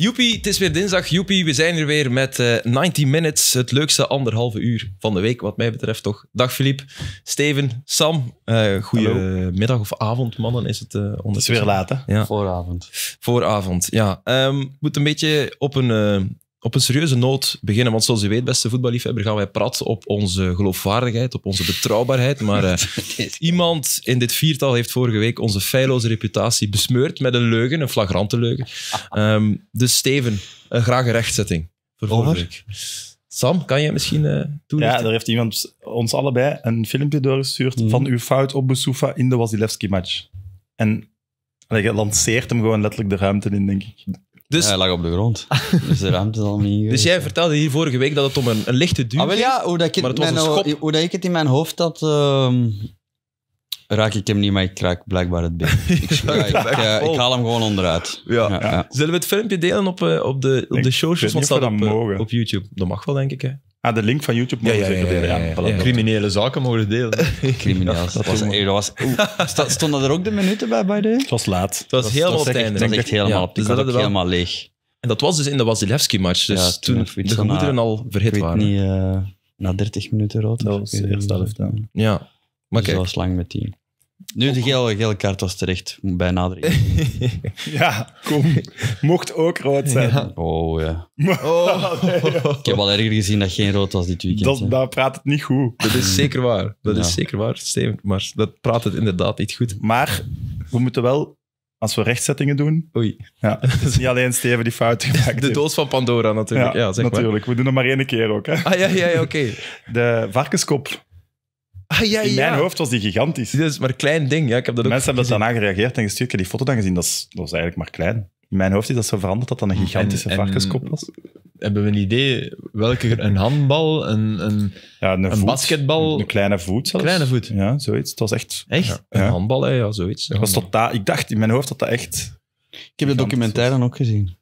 Joepie, het is weer dinsdag. Joepie, we zijn er weer met uh, eh, 90 Minutes. Het leukste anderhalve uur van de week, wat mij betreft toch. Dag Filip, Steven, Sam. Uh, eh, Goedemiddag of avond, mannen, is het uh, Het is weer laat, hè? Vooravond. Vooravond, ja. Um, moet een beetje op een op een serieuze noot beginnen. Want zoals u weet, beste voetballiefhebber, gaan wij praten op onze geloofwaardigheid, op onze betrouwbaarheid. Maar eh, iemand in dit viertal heeft vorige week onze feilloze reputatie besmeurd met een leugen, een flagrante leugen. Ehm, dus Steven, graag een rechtzetting voor Sam, kan jij misschien uh, toelichten? Ja, daar heeft iemand ons allebei een filmpje doorgestuurd mhm. van uw fout op Boussoufa in de Wasilewski-match. En je lanceert hem gewoon letterlijk de ruimte in, denk ik. Dus, hij lag op de grond. Dus de ruimte is al niet Dus jij vertelde hier vorige week dat het om een, een lichte duw ah, wel, ja, hoe dat ik het, Hoe dat ik het in mijn hoofd had, ehm, raak ik hem niet, maar ik raak blijkbaar het been. ik, ja, ik, eh, haal hem gewoon onderuit. Ja. Zullen we het filmpje delen op, eh, op de, op de shows Want staat op, eh, op YouTube. Dat mag wel, denk ik. Hè? Ah, de link van YouTube mogen ja, ja, ja, delen. Ja, ja, Criminele zaken mogen delen. Crimineel. dat, dat was, dat was stonden er ook de minuten bij, by the way? Het was laat. Het was, was helemaal op het einde. Het was echt helemaal op. Dus dat ook helemaal leeg. En dat was dus in de Wasilewski-match. Dus toen, toen de gemoederen al verhit waren. Niet, uh, na 30 minuten rood. Dat was de eerste helft. Ja. Maar dus kijk. Dat was lang met tien. Nu de gele, gele kaart was terecht, bij nadering. ja, kom. Mocht ook rood zijn. Oh ja. Oh. Ik heb al erger gezien dat geen rood was dit weekend. Dat, praat het niet goed. Dat is zeker waar. Dat is zeker waar, Steven. Maar dat praat het inderdaad niet goed. Maar we moeten wel, als we rechtzettingen doen... Oei. Ja, is niet alleen Steven die fout gemaakt De doos van Pandora natuurlijk. Ja, zeg natuurlijk. We doen het maar één keer ook. Hè. Ah ja, ja, ja oké. De varkenskop Ah, in mijn hoofd was die gigantisch. Dat is maar een klein ding. Ja, ik heb dat ook Mensen hebben daarna gereageerd en gestuurd. Ik heb die foto dan gezien, dat is, eigenlijk maar klein. In mijn hoofd is dat zo veranderd dat dat een gigantische varkenskop was. Hebben we een idee welke... Een handbal, een, een Ja, een, Een basketbal- Een kleine voet zelfs. kleine voet? Ja, zoiets. Het was echt... Echt? Een handbal, ja, zoiets. was totaal... Ik dacht in mijn hoofd dat dat echt Ik heb de documentaire dan ook gezien.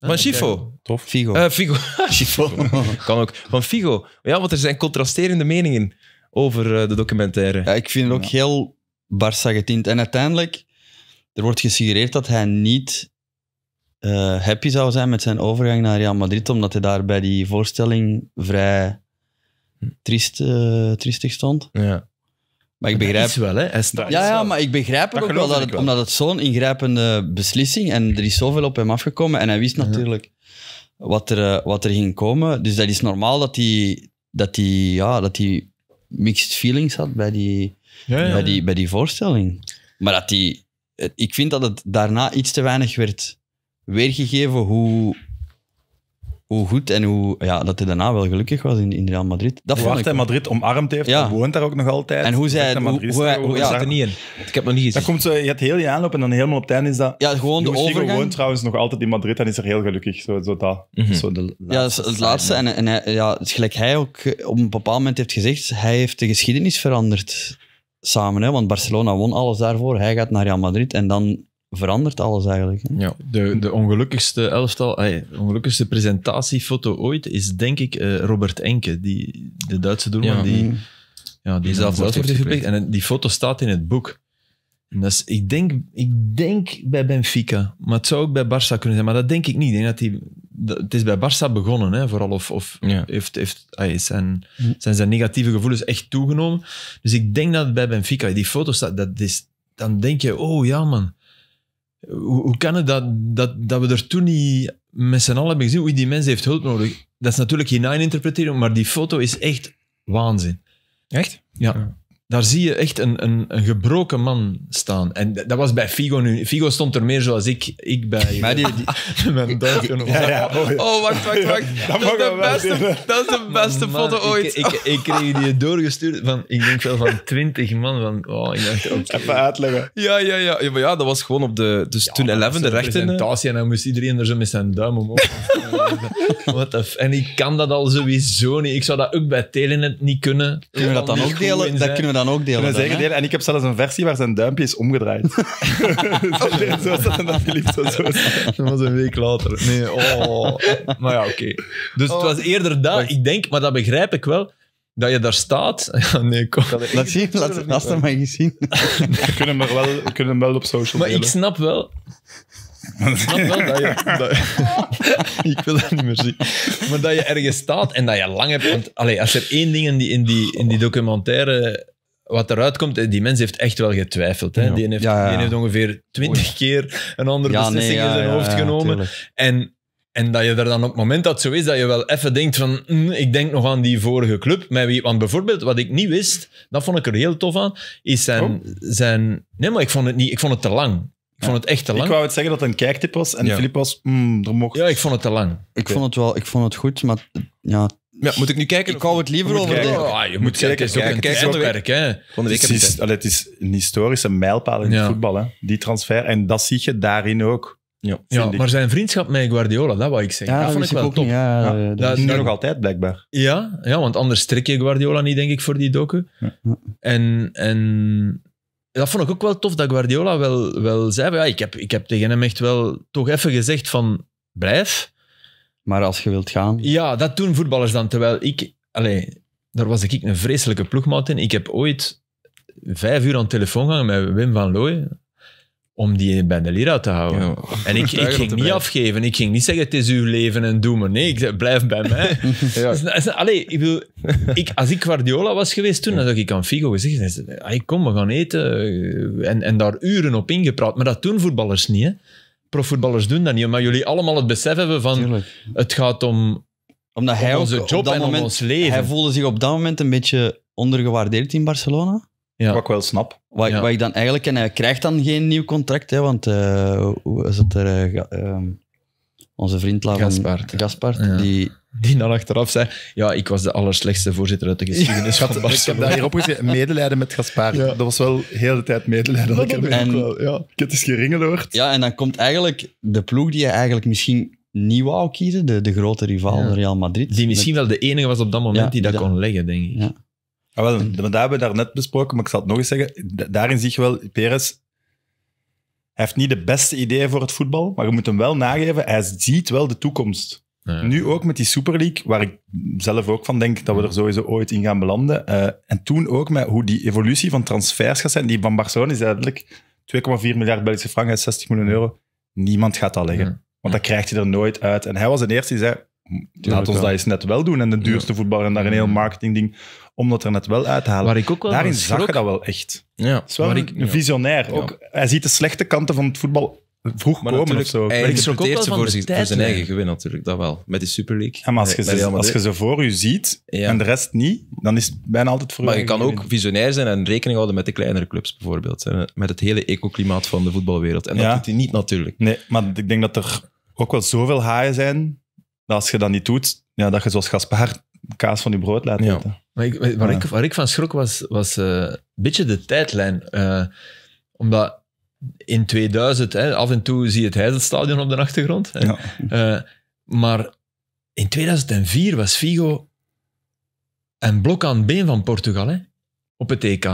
Van ah, Schifo. tof... Figo. Eh, Figo. Chifo. kan ook. Van Figo. Ja, want er zijn contrasterende meningen over eh, de documentaire. Ja, ik vind het ook heel Barça getint. En uiteindelijk, er wordt gesuggereerd dat hij niet eh, happy zou zijn met zijn overgang naar Real Madrid, omdat hij daar bij die voorstelling vrij triest, uh, triestig stond. Ja. Maar ik begrijp... wel, hè? ja, ja, maar ik begrijp het ook wel, dat het, wel, omdat het zo'n ingrijpende beslissing en er is zoveel op hem afgekomen en hij wist natuurlijk wat er, wat er ging komen. Dus dat is normaal dat hij, dat hij, ja, dat hij mixed feelings had bij die, ja, Bij die, bij die voorstelling. Maar dat die, eh, ik vind dat het daarna iets te weinig werd weergegeven hoe, hoe goed en hoe, ja, dat hij daarna wel gelukkig was in, in Real Madrid. Dat hoe hij Madrid omarmd heeft, ja. hij woont daar ook nog altijd. En hoe zij... Hoe, ja, er niet in. Ik heb nog niet gezien. komt zo, eh, je hebt heel je aanloop en dan helemaal op het einde is dat... Ja, gewoon de overgang. woont trouwens nog altijd in Madrid en is er heel gelukkig. Zo, zo dat. Mhm. zo de ja, het laatste. En, en hij, ja, het is gelijk hij ook eh, op een bepaald moment heeft gezegd, hij heeft de geschiedenis veranderd samen. Hè, want Barcelona won alles daarvoor. Hij gaat naar Real Madrid en dan verandert alles eigenlijk. Hè? Ja, de, de ongelukkigste elftal, ay, ongelukkigste presentatiefoto ooit is denk ik eh, Robert Enke, die, de Duitse doelman, mm. die, ja, die, die zelf voor heeft gepleegd. En die foto staat in het boek. En dat is, ik, denk, ik denk bij Benfica, maar het zou ook bij Barça kunnen zijn, maar dat denk ik niet. Ik denk dat die, dat, het is bij Barça begonnen, hè, vooral. Of, of heeft, heeft, ay, zijn, zijn zijn negatieve gevoelens echt toegenomen. Dus ik denk dat het bij Benfica, die foto staat, dat is, dan denk je, oh ja man, hoe, hoe kan het dat, dat, dat we er toen niet met z'n allen hebben gezien? hoe die mensen heeft hulp nodig. Dat is natuurlijk geen interpreteren, maar die foto is echt waanzin. Echt? Ja daar zie je echt een, een, een, gebroken man staan. En dat was bij Figo nu. Figo stond er meer zoals ik, ik bij. Maar die, eh, Mijn duimpje oh, oh, wacht, wacht, wacht. dat, is de beste, dat is de beste foto ooit. Ik, ik, kreeg die doorgestuurd van, ik denk wel van twintig man. Van, oh, ik dacht, Even uitleggen. Ja, ja, ja, ja. Maar ja, dat was gewoon op de... Dus toen Eleven de rechten... presentatie en dan moest iedereen er zo met zijn duim omhoog. What the en ik kan dat al sowieso niet. Ik zou dat ook bij Telenet niet kunnen. Kunnen we dat dan ook delen? dan ook delen. En ik heb zelfs een versie waar zijn duimpje is omgedraaid. zo staat dat zo, Dat was een week later. Nee, oh. Maar ja, oké. Dus het was oh. eerder dat, ik denk, maar dat begrijp ik wel, dat je daar staat. nee, kom. Laat zien, laat, het naast maar zien. We kunnen maar wel, we kunnen hem wel op social Maar ik snap wel... Ik snap wel dat je, dat ik wil dat niet meer zien. Maar dat je ergens staat en dat je lang hebt... Want, als er één ding die, in die, in die documentaire wat eruit komt, eh, die mens heeft echt wel getwijfeld. Hè? Die, heeft, die, heeft, ongeveer twintig keer een andere beslissing in zijn hoofd genomen. en, en dat je er dan op het moment dat zo is, dat je wel even denkt van, mm, ik denk nog aan die vorige club. Met wie, want bijvoorbeeld, wat ik niet wist, dat vond ik er heel tof aan, is zijn... Oh. zijn nee, maar ik vond het, niet, ik vond het te lang. Ik vond het echt te lang. Ik wou het zeggen dat het een kijktip was en Filip was, mm, er mocht... Ja, ik vond het te lang. Ik vond het wel, ik vond het goed, maar ja, ja, moet ik nu kijken? Ik hou het liever over de... Ah, je moet, kijken, het is ook een tijdperk. Hè. het, is, het is een historische mijlpaal in het voetbal, hè. die transfer. En dat zie je daarin ook. Ja, ja maar zijn vriendschap met Guardiola, dat wou ik zeggen. Ja, dat, vond ik wel top. Niet, ja, eh, dat, is nu nog altijd, blijkbaar. Ja, ja, want anders trek je Guardiola niet, denk ik, voor die docu. En, en dat vond ik ook wel tof, dat Guardiola wel, wel zei... Ja, ik, heb, ik heb tegen hem echt wel toch even gezegd van... Blijf, maar als je wilt gaan. Ja, dat doen voetballers dan. Terwijl ik, allee, daar was ik een vreselijke ploegmaat in. Ik heb ooit vijf uur aan de telefoon gehangen met Wim van Looy om die bij de leraar te houden. en ik, ik ging niet afgeven. Ik ging niet zeggen, het is uw leven en doe maar. Nee, ik zei, blijf bij mij. ja. dus, allee, ik wil, ik, als ik Guardiola was geweest toen, dan zag ik aan Figo gezegd, kom, we gaan eten. En, en daar uren op ingepraat. Maar dat doen voetballers niet, profvoetballers doen dat niet, maar jullie allemaal het besef hebben van het gaat om, om hij job op dat en moment, ons leven. Hij voelde zich op dat moment een beetje ondergewaardeerd in Barcelona. Ja. Wat ik wel snap. Wat, wat ik dan eigenlijk... En hij krijgt dan geen nieuw contract, hè, want eh, hoe is het er... Eh, ehm, onze vriend La Gaspard. die die dan achteraf zei: Ja, ik was de allerslechtste voorzitter uit de geschiedenis. Ja, ik heb daar hier medelijden met Gaspar. Ja. Dat was wel heel de hele tijd medelijden. Dat ik, en, ja. ik heb het geringeloord. Ja, en dan komt eigenlijk de ploeg die je eigenlijk misschien niet wou kiezen, de, de grote rivaal Real Madrid. Die misschien wel de enige was op dat moment die dat kon leggen, denk ik. Ja. Ah, wel, en, dat hebben we daar net besproken, maar ik zal het nog eens zeggen. Daarin zie je wel, Perez hij heeft niet de beste ideeën voor het voetbal, maar je moet hem wel nageven, hij ziet wel de toekomst. Nu ook met die Super League, waar ik zelf ook van denk dat we er sowieso ooit in gaan belanden. Eh, en toen ook met hoe die evolutie van transfers gaat zijn. Die van Barcelona is eigenlijk 2,4 miljard Belgische frank 60 miljoen euro. Niemand gaat dat leggen. Want dat krijgt hij er nooit uit. En hij was de eerste die zei, Laat ons dat eens net wel doen. En de duurste voetballer en daar een heel mm. marketingding om dat er net wel uit te halen. Waar ik ook wel Daarin zag je dat wel echt. Ja. is wel een, ik, visionair. Ook, hij ziet de slechte kanten van het voetbal vroeg maar komen of zo. Hij interpreteert ze voor, zich, zijn eigen gewin natuurlijk, dat wel. Met die superleague. Ja, maar als, je ze, als je voor je ziet en de rest niet, dan is het bijna altijd voor Maar je, kan ook visionair zijn en rekening houden met de kleinere clubs bijvoorbeeld. met het hele ecoclimaat van de voetbalwereld. En dat doet hij niet natuurlijk. Nee, maar ik denk dat er ook wel zoveel haaien zijn, dat als je dat niet doet, ja, dat je zoals Gaspar kaas van je brood laat ja. eten. Maar ik, waar, ik, van schrok was, was eh, een beetje de tijdlijn. Eh, omdat in 2000, hè, af en toe zie je het Heizelstadion op de achtergrond. Hè. Eh, maar in 2004 was Figo een blok aan been van Portugal hè, op het EK.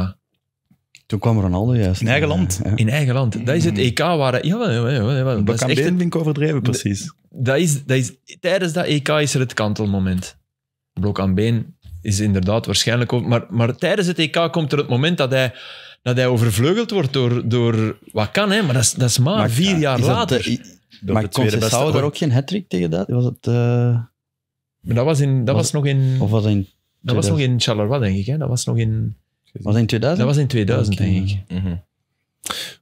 Toen kwam Ronaldo juist. In eigen land. In eigen land. Dat is het mm. EK waar... Ja wel, ja, wel. Dat is echt... Been, denk overdreven, precies. Dat is, dat is, tijdens dat EK is er het kantelmoment. Blok aan been is inderdaad waarschijnlijk... Maar, maar tijdens het EK komt er het moment dat hij dat hij overvleugeld wordt door, door wat kan, hè? maar dat is, dat is maar, maar vier jaar later. De, maar Conceição daar ook geen hat-trick tegen dat? Was het, eh, maar dat was, in, dat was, nog in... Of was in... Dat was nog in Charleroi, denk ik. Hè? Dat was nog in... Was in 2000? Dat was in 2000, denk ik. Mm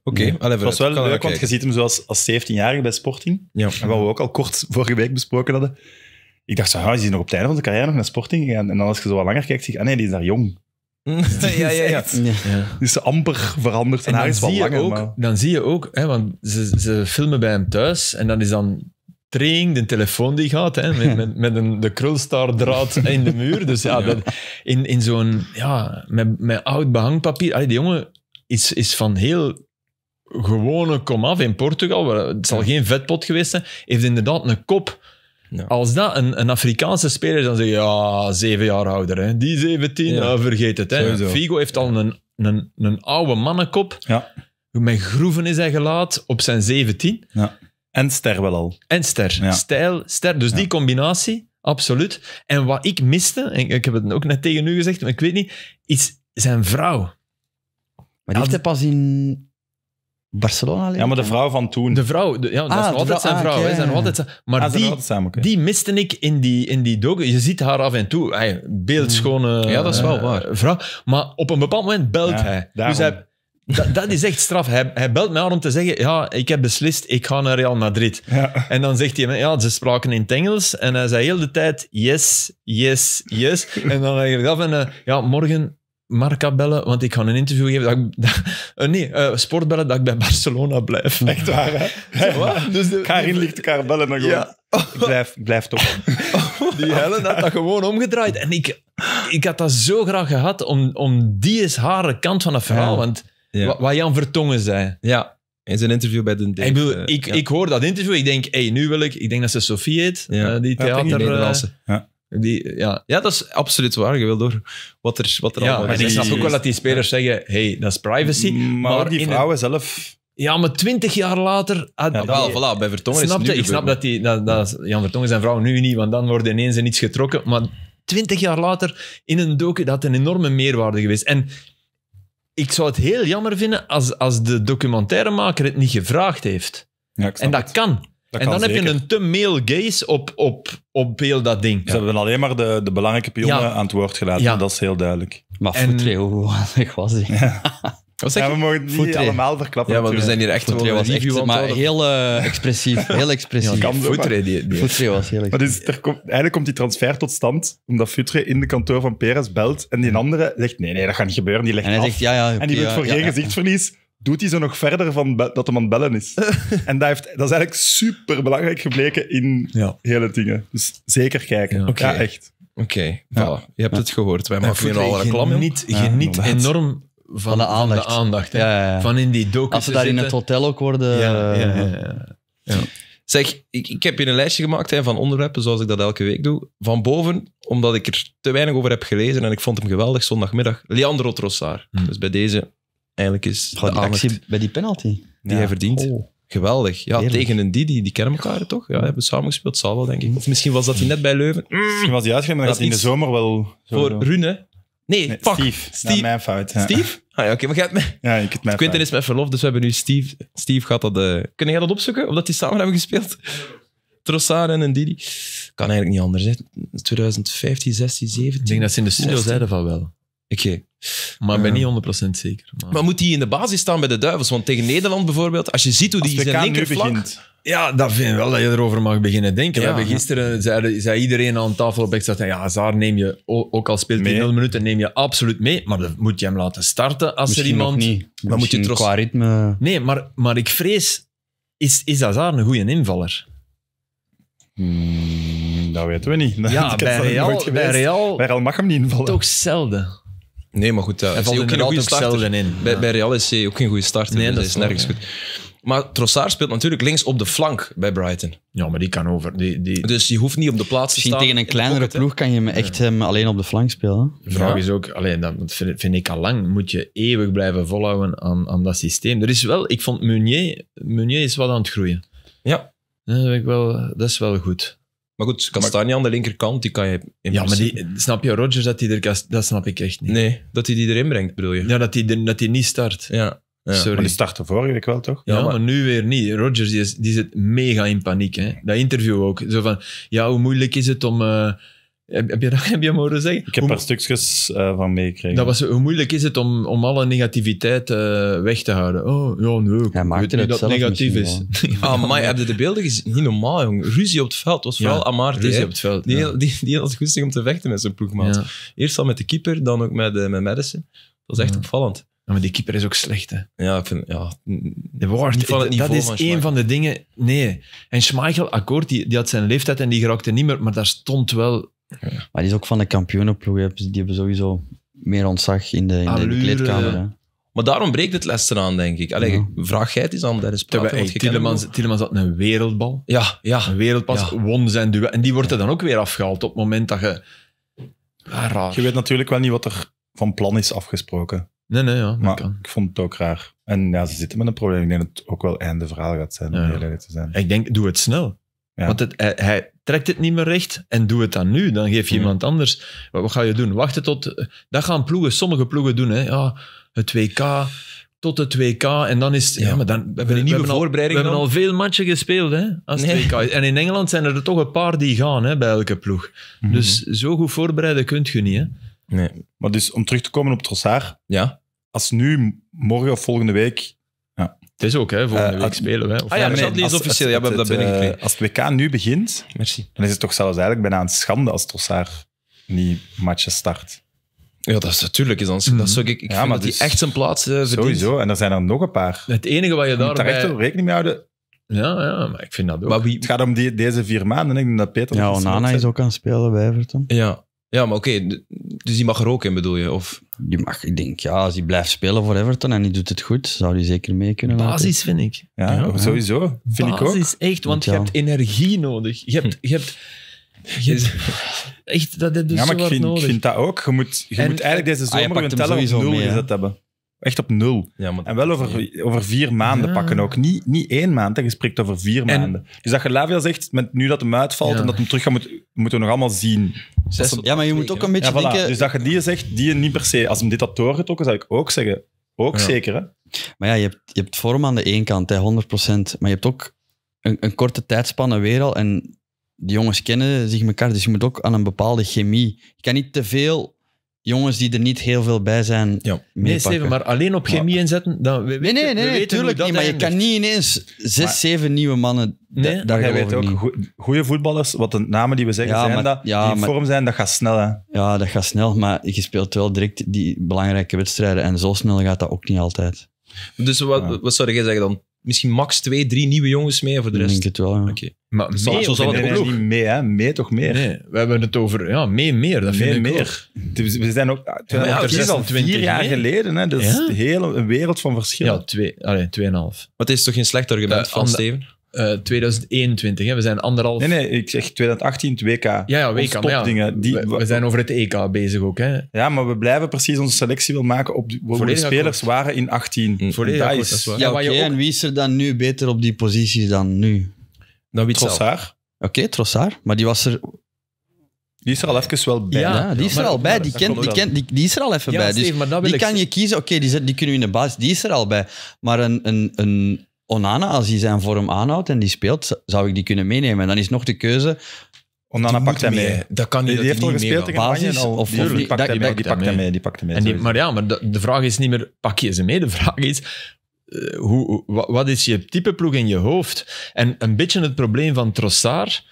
Oké, okay, nee. het was wel leuk, want je ziet hem zoals als 17-jarige bij Sporting. Ja. En wat we ook al kort vorige week besproken hadden. Ik dacht zo, ah, hij is nog op het einde van zijn carrière nog naar Sporting gegaan. En dan als je zo wat langer kijkt, zie je, ah nee, die is daar jong. ja, ja, ja. Die amper veranderd. En, en langer. Ook, maar. dan zie je ook, hè, want ze, ze filmen bij hem thuis en dan is dan Training, de telefoon die gaat, hè, met, met, met een, de draad in de muur. Dus ja, dat, in, in zo'n, ja, met, met oud behangpapier. Allee, die jongen is, is van heel gewone komaf in Portugal, het zal geen vetpot geweest zijn, heeft inderdaad een kop als dat een, een Afrikaanse speler dan zegt, ja, zeven jaar ouder, hè. die 17, ja. vergeet het. Hè. Figo heeft al een, een, een oude mannenkop. Ja. Met groeven is hij gelaat op zijn 17. Ja. En ster wel al. En ster. Stijl, ster. Dus die combinatie, absoluut. En wat ik miste, en ik heb het ook net tegen u gezegd, maar ik weet niet, is zijn vrouw. Maar die heeft hij pas in Barcelona Ja, maar de vrouw van toen. De vrouw, ja, dat is ah, ah, altijd zijn vrouw. Ah, okay. altijd maar die, die miste ik in die, in die doge. Je ziet haar af en toe. Hey, beeldschone mm. ja, dat is wel eh, waar. vrouw. Maar op een bepaald moment belt hij. Dus hij dat, is echt straf. Hij, hij, belt mij aan om te zeggen: Ja, ik heb beslist, ik ga naar Real Madrid. Ja. En dan zegt hij: Ja, ze spraken in het Engels. En hij zei heel de tijd: Yes, yes, yes. en dan ga ik af en eh, ja, morgen Marca bellen, want ik ga een interview geven. Dat dat, eh, nee, eh, sport bellen dat ik bij Barcelona blijf. Echt waar, hè? Dus Karin ligt elkaar bellen dan gewoon... Ja. Ik, blijf, ik blijf toch. die Helen had dat gewoon omgedraaid. En ik, ik had dat zo graag gehad om, om die is haar kant van het verhaal. Want wat, Jan Vertongen zei... Ja, in zijn interview bij de Ik, bedoel, ik, eh, ik hoor dat interview, ik denk, hey, nu wil ik... Ik denk dat ze Sophie heet, die theater... Die, ja. ja, dat is absoluut waar. Je wil door wat er, wat er allemaal is. ik snap ook wel dat die spelers zeggen, hey, dat is privacy. Mm, maar, die vrouwen zelf... Ja, maar twintig jaar later... Ah, ja, wel, voilà, bij Vertongen is het Ik snap dat, die, dat, dat Jan Vertongen zijn vrouw nu niet, want dan worden ineens iets getrokken. Maar twintig jaar later in een docu, dat had een enorme meerwaarde geweest. En ik zou het heel jammer vinden als, als de documentairemaker het niet gevraagd heeft. en dat kan en dan heb je een te mail gaze op, op, op heel dat ding. Ze hebben alleen maar de, de belangrijke pionnen aan het woord gelaten, dat is heel duidelijk. Maar futre? hoe handig was hij? Ja, we mogen het niet allemaal verklappen. Ja, want we zijn hier echt op was echt, maar eh, heel expressief. Heel expressief. Ja, die, was heel expressief. dus, er eigenlijk komt die transfer tot stand omdat futre in de kantoor van Perez belt en die andere zegt nee, nee, dat gaat niet gebeuren. Die legt en hij Zegt, ja, ja, en die wordt voor geen gezichtsverlies doet hij zo nog verder van dat hem aan bellen is. en dat, heeft, dat is eigenlijk super belangrijk gebleken in hele dingen. Dus zeker kijken. Ja, echt. Oké, je hebt het gehoord. Wij maken hier al reclame. Geniet, enorm van, de aandacht. Van, in die docu. Als ze daar in het hotel ook worden. ja. Eh, zeg, ik, heb hier een lijstje gemaakt hè, van onderwerpen, zoals ik dat elke week doe. Van boven, omdat ik er te weinig over heb gelezen en ik vond hem geweldig zondagmiddag. Leandro Trossard. Hmm. Dus bij deze eigenlijk is de actie bij die penalty. Die hij verdient. Oh. Geweldig. Ja, tegen een Didi, die kennen elkaar toch? Ja, hebben samen gespeeld, zal wel, denk ik. Of misschien was dat hij net bij Leuven. Mm, misschien was hij uitgegaan, maar dat gaat in de zomer wel... voor Rune. Nee, nee Steve. Steve. mijn fout. Steve? Ah ja, oké, okay, maar me... Ja, ik het mijn Quinten is met verlof, dus we hebben nu Steve. Steve gaat dat... Uh... Eh, Kunnen jij dat opzoeken? Of dat die samen hebben gespeeld? Trossard en een Didi. Kan eigenlijk niet anders, hè. 2015, 16, 17... Ik denk dat ze in de studio zeiden van wel. Oké. Maar ik ben niet 100% zeker. Maar... maar moet hij in de basis staan bij de Duivels? Want tegen Nederland bijvoorbeeld, als je ziet hoe die zijn linkervlak... Ja, dat vind ik wel dat je erover mag beginnen denken. we gisteren zei, iedereen aan tafel op extra ja, Zaar neem je, ook al speelt hij 0 minuten, neem je absoluut mee. Maar dan moet je hem laten starten als er iemand... Niet. Dan Misschien moet je trots... qua ritme... Nee, maar, maar ik vrees, is, is Azar een goede invaller? Hmm, dat weten we niet. Ja, bij Real, Real... mag hem niet invallen. Toch zelden. Nee, maar goed, daar valt ook geen goede start. In. Bij, Real is hij ook geen goede start. Nee, dus dat is nergens goed. Maar Trossard speelt natuurlijk links op de flank bij Brighton. Ja, maar die kan over. Die, die... Dus je hoeft niet op de plaats te Misschien tegen een kleinere ploeg kan je hem echt ehm, alleen op de flank spelen. De vraag is ook, alleen, dat vind, vind, ik al lang, moet je eeuwig blijven volhouden aan, aan dat systeem. Er is wel, ik vond Meunier, Meunier is wat aan het groeien. Ja. Dat, ik wel, dat is wel goed. Maar goed, Kastanje aan de linkerkant, die kan je... In ja, maar die, snap je Rogers dat hij er... Dat snap ik echt niet. Nee, dat hij die erin brengt, bedoel je? Ja, dat hij, dat hij niet start. Ja. Sorry. Maar die startte vorige week wel, toch? Ja, maar, nu weer niet. Rogers, die, is, die zit mega in paniek. Hè? Dat interview ook. Zo van, ja, hoe moeilijk is het om... Eh, heb, heb je dat heb je zeggen? Ik heb er stukjes eh, van meegekregen. Dat was, hoe moeilijk is het om, om alle negativiteit eh, weg te houden? Oh, ja, nee. Hij het dat negatief is. Ah, maar heb je de beelden gezien? Niet normaal, jong. Ruzie op het veld. was vooral ja, Amar. Ruzie op het veld. Die, ja. die, die, had om te vechten met zijn ploegmaat. Eerst al met de keeper, dan ook met, eh, met Madison. Dat was echt opvallend. maar die keeper is ook slecht, hè? Ja, ik vind... Ja, mm, de woord, dat is van een van de dingen... Nee. En Schmeichel, akkoord, die, die had zijn leeftijd en die geraakte niet meer... Maar daar stond wel maar die is ook van de kampioenenploeg. Dus die hebben sowieso meer ontzag in de, in de kleedkamer. Maar daarom breekt het les aan, denk ik. Allee, ja. vraag jij het aan, is praten, Terwijl, zat Tielemans, had een wereldbal. Ja, ja. Een wereldpas, won zijn duel. En die wordt er dan ook weer afgehaald op het moment dat je... Ah, raar. Je weet natuurlijk wel niet wat er van plan is afgesproken. Nee, nee, ja. Maar kan. ik vond het ook raar. En ja, ze zitten met een probleem. Ik denk dat het ook wel einde verhaal gaat zijn. te zijn. Ik denk, doe het snel. Want het, eh, hij, trekt het niet meer recht en doe het dan nu. Dan geef je mm. iemand anders. Wat, ga je doen? Wachten tot. Eh, dat gaan ploegen, sommige ploegen doen. Hè. Ja, het WK, tot het WK. En dan is. Ja, maar dan hebben we een nieuwe voorbereiding. Al, we hebben al veel matchen gespeeld. Hè, als WK. En in Engeland zijn er toch een paar die gaan hè, bij elke ploeg. Mhm. Dus zo goed voorbereiden kunt je niet. Hè. Nee. Maar dus om terug te komen op Trossard. Ja. Als nu morgen of volgende week het is ook, hè, volgende uh, week spelen we. Of ah ja, nee, nee, is officieel. ja, we hebben dat eh, binnengekregen. Als het WK nu begint, Merci. dan is het toch zelfs eigenlijk bijna een schande als Tossaar niet matchen start. Ja, dat is natuurlijk. Is dat is, ik ik ja, vind dat dus echt zijn plaats uh, Sowieso, en er zijn er nog een paar. Het enige wat je, daarbij. daar... Daarbij... echt rekening mee houden. Ja, ja, maar ik vind dat ook. Het gaat om die, deze vier maanden. Ik denk dat Peter... Ja, Onana is ook aan het spelen bij Everton. Ja, ja, maar oké, dus die mag er ook in, bedoel je? Of? Die mag, ik denk, ja, als hij blijft spelen voor Everton en die doet het goed, zou hij zeker mee kunnen Basis, vind ik. Ja, sowieso. Vind Basis, ik ook. Basis, echt, want je hebt energie nodig. Je hebt... Je hebt je hm. hebt, echt, dat heb dus ja, maar ik vind, ik vind, dat ook. Je moet, je moet eigenlijk deze ah, zomer ah, een tellen op nul gezet hebben. Echt op nul. Ja, maar en wel over, over vier maanden pakken ook. Niet, niet één maand, hè. je spreekt over vier maanden. Dus dat lavia zegt, met, nu dat hem uitvalt en dat hem terug gaat, moet, moeten we nog allemaal zien. Zes, ja, maar je moet ook een beetje voilà. Dus dat je die zegt, die niet per se... Als hem dit had doorgetrokken, zou ik ook zeggen, ook zeker. Hè? Maar ja, je hebt, je hebt vorm aan de ene kant, hè, 100%. Maar je hebt ook een, een korte tijdspanne weer al. En die jongens kennen zich elkaar, dus je moet ook aan een bepaalde chemie. Je kan niet te veel jongens die er niet heel veel bij zijn. Ja. Nee, Steven, maar alleen op chemie inzetten. Dan, we, nee, nee, nee, natuurlijk niet. Maar je kan niet ineens zes, zeven nieuwe mannen. Nee, daar weet ook. Goede voetballers, wat de namen die we zeggen zijn, dat, die vorm zijn, dat gaat snel. Hè. Ja, dat gaat snel. Maar je speelt wel direct die belangrijke wedstrijden. En zo snel gaat dat ook niet altijd. Dus wat, wat zou je zeggen dan? misschien max twee, drie nieuwe jongens mee voor de rest? Ik denk het wel, ja. Oké. Maar mee, zo zal het ook nee, niet mee, hè? Mee toch meer? Nee, we hebben het over ja, mee meer. Dat mee meer. We zijn ook ja, precies al vier jaar geleden. Hè? Dat is ja? een hele wereld van verschil. Ja, twee, allee, tweeënhalf. Maar het is toch geen slecht argument eh, van Steven? 2021. Eh, hè? We zijn anderhalf... Nee, nee, ik zeg 2018, het WK. Ja, ja WK. die... we, zijn over het EK bezig ook. Hè? Ja, maar we blijven precies onze selectie wil maken op de, de spelers waren in 18. voor mm. Volledig dat is... Ja, okay, ook... en wie is er dan nu beter op die positie dan nu? Dan Trossard. Oké, Trossard. Maar die was er die is er al even wel bij. Ja, die is er al bij. Die, kent, die, kent, die, die, is er al even bij. Dus die kan je kiezen. Oké, okay, die, die kunnen we in de basis. Die is er al bij. Maar een, een, een, Onana, als hij zijn vorm aanhoudt en die speelt, zou ik die kunnen meenemen. En dan is nog de keuze. Onana pakt hem mee. Dat kan niet. Die, die heeft al gespeeld tegen of, die, pakt hem mee. Die pakt hem mee. maar ja, maar de, de, vraag is niet meer: pak je ze mee? De vraag is. Eh, hoe, wat is je type ploeg in je hoofd? En een beetje het probleem van Trossard.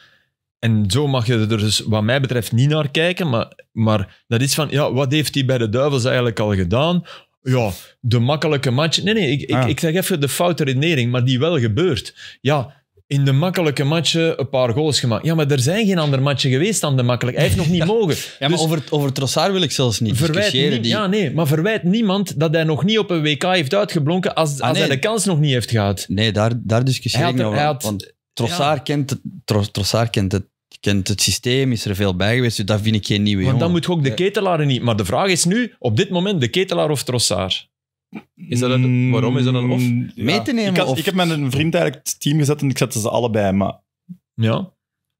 En zo mag je er dus, wat mij betreft, niet naar kijken. Maar, maar dat is van, ja, wat heeft hij bij de Duivels eigenlijk al gedaan? ja, de makkelijke match. Nee, nee, ik, ik, ah. ik zeg even de foute redenering, maar die wel gebeurt. Ja, in de makkelijke matchen een paar goals gemaakt. Ja, maar er zijn geen andere matchen geweest dan de makkelijke. Hij heeft nog niet mogen. Ja, maar dus over, over Trossard wil ik zelfs niet verwijt die... Ja, nee, maar verwijt niemand dat hij nog niet op een WK heeft uitgeblonken als, ah, als hij de kans nog niet heeft gehad. Nee, daar, daar discussieer ik nog Hij Trossard, kent, Trossard kent het kent het systeem, is er veel bij geweest. Dus dat vind ik geen nieuwe Want dan moet je ook de ketelaren niet. Maar de vraag is nu, op dit moment, de ketelaar of Trossard? Is dat een, waarom is dat een of? Mm, Mee te nemen? Ik, of? ik heb met een vriend eigenlijk het team gezet en ik zette ze allebei, maar... Ja.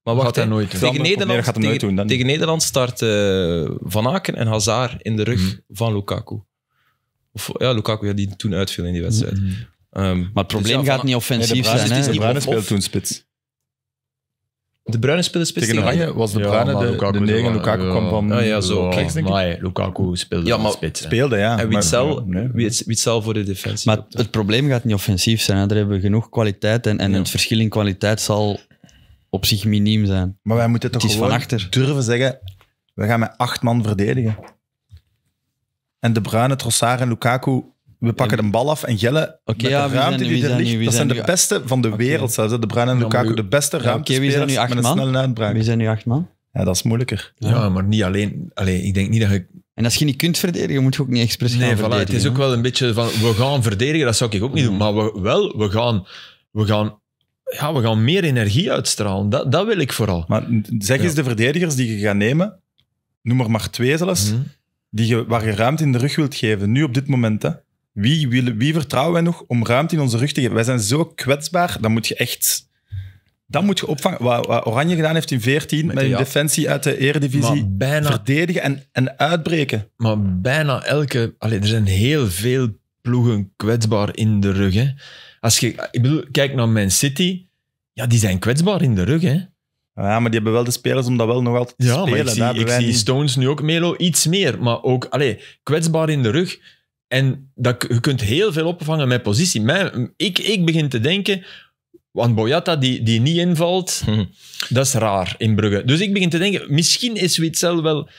Maar wat gaat hij nooit tegen Nederland, gaat hem nooit doen, tegen Nederland start uh, Van Aken en Hazard in de rug mm. van Lukaku. Of, ja, Lukaku ja, die toen uitviel in die wedstrijd. Mm. Ehm, maar het probleem dus gaat niet offensief zijn. Is, hè? De Bruine speelt toen spits. De bruine speelde spits Tegen Oranje was de Ja, Bruine de, de negen. Lukaku ja. kwam van Ah, ja, zo, oh, Lukaku speelde Ja, Speelde, ja. En maar- Witzel, ja, voor de defensie. Maar het, probleem gaat niet offensief zijn. Hè. Er hebben we genoeg kwaliteit en, en het verschil in kwaliteit zal op zich miniem zijn. Maar wij moeten toch durven zeggen, we gaan met acht man verdedigen. En De bruine Trossard en Lukaku we pakken een bal af en jellen okay, ja, de ruimte die er ligt, dat zijn de beste van de wereld zelfs. De Bruin en Lukaku, de beste ja, ruimtespelers okay, met een snelle Wie zijn nu acht man? Ja, dat is moeilijker. Ja, maar niet alleen. Allee, ik denk niet dat je... En als je niet kunt verdedigen, moet je ook niet expres nee, gaan voilà, verdedigen. Het is ook wel een beetje van, we gaan verdedigen, dat zou ik ook niet doen. Mm. Maar we, wel, we gaan, we, gaan, ja, we gaan meer energie uitstralen. Dat, dat wil ik vooral. Maar zeg eens de verdedigers die je gaat nemen, noem er maar twee zelfs, mm. die je, waar je ruimte in de rug wilt geven, nu op dit moment. Hè. Wie, wie vertrouwen wij nog om ruimte in onze rug te geven? Wij zijn zo kwetsbaar, dan moet je echt... Dat moet je opvangen. Wat, wat Oranje gedaan heeft in 14 met, een defensie uit de eredivisie. Bijna, verdedigen en, en uitbreken. Maar bijna elke... er zijn heel veel ploegen kwetsbaar in de rug. Hè. Als je, ik bedoel, kijk naar Man City. Ja, die zijn kwetsbaar in de rug. Hè. Ja, maar die hebben wel de spelers om dat wel nog altijd te ja, spelen. ik zie, Stones nu ook, Melo, iets meer. Maar ook, allee, kwetsbaar in de rug en dat, je kunt heel veel opvangen met positie. Mijn, ik, ik begin te denken, want Boyata die, die niet invalt, mhm. dat is raar in Brugge. Dus ik begin te denken, misschien is Witzel wel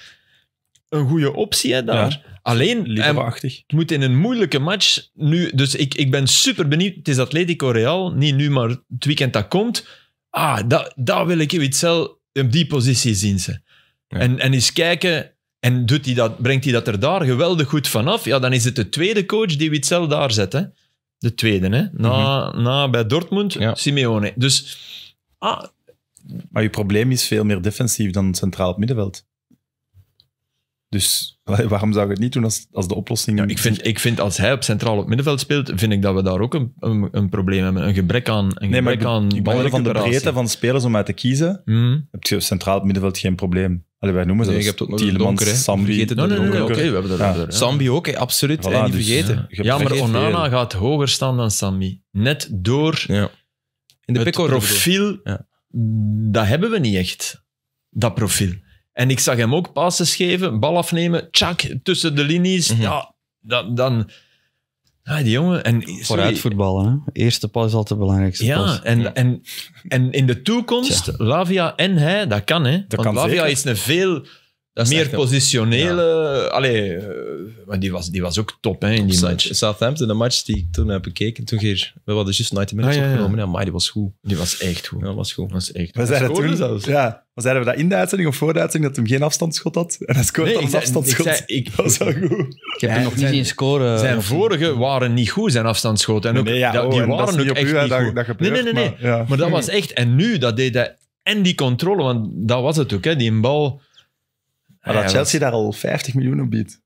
een goede optie hè, daar. Alleen, ehm, het moet in een moeilijke match nu... Dus ik, ik ben super benieuwd. Het is Atletico Real, niet nu, maar het weekend dat komt. Ah, daar dat wil ik Witzel op die positie zien. Ze. En, en eens kijken en doet dat, brengt hij dat er daar geweldig goed vanaf? Ja, dan is het de tweede coach die Witzel daar zet. Hè? De tweede, hè? Na, mhm. na bij Dortmund, Simeone. Dus, ah. Maar je probleem is veel meer defensief dan centraal middenveld. Dus waarom zou ik het niet doen als, als de oplossing... Ja, ik, vind, ik vind als hij op centraal op middenveld speelt, vind ik dat we daar ook een, een, een probleem hebben. Een gebrek aan een Nee, maar gebrek aan ik van de breedte van spelers om uit te kiezen. Mm. Heb je op centraal op middenveld geen probleem. Allee, wij noemen ze dat Tielemans, Sambi. Vergeet het no, no, Oké, we hebben dat Sambi ook, absoluut. en niet dus, vergeten. Eh, ja, maar Onana gaat hoger staan dan Sambi. Net door In de het profiel, dat hebben we niet echt. Dat profiel. En ik zag hem ook passes geven, bal afnemen, tjak, tussen de linies. Mhm. Ja, dan... dan ah, die jongen... En, Vooruit voetballen, hè? Eerste pas is altijd de belangrijkste pas. En, ja, en, en in de toekomst, Lavia en hij, dat kan, hè? Dat Want Lavia is een veel meer positionele. Ja. Allee, eh, maar die was, die was ook top hè, in die match. Southampton, de match die ik toen heb bekeken. Toen hier, we hadden juist 90 minutes ah, ja, opgenomen. Ja. Maar die was goed. Die was echt goed. Dat was goed. Was echt we zeiden toen zelfs. Ja, we zeiden we dat in de uitzending of voor de uitzending dat hij geen afstandsschot had. En hij scoorde nee, als afstandsschot. Ik, zei, ik, dat was wel goed. Ik heb hem nog niet zien scoren. Zijn vorige waren niet goed, zijn afstandsschoten. En ook, nee, oh, die waren ook echt niet dat, goed. Dat nee, nee, nee. Maar, maar dat was echt... En nu, dat deed hij en die controle, want dat was het ook. Hè. Die bal maar dat Chelsea daar al 50 miljoen op biedt.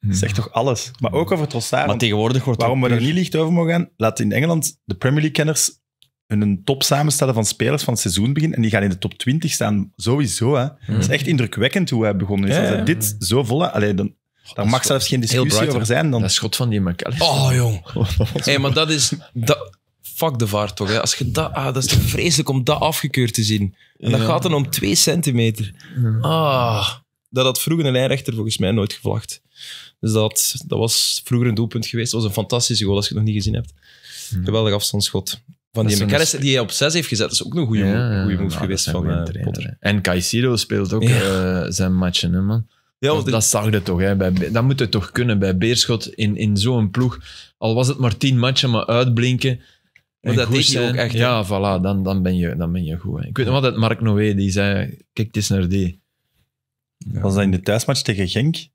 Hmm. zegt toch alles. Maar ook over Trossard. Maar tegenwoordig wordt Waarom we er niet licht over mogen gaan, laat in Engeland de Premier League-kenners hun top samenstellen van spelers van het seizoen beginnen en die gaan in de top 20 staan, sowieso. Hè. Hmm. is echt indrukwekkend hoe hij begonnen is. Als dit zo vol... Allee, dan, God, daar mag zelfs geen discussie over zijn. Dan... schot van die McAllister. Oh, jong. hey, maar dat is... Dat, fuck de vaart toch. Hè. Als je dat, ah, dat is vreselijk om dat afgekeurd te zien. En dat gaat dan om twee centimeter. Ah dat had vroeger een lijnrechter volgens mij nooit gevlacht. Dus dat, dat was vroeger een doelpunt geweest. Dat was een fantastische goal, als je het nog niet gezien hebt. Hm. Geweldig afstandsschot. Van die Mekaris die hij op 6 heeft gezet, dat is ook een goede ja, move, nou, geweest van eh, Potter. En Caicedo speelt ook eh, zijn matchen, hè, man. Ja, dat, dat zag je toch. Hè? Bij, dat moet het toch kunnen bij Beerschot in, in zo'n ploeg. Al was het maar tien matchen, maar uitblinken. Maar dat deed je ook echt. Ja, voilà, dan, dan, ben je, dan ben je goed. Hè. Ik weet nog altijd Mark Noé, die zei, kijk, het is naar die. Ja. Was dat in de thuismatch tegen Genk?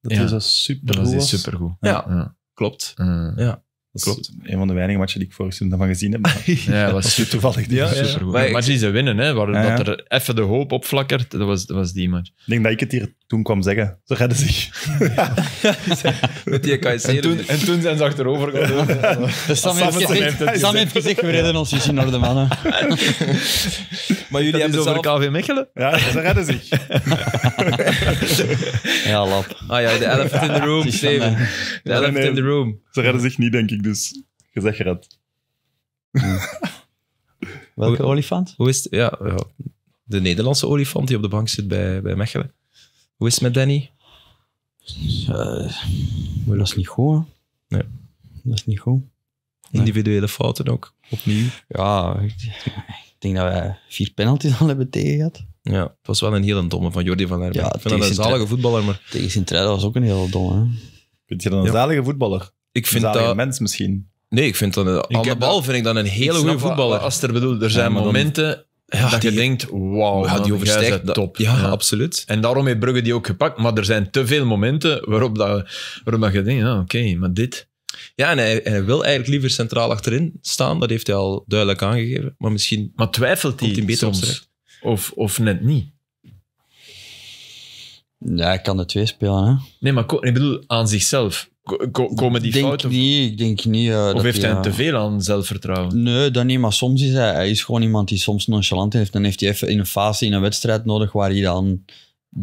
Dat is super. supergoed. Dat is supergoed. Ja. ja. klopt. Ja. Dat Klopt. een van de weinige matchen die ik vorig seizoen van gezien heb. Maar ja, dat was, toevallig die ja, dus, ja, eh, Maar match die ze winnen, hè, waar dat er even de hoop opflakkert, dat was, dat was die match. Ik denk dat ik het hier toen kwam zeggen. Ze redden zich. Met die En toen, en toen zijn ze achterover gegaan. Sam, Sam, Sam, heeft gezegd, we redden ons in mannen. maar jullie hebben hebben over KV Mechelen? Ja, ze redden zich. ja, lap. Ah ja, de elephant in the room, eh, De elephant in the room. Ze redden zich niet, denk ik ik dus. Je had Welke olifant? Hoe is Ja, ja, de Nederlandse olifant die op de bank zit bij, bij Mechelen. Hoe is het met Danny? Eh, dat is niet goed. Nee. Dat is niet goed. Individuele fouten ook, opnieuw. Ja, ik denk dat wij vier penalties al hebben tegen gehad. Ja, het was wel een heel domme van Jordi van Herberg. Ja, ik vind dat een zalige voetballer, maar... Tegen sint was ook een hele domme. Hè? Vind je dat een zalige voetballer? Ik vind dat... mens misschien. Nee, ik vind dat... Een, de bal vind ik dan een hele goede voetballer. Als er bedoel er zijn momenten dat je denkt, wauw, ja, die overstijgt top. Ja, absoluut. En daarom heeft Brugge die ook gepakt. Maar er zijn te veel momenten waarop, dat, waarop je denkt, ja, oké, maar dit... Ja, en hij, wil eigenlijk liever centraal achterin staan. Dat heeft hij al duidelijk aangegeven. Maar misschien... Maar twijfelt hij, beter soms? Of, of net niet? Ja, hij kan de twee spelen, hè? Nee, maar ik bedoel, aan zichzelf. Ko komen die denk fouten? Niet, ik denk niet. Eh, of heeft hij eh, te veel aan zelfvertrouwen? Nee, dat niet. Maar soms is hij, hij is gewoon iemand die soms nonchalant heeft. Dan heeft hij even in een fase in een wedstrijd nodig waar hij dan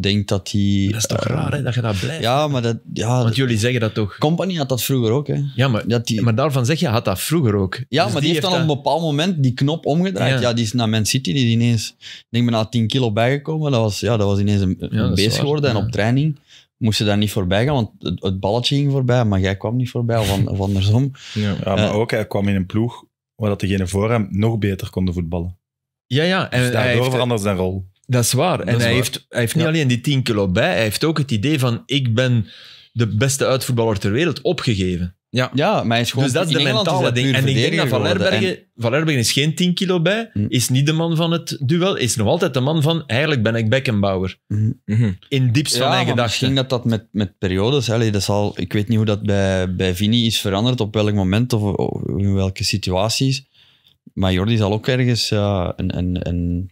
denkt dat hij... Dat is toch eh, raar, hè, dat je dat blijft? Ja, maar dat... Ja, Want jullie zeggen dat toch? Company had dat vroeger ook, hè. Ja, maar, maar daarvan zeg je, had dat vroeger ook. Ja, dus maar die, heeft dan op een bepaald moment die knop omgedraaid. Ja, die is naar Man City, die ineens... Ik denk, ben na 10 kilo bijgekomen. Dat was, ja, dat was ineens een, een beest geworden en op training moesten daar niet voorbij gaan, want het, balletje ging voorbij, maar jij kwam niet voorbij, of, andersom. Ja, maar eh, ook, hij kwam in een ploeg waar degene voor hem nog beter konden voetballen. Ja, ja. En dus daardoor verandert zijn rol. Dat is waar. en hij, Heeft, hij heeft niet alleen die 10 kilo bij, hij heeft ook het idee van ik ben de beste uitvoetballer ter wereld opgegeven. Ja. ja, mijn schoon. Dus dat is de mentale ding. En ik denk dat Van Herbergen, Van is geen 10 kilo bij, mm. is niet de man van het duel, is nog altijd de man van eigenlijk ben ik Beckenbauer. Mm -hmm. In diepst ja, van mijn gedachten. Misschien dat dat met, met periodes, hè, dat zal, ik weet niet hoe dat bij, bij Vini is veranderd, op welk moment of, in welke situaties. Maar Jordi zal ook ergens uh, een, een, een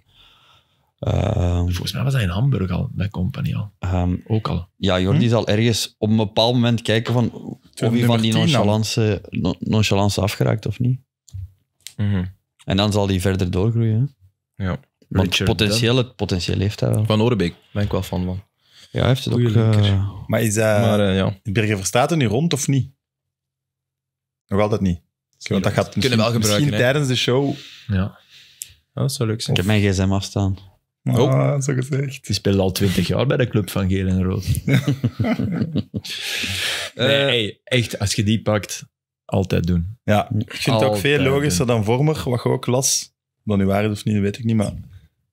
Um, Volgens mij was hij in Hamburg al, bij Company al. Ehm, ook al. Ja, Jordi hm? zal ergens op een bepaald moment kijken van of hij van die nonchalance, afgeraakt of niet. Mhm. En dan zal hij verder doorgroeien. Ja. Want potentieel, het potentieel heeft hij wel. Van Orbeek ben ik wel fan van. Ja, hij heeft het ook. Uh, maar is uh, maar, eh, Verstaten nu rond of niet? Nog altijd niet. Want dat gaat misschien, wel gebruiken, misschien tijdens de show. ja. dat zou leuk zijn. Ik heb mijn gsm afstaan. Ah, oh. zo Die speelt al twintig jaar bij de club van Geel en Rood. nee, eh. echt, als je die pakt, altijd doen. Ja, ik vind het ook veel logischer dan Vormer, wat je ook las. Dan nu of niet, weet ik niet, maar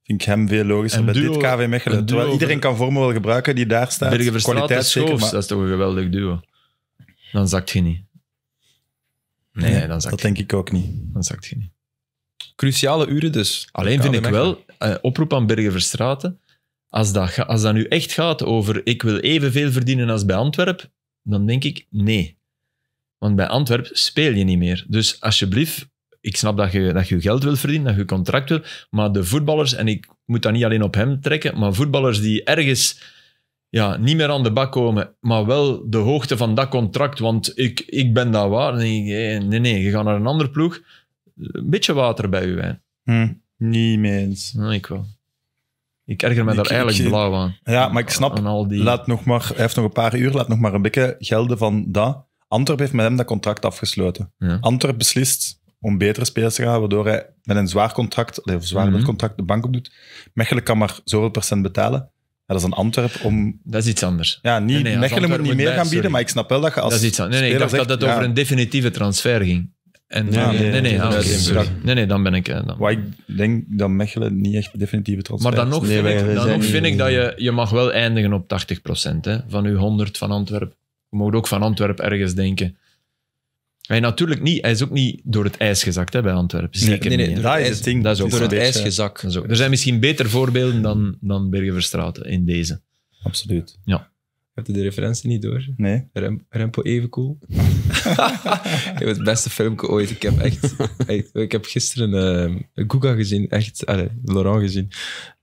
vind ik hem veel logischer bij dit KVM Mechelen. Terwijl iedereen kan Vormer wel gebruiken die daar staat. Bergen zeker, maar... dat is toch een geweldig duo. Dan zakt je niet. Nee, dan zakt Dat denk ik ook niet. Dan zakt je niet. Cruciale uren dus. Alleen vind ik wel, eh, oproep aan Berger Verstraten, als dat, als dat nu echt gaat over ik wil evenveel verdienen als bij Antwerp, dan denk ik nee. Want bij Antwerp speel je niet meer. Dus alsjeblieft, ik snap dat je, dat je geld wilt verdienen, dat je contract wil, maar de voetballers, en ik moet dat niet alleen op hem trekken, maar voetballers die ergens ja, niet meer aan de bak komen, maar wel de hoogte van dat contract, want ik, ik ben dat waar. nee, nee, je gaat naar een andere ploeg een beetje water bij uw wijn. Hm. Niet eens. ik wel. Ik erger me daar eigenlijk blauw aan. Ja, maar ik snap, laat nog maar, hij heeft nog een paar uur, laat nog maar een beetje gelden van dat. Antwerp heeft met hem dat contract afgesloten. Antwerp beslist om betere spelers te gaan, waardoor hij met een zwaar contract, of zwaarder mm -hmm. contract, de bank op doet. Mechelen kan maar zoveel procent betalen. dat is een Antwerp om... Dat is iets anders. Ja, niet, Mechelen moet niet meer gaan bieden, maar ik snap wel dat je als... Dat is iets anders. Nee, nee ik dacht dat het over een definitieve transfer ging. En eh, nee, nee, nee, dan, nee, nee, dan ben ik. Eh, dan. Wat ik denk dat Mechelen niet echt definitieve trots Maar dan nog vind, ik, dan nog vind ik dat je, je mag wel eindigen op 80% van je 100 van Antwerpen. Je moet ook van Antwerpen ergens denken. Hij, natuurlijk niet, hij is ook niet door het ijs gezakt hè, bij Antwerpen. Zeker nee, nee, nee, dat is het ding. Dat is ook door het ijs gezakt. Er zijn misschien beter voorbeelden dan, dan Bergen in deze. Absoluut. Ja. Heb je de referentie niet door? Nee. Rem, Rempo even cool. het beste filmpje ooit. Ik heb echt... echt ik heb gisteren uh, Guga gezien. Echt... Allez, Laurent gezien.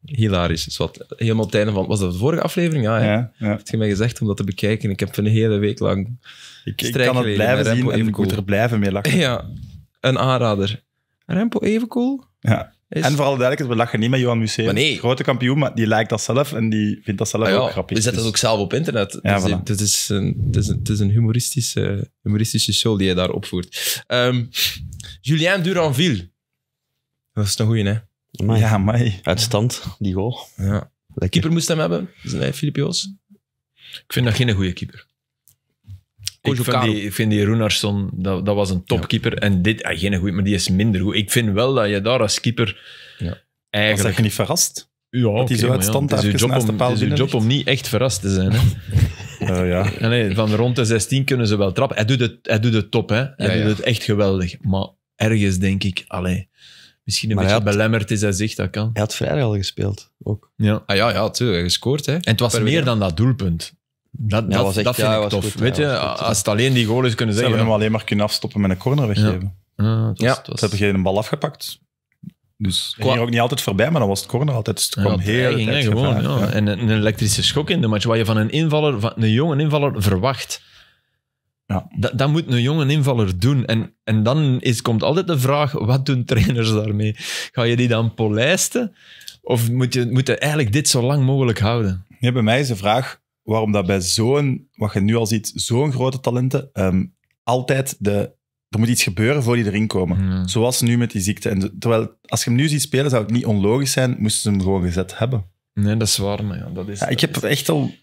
Hilarisch. Is wat, helemaal het van... Was dat de vorige aflevering? Ja, ja, ja. je mij gezegd om dat te bekijken. Ik heb een hele week lang... Ik, ik kan het blijven zien en ik moet er blijven mee lachen. Ja. Een aanrader. Rempo even cool? Ja. En vooral duidelijk, we lachen niet met Johan Museum. Nee. Grote kampioen, maar die lijkt dat zelf en die vindt dat zelf ah, ook grappig. We zetten het dus- ook zelf op internet. Ja, dus is een, het is een, het is een humoristische, humoristische show die je daar opvoert. Ehm, Julien Duranville. Dat is een goeie, hè? Amai. Ja, mij. Uitstand, die goal. Ja. Keeper moest hem hebben, dat Filip Joos. Ik vind dat geen goede keeper ik vind, die, Roenarson, dat, dat was een topkeeper. En dit, ah, geen goed, maar die is minder goed. Ik vind wel dat je daar als keeper ja. eigenlijk... dat je niet verrast? Ja, dat okay, zo uitstand ja, het is, job het is job om niet echt verrast te zijn. Hè? Eh, ja. van rond de 16 kunnen ze wel trappen. Hij doet het, hij doet het top, hè. hij doet het echt geweldig. Maar ergens denk ik, allee, misschien een beetje belemmerd is hij zich, dat kan. Hij had vrijdag al gespeeld, ook. Ja, ah, ja, ja tuurlijk, gescoord. Hè, en het was meer dan dat doelpunt. Dat, was echt, vind ik tof. Weet je, als het alleen die goal is, kunnen zeggen... Ze hebben hem alleen maar kunnen afstoppen met een corner weggeven. Ja, het was, ze hebben geen bal afgepakt. Dus Qua... ging ook niet altijd voorbij, maar dan was het corner altijd. Dus het heel erg gewoon, ja. En een, elektrische schok in de match, wat je van een invaller, van een jonge invaller verwacht. Ja. Dat, dat moet een jonge invaller doen. En, en dan is, komt altijd de vraag, wat doen trainers daarmee? Ga je die dan polijsten? Of moet je, moet je eigenlijk dit zo lang mogelijk houden? Ja, bij mij is de vraag, waarom dat bij zo'n, wat je nu al ziet, zo'n grote talenten, ehm, altijd de er moet iets gebeuren voor die erin komen. Hmm. Zoals nu met die ziekte. En terwijl, als je hem nu ziet spelen, zou het niet onlogisch zijn, moesten ze hem gewoon gezet hebben. Nee, dat is waar. Maar ja, dat is, ja, ik heb echt al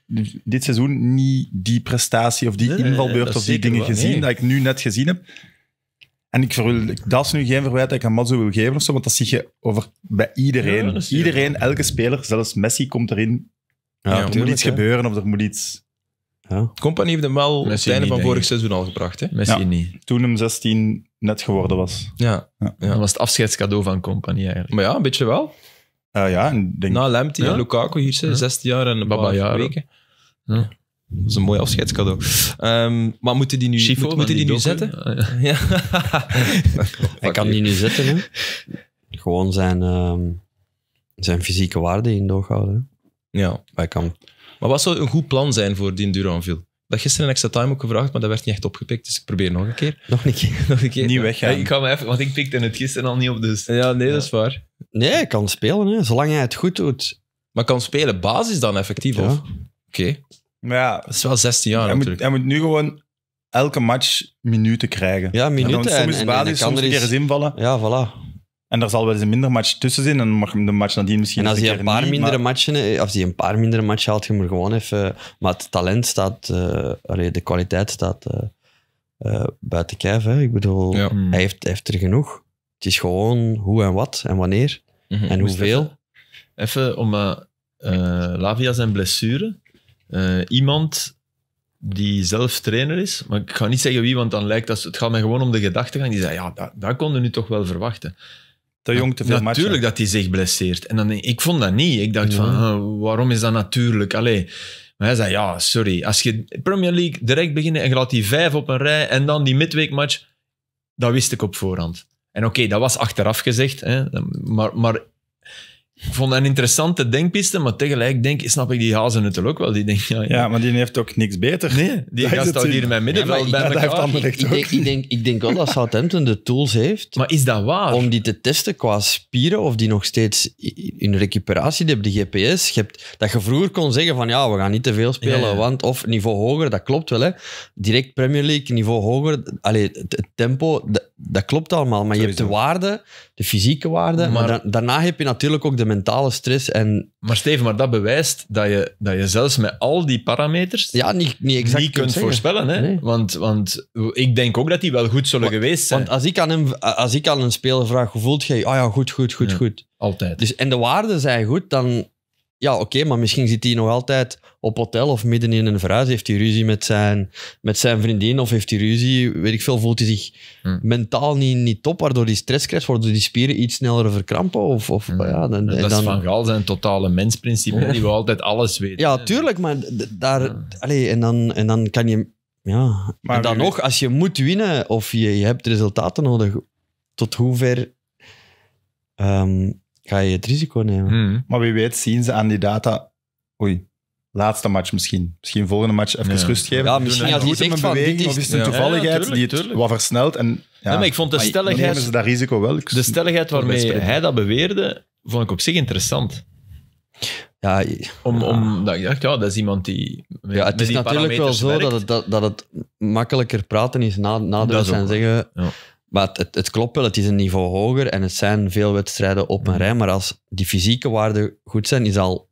dit seizoen niet die prestatie of die invalbeurt of die dingen gezien dat ik nu net gezien heb. En ik verul, dat is nu geen verwijt dat ik aan Mazzo wil geven of zo, want dat zie je over, bij iedereen. iedereen, elke speler, zelfs Messi komt erin ja, er moet iets gebeuren of er moet iets... Ja. Company heeft hem wel Messi het einde van vorig seizoen al gebracht. Hè? Messi niet. Toen hem 16 net geworden was. Ja. ja. Dat was het afscheidscadeau van Company eigenlijk. Maar ja, een beetje wel. Uh, ja, denk... Na Lemty en Lukaku hier, 16 jaar en Baba jaar. Ja. Dat is een mooi afscheidscadeau. Ehm, maar moeten die nu, moet, moeten die, nu zetten? Ah, ja. Hij kan die nu zetten, Gewoon zijn, ehm, zijn fysieke waarde in houden. Ja. Hij kan. Maar wat zou een goed plan zijn voor die Duranville? Dat gisteren een extra time ook gevraagd, maar dat werd niet echt opgepikt. Dus ik probeer nog een keer. Nog een keer. Nog een keer. Niet weggaan. ik ga me even, want ik pikte het gisteren al niet op. Dus. Ja, nee, ja. dat is waar. Nee, hij kan spelen, hè, zolang hij het goed doet. Maar kan spelen basis dan effectief? of? Oké. ja, dat is wel 16 jaar. Hij, natuurlijk. Moet, hij moet nu gewoon elke match minuten krijgen. Ja, minuten. En, dan kan en, basis, en, er invallen. Ja, voilà. En er zal wel eens een minder match tussen zijn. En mag de match die misschien. En als hij een, paar mindere maar... matchen, eh, als hij een paar mindere matchen haalt, je moet gewoon even. Maar het talent staat, uh, de kwaliteit staat eh, buiten kijf. Hè. Ik bedoel, hij, heeft, heeft er genoeg. Het is gewoon hoe en wat en wanneer mhm. en hoeveel. Even, om Lavia zijn blessure. iemand die zelf trainer is, maar ik ga niet zeggen wie, want dan lijkt dat het gaat mij gewoon om de gedachtegang. Die zei: Ja, dat, dat konden nu toch wel verwachten te Natuurlijk dat hij zich blesseert. En dan, ik vond dat niet. Ik dacht van, waarom is dat natuurlijk? Allee. Maar hij zei, ja, sorry. Als je Premier League direct beginnen en je laat die vijf op een rij en dan die midweekmatch, dat wist ik op voorhand. En oké, dat was achteraf gezegd, hè, maar, maar ik vond een interessante denkpiste, maar tegelijk denk, snap ik die hazen natuurlijk ook wel. Die denk, ja, ja. maar die heeft ook niks beter. Nee, die gast houdt hier in mijn middenveld bij elkaar. Ik, ik, denk, ik, denk, ik denk wel dat Southampton de tools heeft... Maar is dat waar? Om die te testen qua spieren, of die nog steeds in recuperatie... hebben de GPS, je hebt, dat je vroeger kon zeggen van ja, we gaan niet te veel spelen, want of niveau hoger, dat klopt wel. Hè. Direct Premier League, niveau hoger, allee, het tempo dat klopt allemaal, maar je hebt de waarde, de fysieke waarde, maar, daarna heb je natuurlijk ook de mentale stress. En... Maar Steven, maar dat bewijst dat je, dat je zelfs met al die parameters ja, niet, niet, exact niet kunt, voorspellen. Hè? Want, want ik denk ook dat die wel goed zullen geweest zijn. Want als ik aan, hem, als ik aan een speler vraag, hoe voelt jij? oh ja, goed, goed, goed, goed. Altijd. Dus, en de waarden zijn goed, dan, ja, oké, maar misschien zit hij nog altijd op hotel of midden in een verhuis. Heeft hij ruzie met zijn, met zijn vriendin of heeft hij ruzie, weet ik veel, voelt hij zich hm. mentaal niet, niet top, waardoor hij stress krijgt, waardoor die spieren iets sneller verkrampen. Of, of, hm. ja, dan, dat is Van Gal zijn totale mensprincipe, die wil altijd alles weten. Ja, tuurlijk, maar daar, en, dan, en dan kan je... Ja. Maar en dan nog, als je moet winnen of je, je hebt resultaten nodig, tot hoever... Um, ga je het risico nemen. Hmm. Maar wie weet zien ze aan die data... Oei, laatste match misschien. Misschien volgende match even rust geven. Ja, misschien als die zegt is... Of is het een toevalligheid die het wat versnelt? En, ja. Nee, maar ik vond de stelligheid... Ze dat risico wel. de stelligheid waarmee hij dat beweerde, vond ik op zich interessant. Ja, om, om, dat, ja, dat is iemand die. ja, het is natuurlijk wel zo dat het, dat, dat het makkelijker praten is na, na de wedstrijd zeggen. Ja. Maar het, het, klopt wel, het is een niveau hoger en het zijn veel wedstrijden op een rij. Maar als die fysieke waarden goed zijn, is al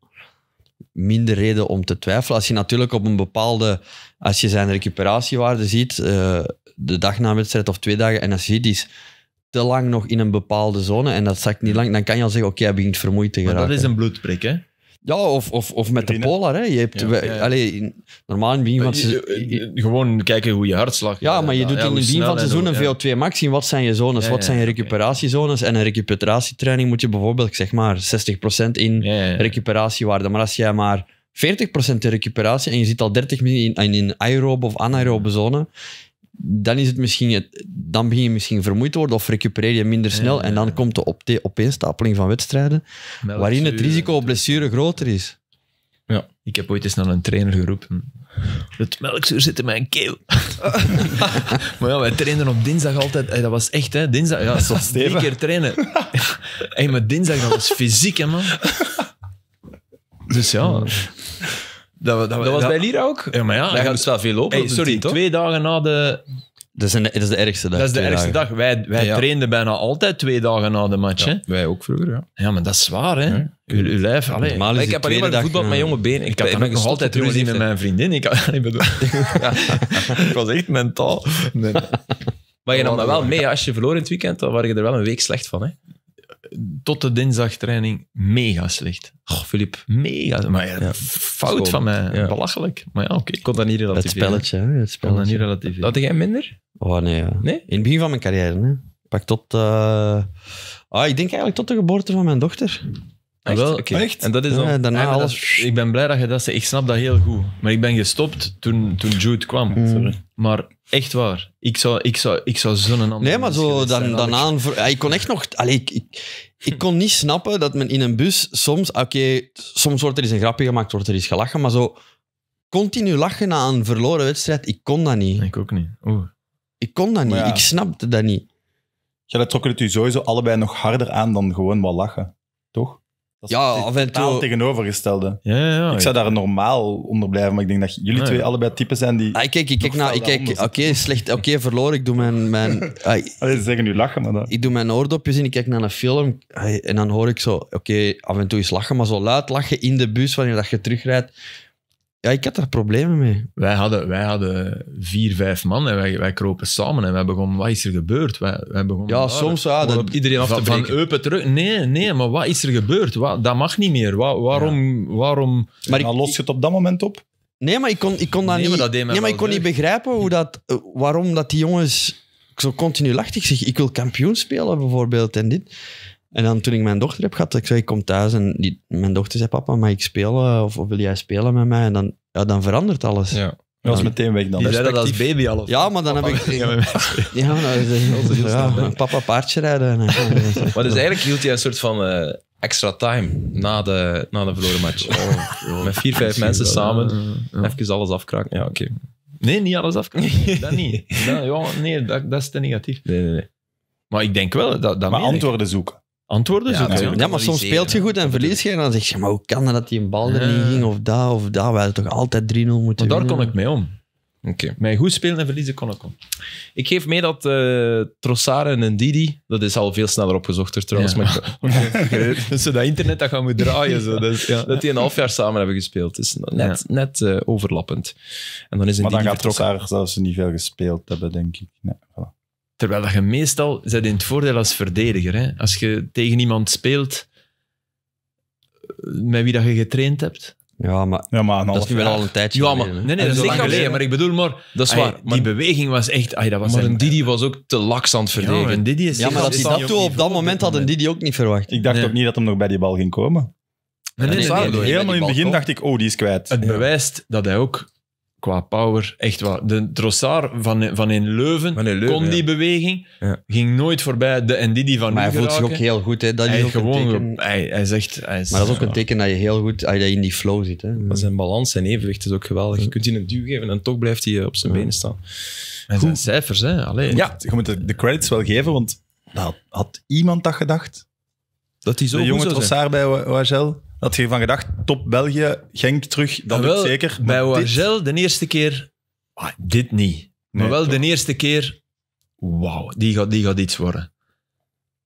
minder reden om te twijfelen. Als je natuurlijk op een bepaalde, als je zijn recuperatiewaarde ziet, eh, de dag na wedstrijd of twee dagen, en als je ziet, die is te lang nog in een bepaalde zone en dat zakt niet lang, dan kan je al zeggen, oké, hij begint vermoeid te geraken. Maar dat is een bloedprik, hè? Ja, of, of, of met de Polar. Hè. Je hebt, ja, normaal in begin van seizoen... Gewoon kijken hoe je hartslag... Ja, maar je doet in het begin van het eh, seizoen een VO2 max zien. Wat zijn je zones? wat zijn je recuperatiezones? En een recuperatietraining moet je bijvoorbeeld, zeg maar, 60% in recuperatiewaarde. Maar als jij maar 40% in recuperatie en je zit al 30 minuten in, in, aerobe of anaerobe zone dan, is het misschien dan begin je misschien vermoeid te worden of recupereer je minder snel. En dan komt de, op opeenstapeling van wedstrijden, waarin het risico op blessure groter is. Ja, ik heb ooit eens naar een trainer geroepen. Het melkzuur zit in mijn keel. maar ja, wij trainen op dinsdag altijd. dat was echt, hè? Dinsdag. Ja, dat drie keer trainen. hey, maar dinsdag, dat was fysiek, hè, man. Dus ja. Dat, dat, was bij Lira ook? Ja, maar ja. gaat- dus- wel veel lopen. sorry, twee dagen na de... Dat is, is de ergste dag. dat is de ergste dag. Wij, wij trainden bijna altijd twee dagen na de match. wij ook vroeger, ja. ja maar dat is zwaar, hè? U Uw, lijf. Allee, ik heb alleen maar voetbal met mijn eh, jonge benen. ik heb nog nog altijd ruzie met mijn vriendin. Ik, ik bedoel, ik was echt mentaal. Nee, Maar je nam dat wel mee. Als je verloor in het weekend, dan waren je er wel een week slecht van. Hè? tot de dinsdagtraining mega slecht. Oh, Filip. Mega. Maar ja, fout van mij. Belachelijk. Maar ja, oké. Ik kon dat niet relatief. Het spelletje. Hè? Het spelletje. dat niet jij minder? Oh, nee, nee. In het begin van mijn carrière. Hè? Pak tot... Eh, ah, ik denk eigenlijk tot de geboorte van mijn dochter. Ah, wel, Echt? En dat is dan, daarna alles... ik ben blij dat je dat zegt. Ik snap dat heel goed. Maar ik ben gestopt toen, toen Jude kwam. Mm. Maar Echt waar. Ik zou, ik zou, ik zou zo'n ander Nee, maar zo dan, dan aan... Ah, ik kon echt nog... Allee, ik, ik, kon niet snappen dat men in een bus soms... Ah, oké, soms wordt er eens een grapje gemaakt, wordt er eens gelachen, maar zo continu lachen na een verloren wedstrijd, ik kon dat niet. Ik ook niet. Oeh. Ik kon dat niet. Ik snapte dat niet. Ja, dat trokken het u sowieso allebei nog harder aan dan gewoon wat lachen. Toch? ja, af en toe. tegenovergestelde. Ja, ja, ja, ik zou daar normaal onder blijven, maar ik denk dat jullie ah, twee allebei typen zijn die. Ah, ik kijk, ik kijk, naar ik kijk oké, slecht, oké, verloren. Ik doe mijn. mijn ze zeggen nu lachen, maar dan. Ik doe mijn oordopjes in, ik kijk naar een film en dan hoor ik zo, oké, af en toe is lachen, maar zo luid lachen in de bus wanneer dat je terugrijdt ja, ik had daar problemen mee. Wij hadden, wij hadden vier, vijf man en wij, wij kropen samen en we begonnen, wat is er gebeurd? Wij, wij begonnen, ja, soms ja, dat iedereen af te breken. Van Eupen terug, nee, nee, maar wat is er gebeurd? Wat, dat mag niet meer. Wat, waarom? waarom maar ik, los je het op dat moment op? Nee, maar ik kon, ik kon dat niet, dat nee, maar ik kon niet begrijpen hoe dat, eh, waarom dat die jongens zo continu lacht. Ik zeg, ik wil kampioen spelen bijvoorbeeld en dit. En dan toen ik mijn dochter heb gehad, ik zei, ik kom thuis en die, mijn dochter zei, papa, mag ik spelen? Of, wil jij spelen met mij? En dan, ja, dan verandert alles. Ja. Dat was meteen weg dan. Die zei dat als baby al. ja, maar dan heb ik... Ja, nou, is ja, papa paardje rijden. En, maar dus eigenlijk hield hij een soort van eh, extra time na de, na de verloren match. Oh, oh, met vier, vijf mensen samen. Even alles afkraken. Ja, oké. Nee, niet alles afkraken. dat niet. ja, nee, dat, dat is te negatief. Nee, nee, nee. Maar ik denk wel... Dat, dat maar antwoorden zoeken antwoorden ja, Ja, maar soms speelt je goed en verlies je. En dan zeg je, maar hoe kan dat dat die een bal er niet ging? Of dat, of dat. We hadden toch altijd 3-0 moeten Maar daar kon ik mee om. Oké, Met goed spelen en verliezen kon ik om. Ik geef mee dat uh, Trossard en Didi, dat is al veel sneller opgezocht trouwens. Ja. Maar, okay. dus dat internet dat gaan we draaien. Zo. Dat, ja. dat, die een half jaar samen hebben gespeeld. is dus net, net eh, overlappend. En dan is maar dan gaat Trossard zelfs niet veel gespeeld hebben, denk ik. Nee, voilà. Terwijl dat je meestal zit in het voordeel als verdediger. Hè? Als je tegen iemand speelt eh, met wie dat je getraind hebt. Ja, maar, ja, maar dat is nu wel al een tijdje ja, maar, geleden, Nee, nee, dat is niet geleden, Maar ik bedoel maar... Dat die beweging was echt... Ay, dat was maar een Didi was ook te laks aan het verdedigen. Ja, is ja maar dat hij dat toe op dat moment had een Didi ook niet verwacht. Ik dacht ook niet dat hem nog bij die bal ging komen. nee, nee Helemaal in het begin dacht ik, oh, die is kwijt. Het bewijst dat hij ook qua power, echt waar. De Trossard van, van in Leuven, kon die beweging, ging nooit voorbij de Ndidi van Maar hij voelt zich ook heel goed. Hè? Dat hij, is gewoon, hij, hij, zegt, hij is, Maar dat is ook een teken dat je heel goed dat in die flow zit. Hè? Maar zijn balans, zijn evenwicht is ook geweldig. Je kunt hij een duw geven en toch blijft hij eh, op zijn benen staan. En zijn cijfers, hè? alleen Ja, je moet de, credits wel geven, want had iemand dat gedacht? Dat hij zo de jonge Trossard bij Wagel? Had je van gedacht, top België, Genk terug, dat wel, zeker. Bij Wagel de eerste keer, ah, dit niet. maar wel de eerste keer, wauw, die gaat, die gaat iets worden.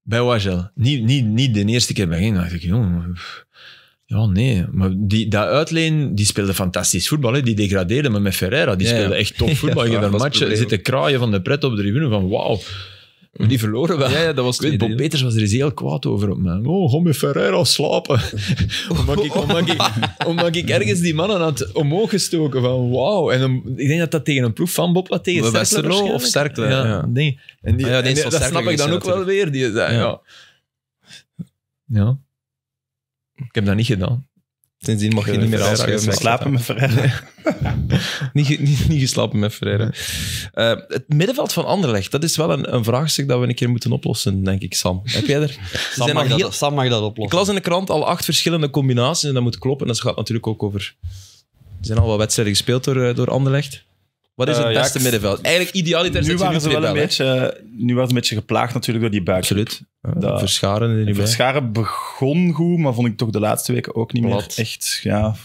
Bij Wagel. Niet, niet, niet de eerste keer bij Genk, dacht ik, jongen... Ja, nee. Maar die, dat uitleen, die speelde fantastisch voetbal. Hè. Die degradeerde me met Ferreira. Die speelde echt top voetbal. Ja, je hebt matchen zitten kraaien van de pret op de tribune van wauw die verloren wel. Ja, ja dat was Bob Peters was er eens heel kwaad over op me. Oh, Homie Ferreira slapen. omdat, ik, Om ik, ik ergens die mannen had omhoog gestoken van wauw. En ik denk dat dat tegen een proef van Bob was tegen Westerlo of Sterkle. Ja, Nee. En die, ah dat snap ik dan ook wel weer. Die, ja. ja. Ja. Ik heb dat niet gedaan. Sindsdien mag je niet meer aanschuiven. Geslapen met Ferreira. niet, niet, geslapen met Ferreira. Eh, het middenveld van Anderlecht, dat is wel een, een, vraagstuk dat we een keer moeten oplossen, denk ik, Sam. Heb jij er... Sam, mag dat, oplossen. Ik las in de krant al acht verschillende combinaties en dat moet kloppen. dat gaat natuurlijk ook over... Er zijn al wat wedstrijden gespeeld door, eh, door Anderlecht. Wat is het eh, beste middenveld? Eigenlijk idealiter Nu eh, nu waren ze wel een beetje, nu was het een beetje geplaagd natuurlijk door die buik. Absoluut. Verscharen Verscharen begon goed, maar vond ik toch de laatste weken ook niet meer echt... Ja,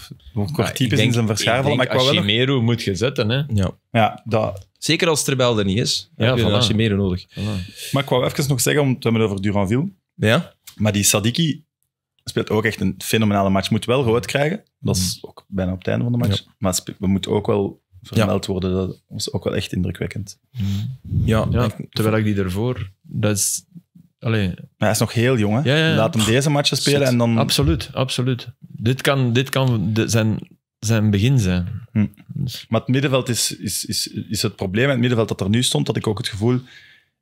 kort typisch in zijn verscharen. Maar ik wel... moet je zetten, hè. Ja. Ja, dat, Zeker als Trebel er niet is. Ja, heb je voilà. nodig. Maar ik wou even nog zeggen, om te hebben over Duranville. Ja? Maar die Sadiki speelt ook echt een fenomenale match. Moet wel rood krijgen. Dat is mm. ook bijna op het einde van de match. Maar we moeten ook wel vermeld worden. Dat was ook wel echt indrukwekkend. Mm. Ja, terwijl ik die ervoor... Dat is, allee. Maar hij is nog heel jong, hè? Laat hem deze matchen spelen en dan... Absoluut, absoluut. Dit kan, dit kan zijn, zijn begin zijn. Hm. Dus- maar het middenveld is, is, is, is het probleem. Het middenveld dat er nu stond, Dat ik ook het gevoel,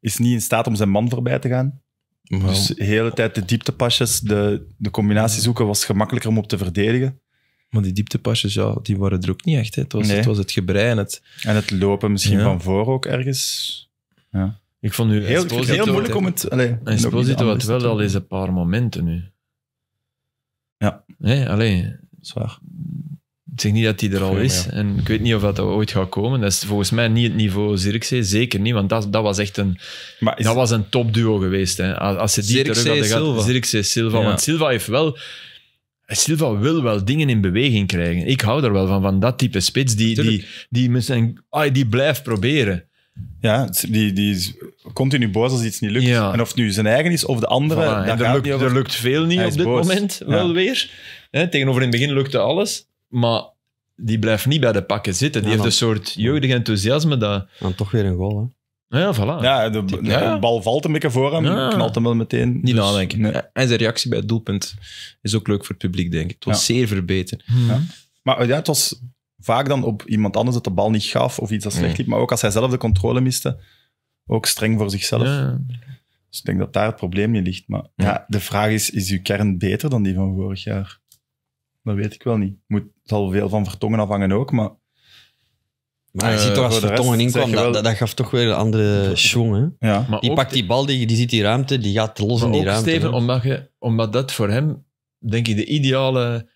is niet in staat om zijn man voorbij te gaan. Dus de hele tijd de dieptepasjes, de, de combinatie zoeken was gemakkelijker om op te verdedigen. Maar die dieptepasjes, ja, die waren er ook niet echt. Hè. Het, was, het was het gebrein. Het... En het lopen misschien van voor ook ergens. Ja. Ik vond nu heel, heel moeilijk om het... Allee, Esposito had wel al deze paar momenten nu. Ja. Nee, alleen... Zwaar. Ik zeg niet dat die er al is. En ik weet niet of dat ooit gaat komen. Dat is volgens mij niet het niveau Zirkzee. Zeker niet, want dat, dat was echt een, maar dat was een topduo geweest. Hè. Als, ze die terug hadden Silva. Gaat, Zirkzee Silva. Want Silva heeft wel Silva wil wel dingen in beweging krijgen. Ik hou er wel van, van dat type spits die, die, die, met zijn, ah, die blijft proberen. Ja, die, die continu boos als iets niet lukt. En of het nu zijn eigen is of de andere. Voilà. er, lukt, er lukt veel niet op dit moment, wel weer. tegenover in het begin lukte alles. Maar die blijft niet bij de pakken zitten. Die heeft een soort jeugdig enthousiasme. Dat... Dan toch weer een goal, hè? Ja, voilà. Ja, de, bal valt een beetje voor hem, ja. knalt hem wel meteen. Niet dus- nadenken. En zijn reactie bij het doelpunt is ook leuk voor het publiek, denk ik. Het was zeer verbeterd. Hmm. Maar ja, het was vaak dan op iemand anders dat de bal niet gaf of iets dat slecht liep. Maar ook als hij zelf de controle miste, ook streng voor zichzelf. Dus ik denk dat daar het probleem in ligt. Maar ja, de vraag is, is uw kern beter dan die van vorig jaar? Dat weet ik wel niet. Moet, al zal veel van vertongen afhangen ook, maar maar je ziet eh, toch als Vertongen inkwam, dat, dat, gaf toch weer een andere schwung. Hè? Ja. Die pakt die bal, die, die ziet die ruimte, die gaat los in die ruimte. Steven, omdat, je, omdat dat voor hem, denk ik, de ideale...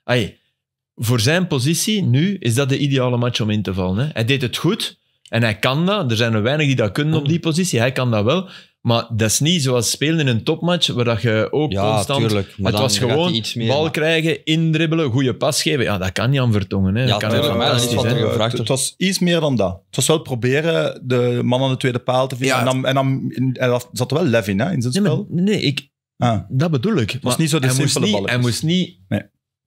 voor zijn positie nu is dat de ideale match om in te vallen. Hè? Hij deed het goed en hij kan dat. Er zijn er weinig die dat kunnen op oh. die positie. Hij kan dat wel. Maar dat is niet zoals spelen in een topmatch, waar dat je ook ja, constant... Tuurlijk, het was gewoon iets meer, bal krijgen, indribbelen, goede pas geven. Ja, dat kan Jan Vertongen. Hè. Ja, dat kan tuurlijk, dat is wat er gevraagd Het, was iets meer dan dat. Het was wel proberen de man aan de tweede paal te vinden. Ja, en, dan, en, en zat er wel lef in, hè, in zijn spel. nee, ik, ah. dat bedoel ik. Het was niet zo de simpele bal. Hij moest niet...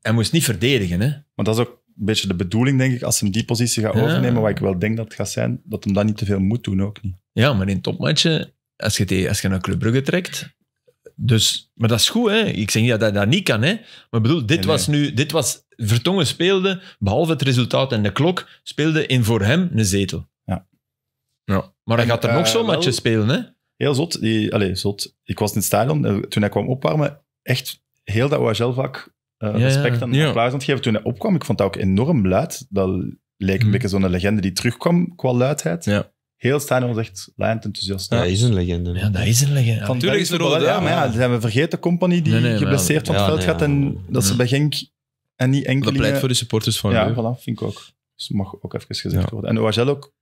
Hij moest niet verdedigen, hè? Maar dat is ook een beetje de bedoeling, denk ik, als hij die positie gaat overnemen, ja. wat ik wel denk dat het gaat zijn, dat hem dat niet te veel moet doen, ook niet. Ja, maar in topmatchen als je, die, naar Club Brugge trekt. Dus, maar dat is goed, hè? Ik zeg niet dat dat, dat niet kan, hè? Maar bedoel, dit was nu. Dit was, Vertongen speelde, behalve het resultaat en de klok, speelde in voor hem een zetel. Ja. ja. Maar hij gaat er nog eh, zo'n matje spelen, hè? Heel zot. Die, allez, zot. Ik was in het stadion eh, toen hij kwam opwarmen. Echt heel dat OHL-vak eh, respect en ja. applaus aan het geven. Toen hij opkwam, ik vond dat ook enorm luid. Dat leek een mm. beetje zo'n legende die terugkwam qua luidheid. Ja heel stadion was echt laaiend enthousiast. Dat is een legende. Ja, dat is een legende. Natuurlijk is er ook Ja, maar ja, zijn we vergeten Company die Nee, geblesseerd van het veld gaat en dat ze bij Genk en niet Dat pleit voor de supporters van ja, vind ik ook. Dus dat mag ook even gezegd worden. En Oagel ook,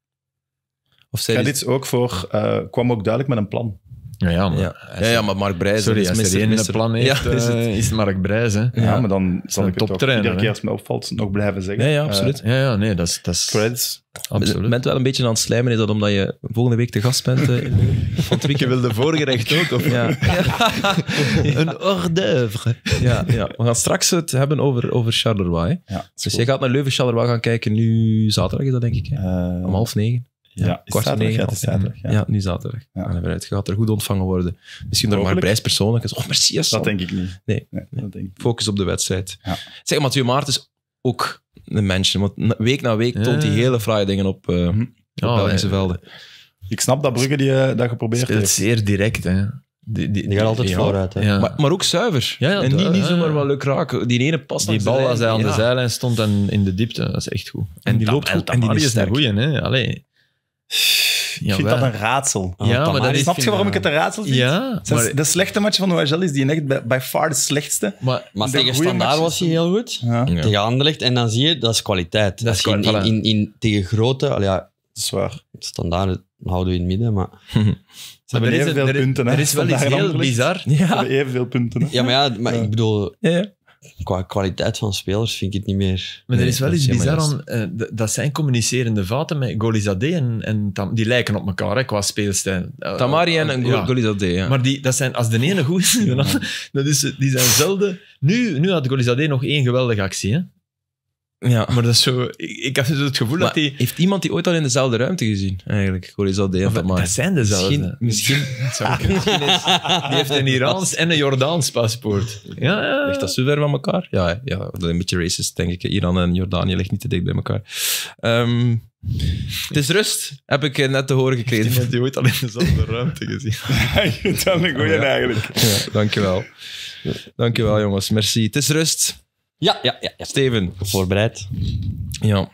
Of zij dit is- ook voor, eh, kwam ook duidelijk met een plan. Ja, ja, maar, Mark Breijs is als er één plan heeft, eh, is, het. is Mark Brijs. Hè. Ja, maar dan zal ik het toch iedere keer als mij opvalt nog blijven zeggen. Ja, ja eh, absoluut. ja, ja, nee, dat is... Dat is Absoluut. Het wel een beetje aan het slijmen is dat omdat je volgende week te gast bent. Uh, eh, Want je wilde voorgerecht ook, of? Ja. een hors d'oeuvre. Ja, ja, we gaan straks het hebben over, over Charleroi. dus jij gaat naar Leuven-Charleroi gaan kijken nu zaterdag, is dat denk ik. Hè? Om half negen. Ja, zaterdag, negen. Het zaterdag, ja. nu zaterdag. Ja. we eruit. gaat er goed ontvangen worden. Misschien door maar persoonlijk. Is, oh, merci. dat denk ik niet. Nee, nee, nee. Dat denk ik. focus op de wedstrijd. Ja. Zeg, Mathieu Maart is ook een mensje. Want week na week toont hij hele fraaie dingen op, eh, mhm. op Belgische eh, velden. Ik snap dat Brugge die, eh, dat geprobeerd heeft. Zeer direct, hè. Die, die, die, gaat altijd vooruit. Hè. Maar, maar, ook zuiver. en niet, niet zomaar wel leuk raken. Die ene pas Die bal als hij aan de zijlijn stond en in de diepte, dat is echt goed. En, die loopt goed en die is sterk. Goeien, hè? Allee, ik vind dat een raadsel. ja, maar dat is, Snap je waarom ik het een raadsel vind? Ja, maar... De slechte match van OHL is die echt bij far de slechtste. Maar, maar tegen Standaard was hij heel goed. Ja. Ja. Tegen Anderlecht. En dan zie je, dat is kwaliteit. Dat is in, in, tegen grote... Al ja, Zwaar. Standaard houden we in het midden, maar... Ze hebben evenveel punten. Er, is wel iets heel bizar. Ja. Ze hebben evenveel punten. Ja, maar ja, maar ik bedoel qua kwaliteit van spelers vind ik het niet meer. Maar er is wel iets bizar aan. Eh, dat zijn communicerende vaten met Golizade en, en Tam, die lijken op elkaar hè, qua speelstijl. Uh, Tamari en, en eh, ja. Maar die, dat zijn, als de ene goed is, dat is, die zijn zelden. Nu, nu had Golizade nog één geweldige actie. Hè? Ja. Maar dat is zo... Ik, heb zo dus het gevoel dat die... Heeft iemand die ooit al in dezelfde ruimte gezien? Eigenlijk, Van dat zijn dezelfde. Misschien, misschien, is, die heeft een Iraans en een Jordaans paspoort. Ja, ja. Ligt dat zo ver van elkaar? Ja, ja, dat is een beetje racist, denk ik. Iran en Jordanië ligt niet te dicht bij elkaar. Ehm, het is rust, heb ik eh, net te horen gekregen. Iemand die ooit al in dezelfde ruimte gezien. dat is een goeie oh eigenlijk. Ja, dankjewel. Dankjewel, jongens. Merci. Het is rust. Ja, ja, ja. Steven. Voorbereid. Ja.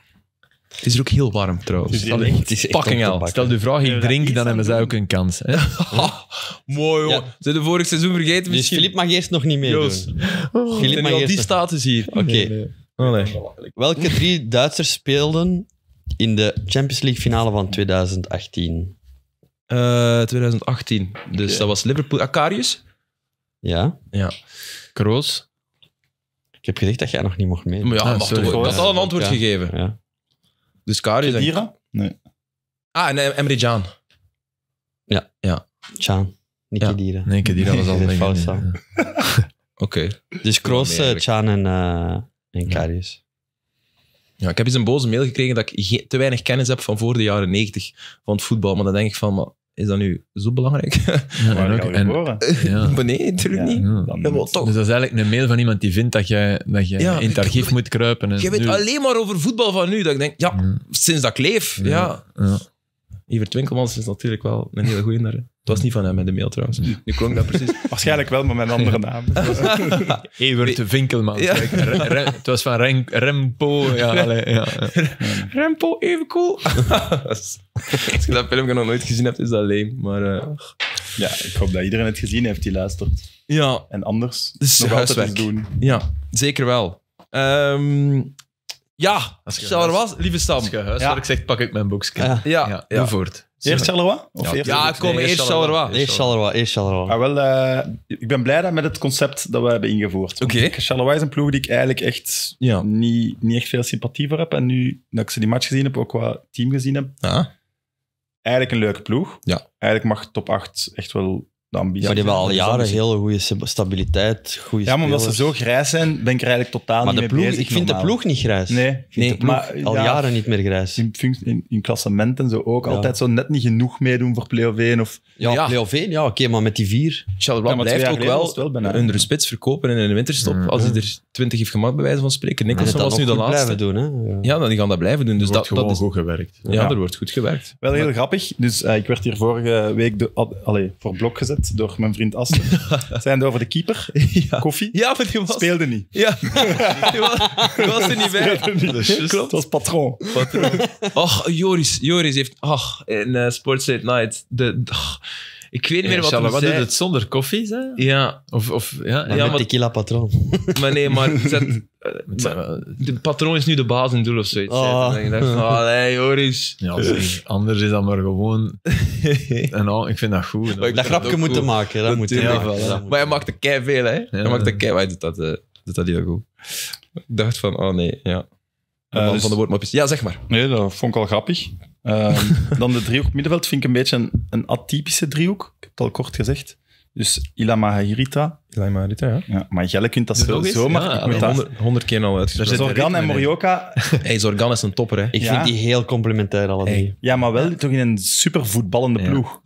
Het is er ook heel warm trouwens. Het is, Fucking Stel de vraag, ik drink, dan hebben zij ook een kans. Hè? Mooi hoor. Ze Zijn de vorig seizoen vergeten Dus misschien? Filip mag eerst nog niet meedoen. Joost. Filip mag al eerst die nog- status hier. Oké. Nee. Welke drie Duitsers speelden in de Champions League finale van 2018? 2018. Eh, dus dat was Liverpool. Acarius? Ja? Ja. Kroos. Ik heb gezegd dat jij nog niet mocht mee. ja, ah, dat is al een antwoord gegeven. Ja. Dus Kari... Nee. Ah, en eh, Emre Can. Ja. Ja. Chan niet Ja. Kedira. Nee, Kedira was al een fout. Oké. Dus Kroos, Nee, eh, en, eh, Karius. Ja, ik heb eens een boze mail gekregen dat ik te weinig kennis heb van voor de jaren negentig van het voetbal. Maar dan denk ik van, maar is dat nu zo belangrijk? Ja, ook, en, ja. nee, natuurlijk niet. Ja. Dan, toch. Dus dat is eigenlijk een mail van iemand die vindt dat je dat in het archief moet kruipen. En je weet alleen maar over voetbal van nu. Dat ik denk, ja, sinds dat ik leef. Ja. Evert Winkelmans is natuurlijk wel een hele goeie daar. Het was niet van hem met de mail trouwens. Nu klonk dat precies. Waarschijnlijk wel, maar met een andere naam. Evert Winkelmans. Ja. het was van Rempo. Ja, ja, Rempo, even cool. Als je dat filmpje nog nooit gezien hebt, is dat alleen. Maar, eh, Ja, ik hoop dat iedereen het gezien heeft die luistert. Ja. En anders dus nog huiswerk. doen. Ja, zeker wel. Ehm, ja, Charleroi, was, lieve Sam. Als ja. ik zeg, pak ik mijn boekje. Ah, ja. Ja. voort. Eerst Charleroi? Of ja, eerst ja kom, eerst Charleroi. Eerst Charleroi, eerst Charleroi. Ah, wel, eh, ik ben blij dat met het concept dat we hebben ingevoerd. Oké. Okay. is een ploeg die ik eigenlijk echt niet, niet echt veel sympathie voor heb. En nu dat ik ze die match gezien heb, ook qua team gezien heb, eigenlijk een leuke ploeg. Ja. Eigenlijk mag top 8 echt wel maar die hebben al jaren hele goede stabiliteit, goede Ja, maar omdat ze zo grijs zijn, ben ik er eigenlijk totaal niet meer mee ik vind de ploeg niet grijs. Nee, maar, al jaren niet meer grijs. In, klassementen in, zo ook. Altijd zo net niet genoeg meedoen voor play-off Of, Ja, play offen ja, oké, maar met die vier. blijft ook wel, een Ruspits spits verkopen en in de winterstop. Mm. Als hij er twintig heeft gemaakt, bij wijze van spreken. dat was nu de laatste. blijven doen, hè. Ja. dan die gaan dat blijven doen. Dus dat, goed gewerkt. ja, er wordt goed gewerkt. wel heel grappig. Dus eh, ik werd hier vorige week voor voor blok gezet door mijn vriend Aster. Zijn over de keeper. Ja. Koffie. Ja, maar die was... Speelde niet. Ja. die, was, er niet bij. Niet. Klopt. Het was patroon. Patroon. Och, Joris. Joris heeft... Ach, in uh, Sports Night. De... Ik weet niet meer eh, wat hij wat doet het zonder koffie, hè? Ja. Of, of, ja, Maar ja, met maar, tequila patroon. Maar nee, maar... Zet, maar de patroon is nu de baas in doel of zoiets. Oh. Ah. En dan dacht ik, ah, Joris. Ja, anders is dat maar gewoon... en nou, ik vind dat goed. Dat maar dat grapje moeten goed. maken, dat, dat moet ja, Ja, maar hij maakt er veel, hè. Hij maakt er kei... Hij doet dat, uh, doet dat heel goed. Ik dacht van, oh nee, ja van eh, dus- de woordmapjes. Ja, zeg maar. Nee, dat vond ik al grappig. Ehm, dan de driehoek middenveld vind ik een beetje een, atypische driehoek. Ik heb het al kort gezegd. Dus Ilama Hirita. Ilama Mahirita, ja. ja maar Jelle kunt dat zo maar Ja, ja, honderd, keer al nou uitgesproken. Zorgan en Morioka. hey, Zorgan is een topper, hè. Ik vind die heel complementair, alle Ja, maar wel toch in een super voetballende ploeg.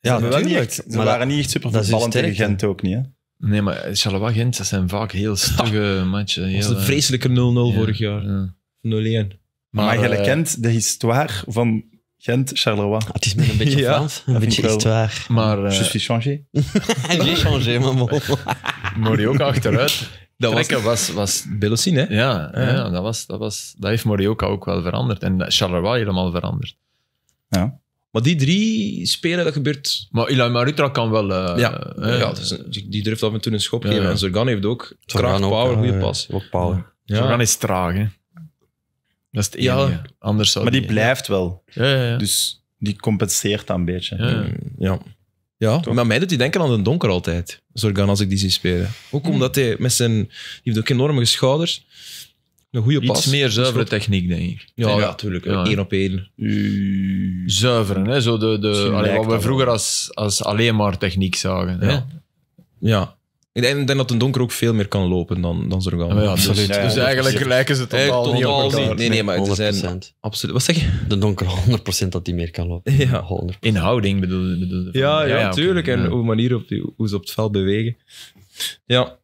Ja, natuurlijk. niet echt, ze waren niet echt super voetballend tegen Gent ook niet, hè. Nee, maar Charleroi-Gent, dat zijn vaak heel stugge matchen. Dat was een eh, vreselijke 0-0 vorig jaar. 0 Maar, je eh, kent de histoire van Gent, Charleroi. Ah, het is met een beetje Frans, een beetje histoire. Maar, uh, eh, Je suis changé. J'ai changé, maman. Morioka achteruit. Dat Trekken was, was, was Belosine, hè? Ja, ja, dat, was, dat, was, dat heeft Morioka ook wel veranderd. En Charleroi helemaal veranderd. Ja. Maar die drie spelen, dat gebeurt... Maar Ilan Marutra kan wel... Uh, ja, ja die durft af en toe een schop geven. En Zorgan heeft ook kracht, power, goede pas. Ook power. Zorgan is traag, hè? Dat is het Ja. Anders zou maar die, blijft wel. Ja, ja, ja. Dus die compenseert dat een beetje. Ja. Hmm. ja. maar mij doet hij denken aan de donker altijd. Zorgan, als ik die zie spelen. Ook hmm. omdat hij met zijn... Die heeft ook enorme schouders. Een goede pas. Iets meer zuivere techniek, denk ik. Ja, natuurlijk. Ja, Eén op één. zuivere Zuiveren, hè. Zo de, de, wat we vroeger als, als alleen maar techniek zagen. Ja. ja. Ik denk, dat een donker ook veel meer kan lopen dan, dan zo'n Ja, absoluut. Dus, eigenlijk lijken ze het. Eh, totaal niet op Nee, nee, maar het zijn... 100%. Absoluut. Wat zeg je? De donker 100% dat die meer kan lopen. Ja. 100%. In houding bedoel, je? Ja, ja, natuurlijk. en hoe, manier op die, hoe ze op het veld bewegen. Ja.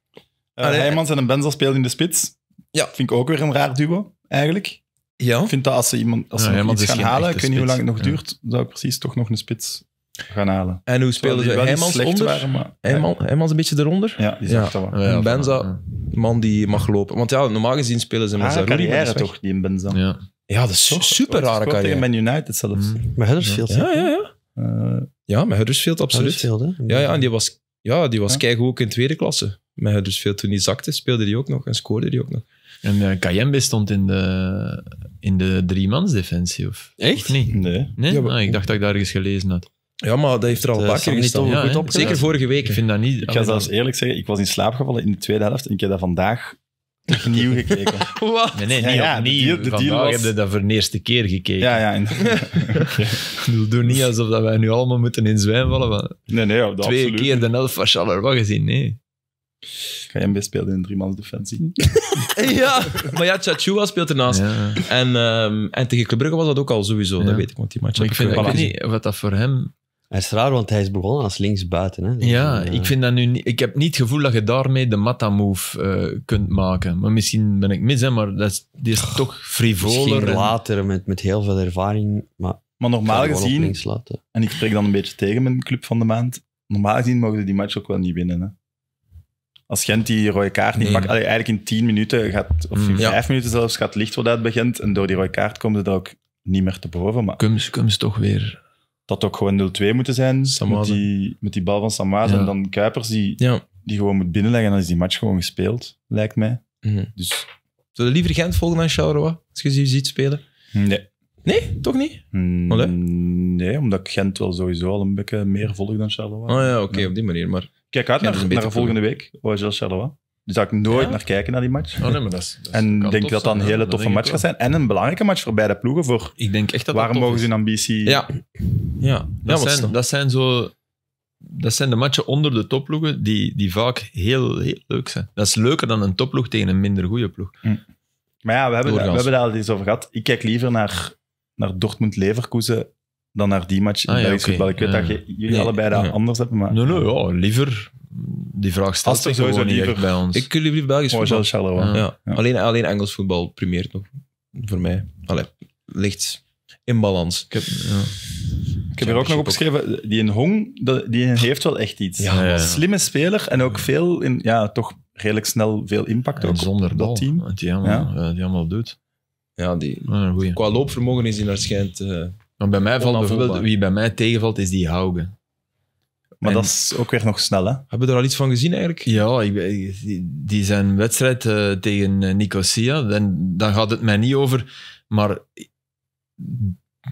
Uh, Heijmans en een Benzel speelden in de spits. Ja. Vind ik ook weer een raar duo, eigenlijk. Ja. Ik vind dat als ze iemand als ze iets gaan halen, ik weet niet hoe lang het nog duurt, zou ik precies toch nog een spits gaan halen. En hoe speelden ze? Heijmans onder? Waren, maar... Heijmans, een beetje eronder? Ja, die zegt ja. dat wel. Ja, Benza, man die mag lopen. Want ja, normaal gezien spelen ze met ah, carrière toch, die in Benza. Ja, ja dat is toch, super rare carrière. tegen Man United zelfs. Mm. Met Huddersfield. Ja, ja, ja. Uh, ja, met Huddersfield, absoluut. Huddersfield, hè? Ja, ja, en die was, ja, die was ja. ook in tweede klasse. Met Huddersfield, toen hij zakte, speelde hij ook nog en scoorde hij ook nog. En uh, Kayembe stond in de, in de driemansdefensie, of? Echt? Of niet? Nee. nee? Ja, ah, ik dacht dat ik daar ergens gelezen had. Ja, maar dat heeft er al een paar keer Ja, goed Zeker vorige week. Ik vind dat niet... Ik ga zelfs eerlijk zeggen, ik was in slaap gevallen in de tweede helft en ik heb dat vandaag opnieuw gekeken. Wat? Nee, nee, niet ja, opnieuw. Vandaag dat voor de eerste keer gekeken. Ja, ja. Ik okay. Doe niet alsof dat wij nu allemaal moeten in zwijm vallen. Nee, nee, absoluut Twee keer de helft van wat gezien, nee. Ga je best bespelen in driemans defensie. ja, maar ja, Chachua speelt ernaast. En, ehm, en tegen Club Brugge was dat ook al sowieso, dat weet ik, want die match maar Ik vind niet wat dat voor hem het is raar, want hij is begonnen als linksbuiten. Hè? Ja, ik, eh, vind dat nu ik heb niet het gevoel dat je daarmee de Mata-move eh, kunt maken. Maar misschien ben ik mis, hè, maar dat is, die is toch frivoler. later, met, met heel veel ervaring. Maar, maar normaal gezien, en ik spreek dan een beetje tegen mijn club van de maand, normaal gezien mogen ze die match ook wel niet winnen. Hè? Als Gent die rode kaart niet maakt, pakt, eigenlijk in tien minuten, gaat, of mm, in 5 minuten zelfs, gaat licht worden uit begint En door die rode kaart komen ze daar ook niet meer te boven. Kunnen ze toch weer dat ook gewoon 0-2 moeten zijn. Met die, met die bal van Samaas en dan Kuipers die, die gewoon moet binnenleggen. En dan is die match gewoon gespeeld, lijkt mij. Mm -hmm. dus. Zullen liever Gent volgen dan Charleroi, als je ze ziet spelen? Nee. Nee, toch niet? Mm, nee, omdat ik Gent wel sowieso al een beetje meer volg dan Charleroi. Oh ja, oké, op die manier. Maar kijk uit naar, naar volgende week, OHL Charleroi zou dus ik nooit naar kijken naar die match. Oh, nee, maar dat is, en denk dat dat een hele toffe match gaat zijn. En een belangrijke match voor beide ploegen. Voor ik denk echt dat waarom dat mogen ze hun ambitie... Ja, ja. Dat, zijn, dat zijn zo... Dat zijn de matchen onder de topploegen die, die vaak heel, heel leuk zijn. Dat is leuker dan een topploeg tegen een minder goede ploeg. Hm. Maar ja, we hebben, we hebben daar al iets over gehad. Ik kijk liever naar, naar Dortmund-Leverkusen dan naar die match in ah, Ik weet dat jullie allebei daar anders hebben, maar... Nee, nee, ja, liever die vraag stelt zich sowieso niet echt bij ons. Ik jullie Belgisch voetbal. shallow, ja. Ja. Alleen, alleen Engels voetbal primeert nog. Voor mij. Allee, ligt in balans. Ik heb, ja. ik heb er ook nog opgeschreven, die in Hong, die heeft wel echt iets. Slimme speler en ook veel, in, ja, toch redelijk snel veel impact ook zonder op dat team. die allemaal, doet. Ja, die, qua loopvermogen is hij naar schijnt... Eh, maar bij mij valt bijvoorbeeld, wie bij mij tegenvalt, is die Haugen. Maar dat is ook weer nog snel, hè? Hebben we er al iets van gezien eigenlijk? Ja, ik, die zijn wedstrijd eh, tegen eh, Nicosia. En dan gaat het mij niet over, maar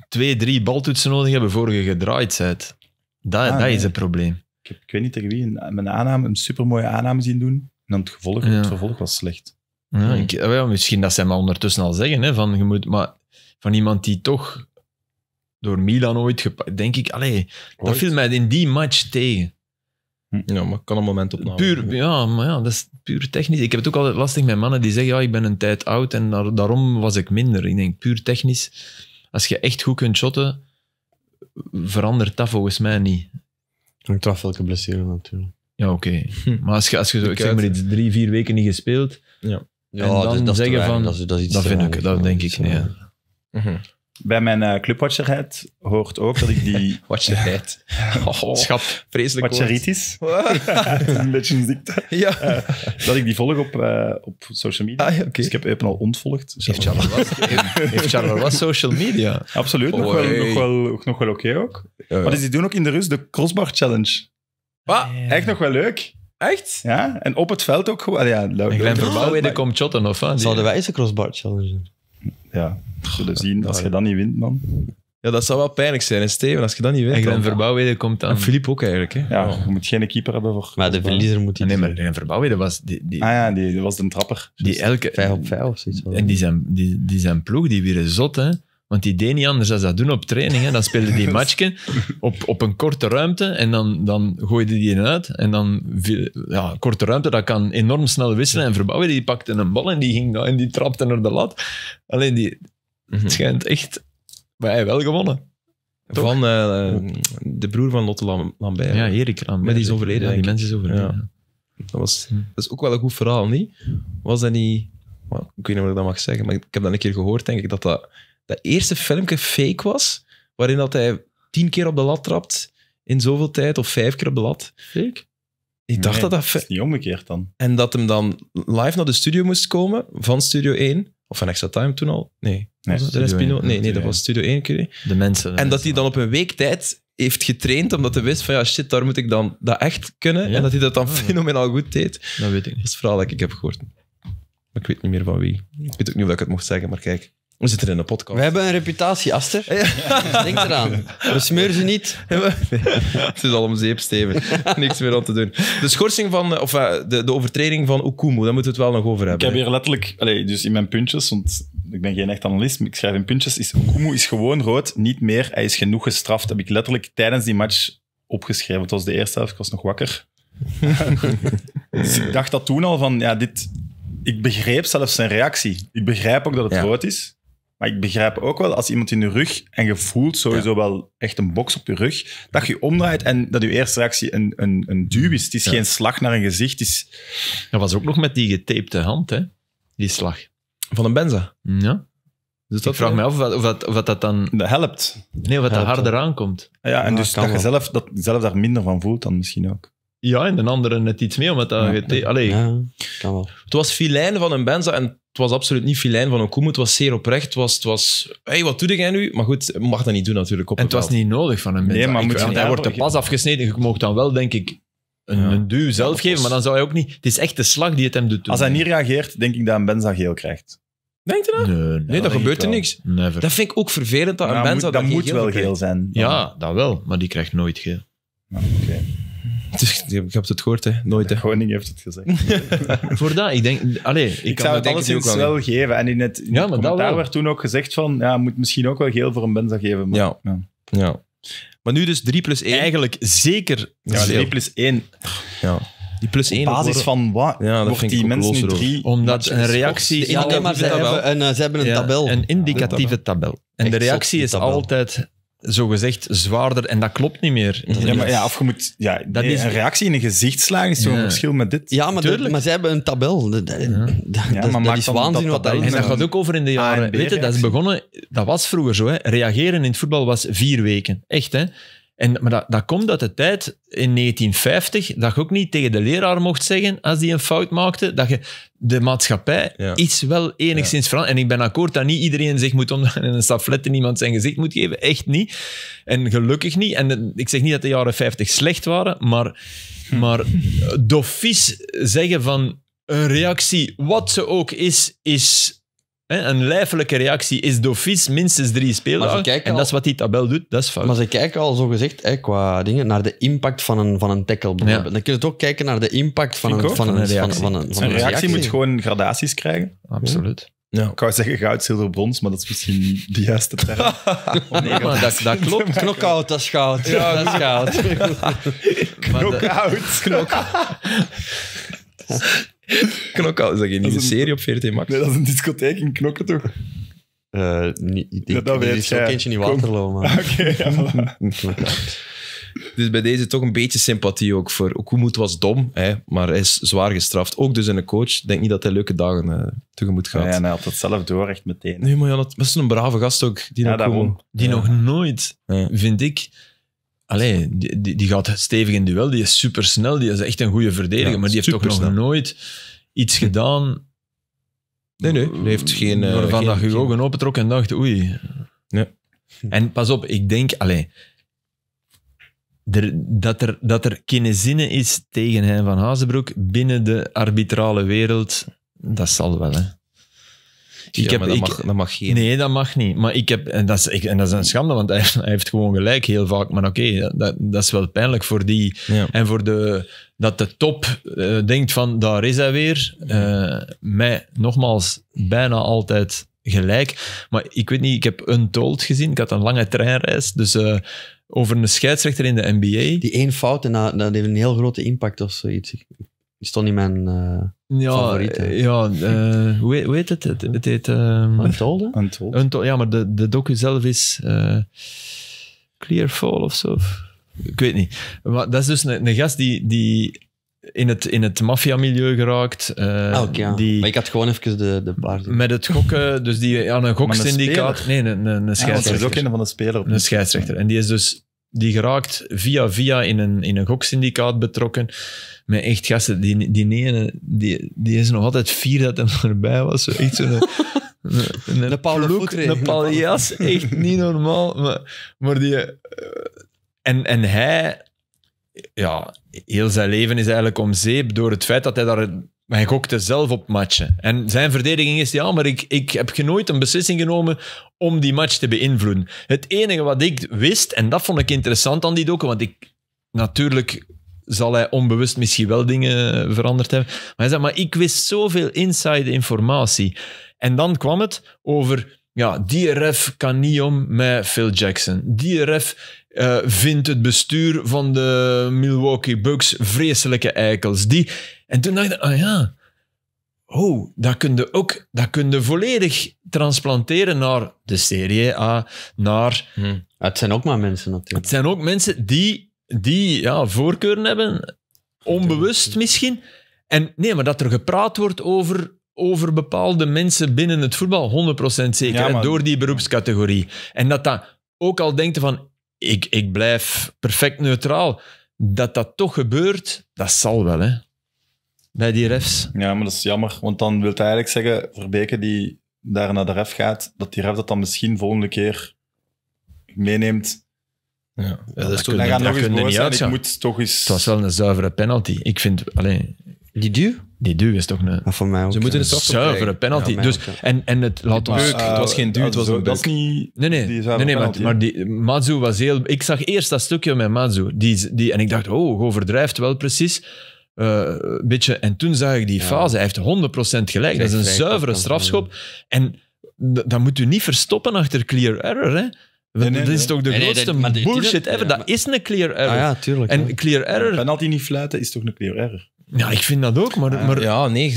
twee, drie baltoetsen nodig hebben voor je gedraaid bent. Dat, ah, dat is het probleem. Ik, ik weet niet tegen wie een, mijn aanname, een supermooie aanname zien doen. En dan het, gevolg, het vervolg was slecht. Ja, ja, misschien dat zij me ondertussen al zeggen, hè, van, je moet, maar van iemand die toch door Milan ooit gepakt. Denk ik, allee, dat viel mij in die match tegen. Hm. Ja, maar kan een moment opnemen. Puur, ja, maar ja, dat is puur technisch. Ik heb het ook altijd lastig met mannen die zeggen, ja, ik ben een tijd oud en daarom was ik minder. Ik denk, puur technisch, als je echt goed kunt shotten, verandert dat volgens mij niet. Ik traf welke blessure natuurlijk. Ja, oké. Hm. Maar als je, als je zo, ik zeg maar iets, drie, vier weken niet gespeeld, ja. en dan zeggen van, dat, vind ik, dat denk ik, ja bij mijn uh, eh, clubwatcherheid hoort ook dat ik die... watcherheid. Oh, Schap, vreselijk Watcheritis. een beetje een ziekte. Ja. Eh, dat ik die volg op, eh, op social media. Ah, dus ik heb even al ontvolgd. Heeft Charleroi wat social media? Absoluut, nog oh, wel, nog wel, oké ook. wat maar die doen ook in de rust de crossbar challenge. Wat? Ah. Echt nog wel leuk. Echt? Ja, en op het veld ook gewoon. Ah, ja, leuk. Ik ben verbouwd. Zouden wij de wijze crossbar challenge Ja, Zullen zien, als je dat niet wint, man. Ja, dat zou wel pijnlijk zijn, Steven, als je dat niet weet. En Glenn Verbouwheden komt dan. En Philippe ook eigenlijk, hè? Ja, je moet geen keeper hebben voor... Maar de verliezer moet ah, iets... Nee, maar Glenn was... Die, die, ah ja, die, was een trapper. Die elke... Vijf op vijf of zoiets. En die zijn, die, die zijn ploeg, die weer zot, Want die deed niet anders als dat doen op training. Hè. Dan speelde die matchje op, op een korte ruimte en dan, dan gooide die eruit. En dan, ja, korte ruimte, dat kan enorm snel wisselen en verbouwen. Die pakte een bal en die ging en die trapte naar de lat. Alleen die, Mhm. Het schijnt echt. Maar hij wel gewonnen. Van eh, de broer van Lotte Lambert. Ja, Erik Lambert. Maar die is overleden. Ja, die mensen is overleden. Ja. Dat, was, dat is ook wel een goed verhaal, niet? Was dat niet. ik weet niet of ik dat mag zeggen, maar ik heb dat een keer gehoord, denk ik, dat dat, dat eerste filmpje fake was. Waarin dat hij tien keer op de lat trapt in zoveel tijd, of vijf keer op de lat. Fake? Ik dacht dat dat... is niet omgekeerd dan. En dat hem dan live naar de studio moest komen, van Studio 1. Of van extra time toen al? Nee. nee was Respino? Nee, nee, dat was Studio 1 keer De mensen. en dat hij dan op een week tijd heeft getraind omdat hij wist van ja, shit, daar moet ik dan dat echt kunnen. En dat hij dat dan ah, fenomenaal goed deed. Dat weet ik. Dat is het verhaal dat ik heb gehoord. Maar ik weet niet meer van wie. Ik weet ook niet of ik het mocht zeggen, maar kijk. We zitten in een podcast. We hebben een reputatie, Aster. Ja. Denk eraan. We smeuren ze niet. het is al om zeep, Steven. Niks meer aan te doen. De schorsing van, eh, of eh, de, de overtreding van Okumu, daar moeten we het wel nog over hebben. Ik heb hier letterlijk, allez, dus in mijn puntjes, want ik ben geen echt analist, maar ik schrijf in puntjes, is Okumu is gewoon rood, niet meer. Hij is genoeg gestraft. Heb ik letterlijk tijdens die match opgeschreven. Het was de eerste helft, ik was nog wakker. dus ik dacht dat toen al van, ja, dit... Ik begreep zelfs zijn reactie. Ik begrijp ook dat het rood is. Maar ik begrijp ook wel, als iemand in de rug, en je voelt sowieso wel echt een box op je rug, dat je omdraait en dat je eerste reactie een, een, een duw is. Het is geen slag naar een gezicht. Het is... Dat was ook nog met die getapte hand, hè? die slag. Van een Benza? Ja. Dus dat ik vraag eh, me af of dat, of, of dat dan... Dat helpt. Nee, wat dat harder aankomt. Ja, en dus dat je zelf, dat, zelf daar minder van voelt dan misschien ook. Ja, en de andere net iets meer, omdat dat... Ja, allee. Ja, kan wel. Het was filijn van een Benza en het was absoluut niet filijn van een koem. Het was zeer oprecht. Het was, het was hey, wat doe jij nu? Maar goed, mag dat niet doen natuurlijk. Op en het was niet nodig van hem. Nee, maar moet hij wordt de pas afgesneden. Je mocht dan wel, denk ik, een, een duw zelf geven, maar dan zou hij ook niet... Het is echt de slag die het hem doet. Doen. Als hij niet reageert, denk ik dat een Benza geel krijgt. Denk je dat? Nee, nee, dat gebeurt er niks. Never. Dat vind ik ook vervelend, dat een Benza moet, dat, wel geel zijn. Ja, dat wel, maar die krijgt nooit geel. Ah, oké. Dus, ik heb het gehoord, hè. Nooit, hè. Groningen heeft het gezegd. Voor dat, ik denk... Allee, ik, kan zou het ook wel geven. En in het, in ja, het daar werd toen ook gezegd van, ja, moet misschien ook wel geel voor een Benza geven. Maar, ja. ja. Maar nu dus 3 plus 1. Eigenlijk zeker Ja, 3 plus 1. Ja. Die plus 1 op basis van wat ja, wordt die mensen nu 3. Omdat een reactie... Ja, maar eh, ze hebben een, tabel. Een indicatieve tabel. En de reactie is altijd zogezegd zwaarder en dat klopt niet meer. Ja, ja, dus of je moet, ja, dat is... een reactie in een gezichtslaag is zo'n ja. verschil met dit. Ja, maar, de, maar ze hebben een tabel. ja. maar dat is waanzin wat dat is. En dat gaat ook over in de ah, jaren. Weet je, dat is begonnen, dat was vroeger zo. Hè. Reageren in het voetbal was vier weken. Echt, hè. En, maar dat, dat komt uit de tijd in 1950 dat je ook niet tegen de leraar mocht zeggen als die een fout maakte, dat je de maatschappij iets wel enigszins ja. verandert. En ik ben akkoord dat niet iedereen zich moet om in een staflet in iemand zijn gezicht moet geven. Echt niet. En gelukkig niet. En eh, ik zeg niet dat de jaren 50 slecht waren, maar, hm. maar eh, dofies zeggen van een reactie, wat ze ook is, is een lijfelijke reactie is dofies minstens drie spelers. En dat is wat die tabel doet, dat is fout. Maar ze kijken al, zo gezegd, qua dingen, naar de impact van een, van een tackle. Dan kun je ook kijken naar de impact van, een, van, een, een, reactie. Van, een, reactie. moet gewoon gradaties krijgen. Absoluut. Ja. Ik wou zeggen goud, zilver, brons, maar dat is misschien de juiste term. nee, maar dat, klopt. Knockout, dat is goud. Ja, dat is goud. knockout. Knokout, is dat geen nieuwe serie op VRT Max? Nee, dat is een discotheek in Knokken, toch? Uh, eh, nee, ik denk, dat er is ook eentje niet Waterloo, man. Oké, Dus bij deze toch een beetje sympathie ook voor. Ook was dom, hè, maar hij is zwaar gestraft. Ook dus in een coach. Ik denk niet dat hij leuke dagen uh, tegemoet gaat. Nee, hij had dat zelf door, meteen. Nee, maar ja, dat was een brave gast ook. Die, ja, nog, die ja. nog nooit, vind ik, Allee, die, gaat stevig in duel, die is supersnel, die is echt een goede verdediger, maar die heeft toch nog nooit iets hm. gedaan. Nee, nee, heeft geen. Eh, Waarvan dat je ogen trok en dacht, oei. Nee. En pas op, ik denk, allee, dat, er, dat er kinezinnen is tegen Hein van Hazenbroek binnen de arbitrale wereld, dat zal wel, hè dat, mag, dat mag geen. Nee, dat mag niet. Maar ik heb, en, dat is, ik, en dat is een schande, want hij, heeft gewoon gelijk heel vaak. Maar oké, dat, dat is wel pijnlijk voor die. En voor de, dat de top eh, denkt van, daar is hij weer. Eh, mij, nogmaals, bijna altijd gelijk. Maar ik weet niet, ik heb een told gezien. Ik had een lange treinreis, dus... Eh, over een scheidsrechter in de NBA. Die één fout en dat, heeft een heel grote impact of zoiets. Ik die stond niet mijn eh, favoriet. ja, Ja, eh, hoe, heet, het? Het, het heet... Um, Untold, Untold. Ja, maar de, de docu zelf is eh, Clearfall of zo. Ik weet niet. Maar dat is dus een, een gast die, die in het, in het maffia-milieu geraakt. Uh, die, maar ik had gewoon even de, de paarden. Met het gokken, dus die aan ja, een goksyndicaat. Nee, een, een, een ah, scheidsrechter. dat is ook een van de spelers. Een scheidsrechter. En die is dus die geraakt via via in een, in een goksyndicaat betrokken. Met echt gasten, die, die, die, die is nog altijd fier dat hem erbij was. Zo, echt zo'n... Een, een, een Jas, echt niet normaal. Maar, maar die... Eh, en, en hij ja, heel zijn leven is eigenlijk omzeep door het feit dat hij daar maar hij gokte zelf op matchen. En zijn verdediging is, ja, maar ik, ik heb nooit een beslissing genomen om die match te beïnvloeden. Het enige wat ik wist, en dat vond ik interessant aan die docu, want ik, natuurlijk zal hij onbewust misschien wel dingen veranderd hebben. Maar hij zei, maar ik wist zoveel inside informatie. En dan kwam het over, ja, die ref kan niet om met Phil Jackson. Die ref eh, vindt het bestuur van de Milwaukee Bucks vreselijke eikels. Die, en toen dacht ik, ah ja, oh, dat kun je ook dat kun volledig transplanteren naar de Serie A, naar... Hmm. het zijn ook maar mensen natuurlijk. Het zijn ook mensen die, die ja, voorkeuren hebben, onbewust misschien. En nee, maar dat er gepraat wordt over over bepaalde mensen binnen het voetbal, 100% zeker, door die beroepscategorie. En dat dat ook al denkt van, ik, ik blijf perfect neutraal. Dat dat toch gebeurt, dat zal wel, hè? Bij die refs. Ja, maar dat is jammer, want dan wil hij eigenlijk zeggen: Verbeke die daar naar de ref gaat, dat die ref dat dan misschien volgende keer meeneemt. Ja, dat is toch dan niet, gaan nog eens boos niet Ik moet toch eens... was wel een zuivere penalty. Ik vind, alleen. Die duw? die duw is toch een, voor mij ook, ze moeten eh, een zuivere penalty. dus, en, en het laat ah, het was geen duw, het was een Dat is niet... Nee, nee, nee, nee maar, maar die, Mazu was heel... Ik zag eerst dat stukje met Mazu. Die, die, en ik dacht, oh, overdrijft wel precies. Eh, een beetje, en toen zag ik die fase. Hij heeft 100% gelijk. Dat is een zuivere strafschop. En dat moet u niet verstoppen achter clear error, hè. dat is toch de grootste bullshit ever. dat is een clear error. Ah ja, tuurlijk, en clear error... Penalty niet fluiten is toch een clear error? Ja, ik vind dat ook, maar... maar... Ja, nee,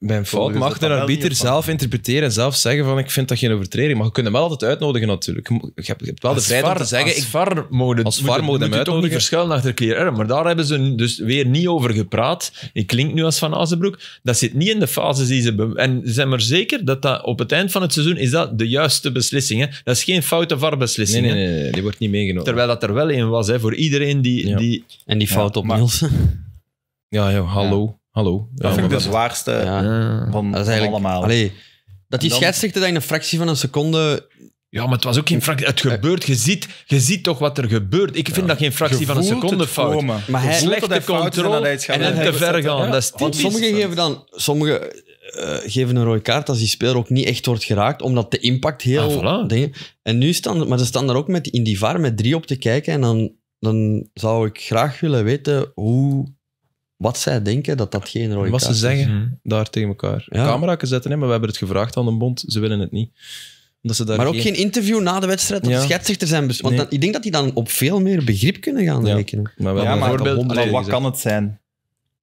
bij een fout mag de arbiter zelf interpreteren en zelf zeggen van ik vind dat geen overtreding. Maar we kunt hem wel altijd uitnodigen natuurlijk. Je hebt wel de vrijheid om te zeggen... Als VAR mogen Als VAR moet, moet toch verschuilen achter Claire Maar daar hebben ze dus weer niet over gepraat. Ik klink nu als Van Azenbroek. Dat zit niet in de fases die ze... En zijn maar zeker dat, dat op het eind van het seizoen is dat de juiste beslissing. Hè? Dat is geen foute VAR-beslissing. Nee, nee, nee, die wordt niet meegenomen. Terwijl dat er wel een was hè, voor iedereen die... die... En die fout op Nielsen. Ja, hallo. Hallo. Dat vind ik de zwaarste van, van allemaal. Allee, dat die dan... scheidsrechter dat in een fractie van een seconde ja, maar het was ook geen fractie. Het eh, eh. gebeurt. Je ziet, je ziet toch wat er gebeurt. Ik vind dat geen fractie van een seconde fout. Maar hij slechte controle en te ver gaan. Dat is Want sommigen geven dan... Sommigen eh, geven een rode kaart als die speler ook niet echt wordt geraakt, omdat de impact heel... Ah, en nu staan... Maar ze staan daar ook met, in die VAR met drie op te kijken en dan, dan zou ik graag willen weten hoe wat zij denken dat dat geen rode kaart is. Wat ze zeggen mhm. daar tegen elkaar. Ja. Camera zetten, maar we hebben het gevraagd aan de bond, ze willen het niet. Omdat ze daar maar ook geen... interview na de wedstrijd of schetsig te zijn. Want nee. ik denk dat die dan op veel meer begrip kunnen gaan rekenen. Maar, ja, maar bijvoorbeeld, wat kan het zijn?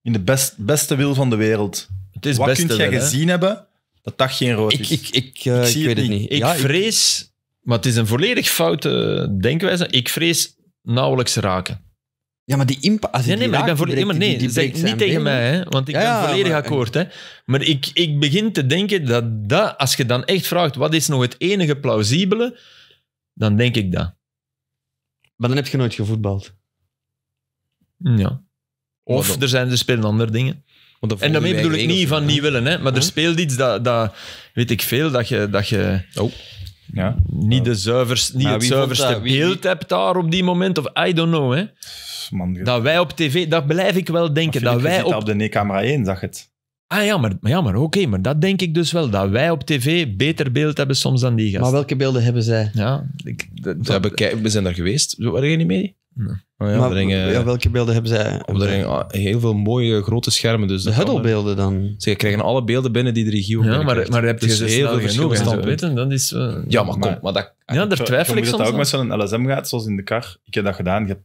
In de best, beste wil van de wereld. wat kun jij gezien hebben dat dat geen rood is? Ik, ik, eh, ik, ik weet het niet. niet. Ik vrees, maar het is een volledig foute denkwijze, ik vrees nauwelijks raken. Ja, maar die impact. Nee, nee, die ik ben nee, die, niet tegen mij, hè, want ik ben volledig akkoord. Hè. Maar ik, ik begin te denken dat, dat, als je dan echt vraagt wat is nog het enige plausibele, dan denk ik dat. Maar dan heb je nooit gevoetbald. Ja. Of er, zijn, er spelen andere dingen. En daarmee bedoel ik niet van niet willen, hè, maar er hm? speelt iets dat, dat, weet ik veel, dat je. Dat je oh ja. niet, de zuivers, niet het zuiverste beeld hebt daar op die moment. Of I don't know. Hè. Man, dat wij op tv, dat blijf ik wel denken. Dat wij op... op de nekcamera 1 zag het. Ah ja, maar, ja, maar oké, maar dat denk ik dus wel, dat wij op tv beter beeld hebben soms dan die gasten. Maar welke beelden hebben zij? Ja, ik, we zijn daar geweest, waren jullie mee? Nee. Oh ja, maar, welke beelden hebben zij? Op ah, heel veel mooie grote schermen. Dus de huddlebeelden dan? Ze dus krijgen alle beelden binnen die de regio. Ja, maar, maar heb je dus, dus heel veel verschillende standpunten? Dan is, eh, ja, maar, kom. Maar dat, ja, daar twijfel ik soms. dat ook met zo'n LSM gaat, zoals in de kar. Ik heb dat gedaan. Je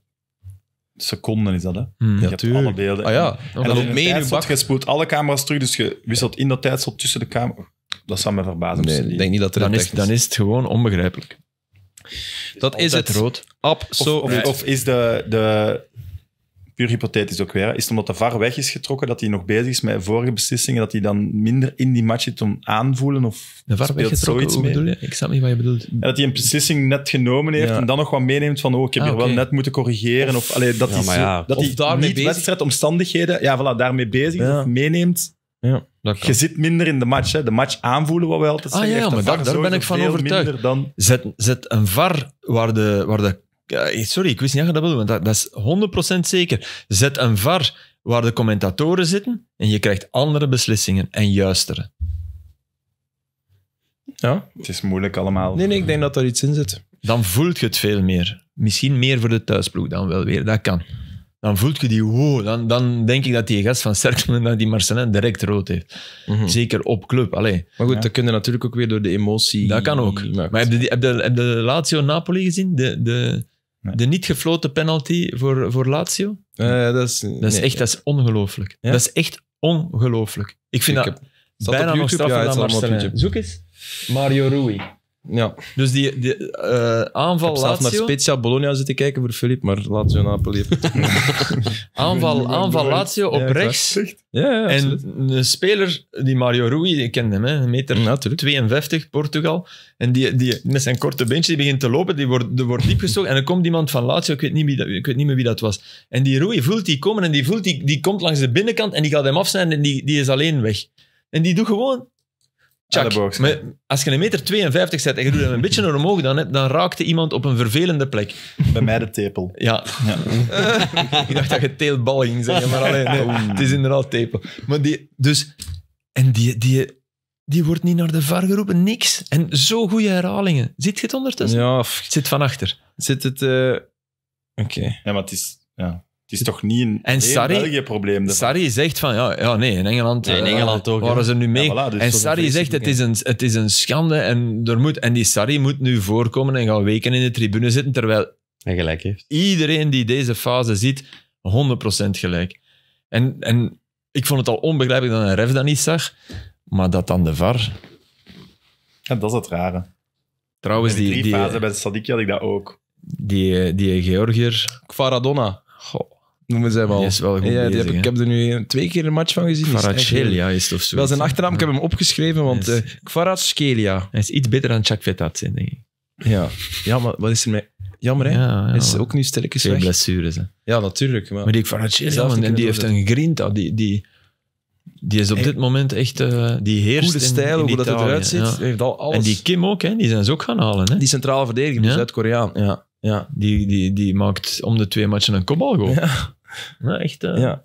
seconden is dat, hè? Hmm. Je Ja, alle beelden Ah, ja. En dan loopt mee je spoelt alle camera's terug, dus je wisselt in dat tijdslot tussen de camera's. Dat zou me verbazen. ik denk niet dat er dan, is, dan is het gewoon onbegrijpelijk. Dat is het rood. Absoluut. Of, of, is de, de, puur hypothetisch ook weer, is het omdat de VAR weg is getrokken, dat hij nog bezig is met vorige beslissingen, dat hij dan minder in die match zit om aanvoelen of de VAR speelt zoiets mee? Ik snap niet wat je bedoelt. En dat hij een beslissing net genomen heeft en dan nog wat meeneemt van, oh, ik heb ah, hier wel net moeten corrigeren. Of, of dat hij, ja, dat hij wedstrijdomstandigheden, ja, voilà, daarmee bezig is of meeneemt. Ja, je zit minder in de match. Hè. De match aanvoelen, wat we altijd ah, Ja, maar daar, ben ik van overtuigd. Dan... Zet, zet een VAR waar de, waar de eh, sorry, ik wist niet dat je dat wilde, want dat, is 100% zeker. Zet een VAR waar de commentatoren zitten en je krijgt andere beslissingen en juistere. Ja. Het is moeilijk allemaal. Nee, nee, ik denk dat er iets in zit. Dan voelt je het veel meer. Misschien meer voor de thuisploeg dan wel weer, dat kan. Dan voelt je die wow, dan, dan denk ik dat die gast van Sterkman, dat die Marcelin direct rood heeft. Mhm. Zeker op club, allee. Maar goed, dat kunnen natuurlijk ook weer door de emotie... Dat kan ook. Maar heb je, heb, je, Lazio-Napoli gezien? De, de, de niet gefloten penalty voor, voor Lazio? Uh, dat is, dat is echt dat ongelooflijk. Dat is echt ongelooflijk. Ik vind ik dat heb, bijna op YouTube, nog straffer ja, dan Marcelin. Zoek eens. Mario Rui. Ja. Dus die, die aanval eh, ik heb zelf naar Spezia Bologna zitten kijken voor Filip, maar Lazio Napoli heeft... aanval, aanval Lazio op Ja, rechts. Ja, ja, en een speler, die Mario Rui, ik ken hem, hè, meter Ja, 52, Portugal. En die, die met zijn korte beentje die begint te lopen, die wordt, die wordt diep gestoken. En dan komt iemand van Lazio, ik weet, niet wie dat, ik weet niet meer wie dat was. En die Rui voelt die komen en die voelt die, die komt langs de binnenkant en die gaat hem afsnijden en die, die is alleen weg. En die doet gewoon als je een meter 52 zet en je doet hem een beetje naar omhoog, dan, dan raakte iemand op een vervelende plek. Bij mij de tepel. Ja. ja. ik dacht dat je teelbal ging zeggen, maar alleen, nee, het is inderdaad tepel. Maar die, dus, en die, die, die wordt niet naar de VAR geroepen, niks. En zo goede herhalingen. Zit je het ondertussen? Ja. Zit van achter. Zit het... Eh, oké. Ja, maar het is... Ja. Het is toch niet een België probleem. Sarri zegt van ja, ja nee, in Engeland, nee, in eh, Engeland ook, waren ze nu mee. Dus en Sarri zegt het is, een, het is een schande en, er moet, en die Sarri moet nu voorkomen en gaan weken in de tribune zitten. Terwijl gelijk heeft. iedereen die deze fase ziet, 100% gelijk. En, en ik vond het al onbegrijpelijk dat een ref dat niet zag, maar dat dan de VAR. Ja, dat is het rare. Trouwens, die, die, die fase bij eh, Sadik had ik dat ook. Die, eh, die Georgier, Quaradonna. Goh noemen zij wel. al. goed ja, heb, ik heb er nu twee keer een match van gezien. Kvaratskhelia dus eh, is het of zo. Wel zijn achternaam, ik heb hem opgeschreven, want yes. uh, eh, Hij is iets beter dan Chakvetat, denk ik. Ja. ja, maar wat is er met... Jammer, hè? is ook nu stilletjes Veel blessures, hè? Ja, natuurlijk. Maar, maar die Kvaratskhelia, die, heeft een grinta, ah, die... die die is op dit moment echt... Eh, die heerst Goede stijl, hoe dat het eruit ziet. Heeft al alles. En die Kim ook, hè? die zijn ze ook gaan halen. Hè? Die centrale verdediger, die Zuid-Koreaan. Ja. Ja. Die, die, die maakt om de twee matchen een kopbal Ja. Nou, echt? Uh... Ja.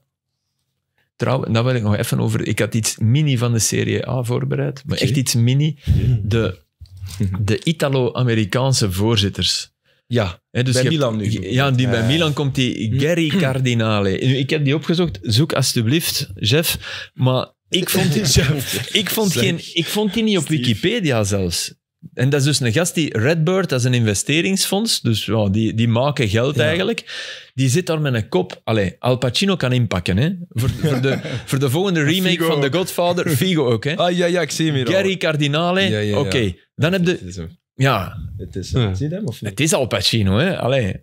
dat wil ik nog even over. Ik had iets mini van de Serie A voorbereid, maar echt iets mini. Mm-hmm. De, de Italo-Amerikaanse voorzitters. Ja, dus bij Milan nu. Ja, die, bij eh. Milan komt die Gary mm-hmm. Cardinale. Ik heb die opgezocht. Zoek alstublieft, Jeff. Maar ik vond, ik vond, geen, ik vond die niet op Wikipedia zelfs. En dat is dus een gast die Redbird, dat is een investeringsfonds, dus die, die maken geld eigenlijk. Die zit daar met een kop. Allee, Al Pacino kan inpakken, hè? Voor, voor, de, voor de volgende remake van The Godfather, Figo ook, hè? Ah ja, ja, ik zie hem hier Gary Cardinale, oké. Dan heb je. Ja. Het is, hem, of niet? Het is Al Pacino, hè? Allee.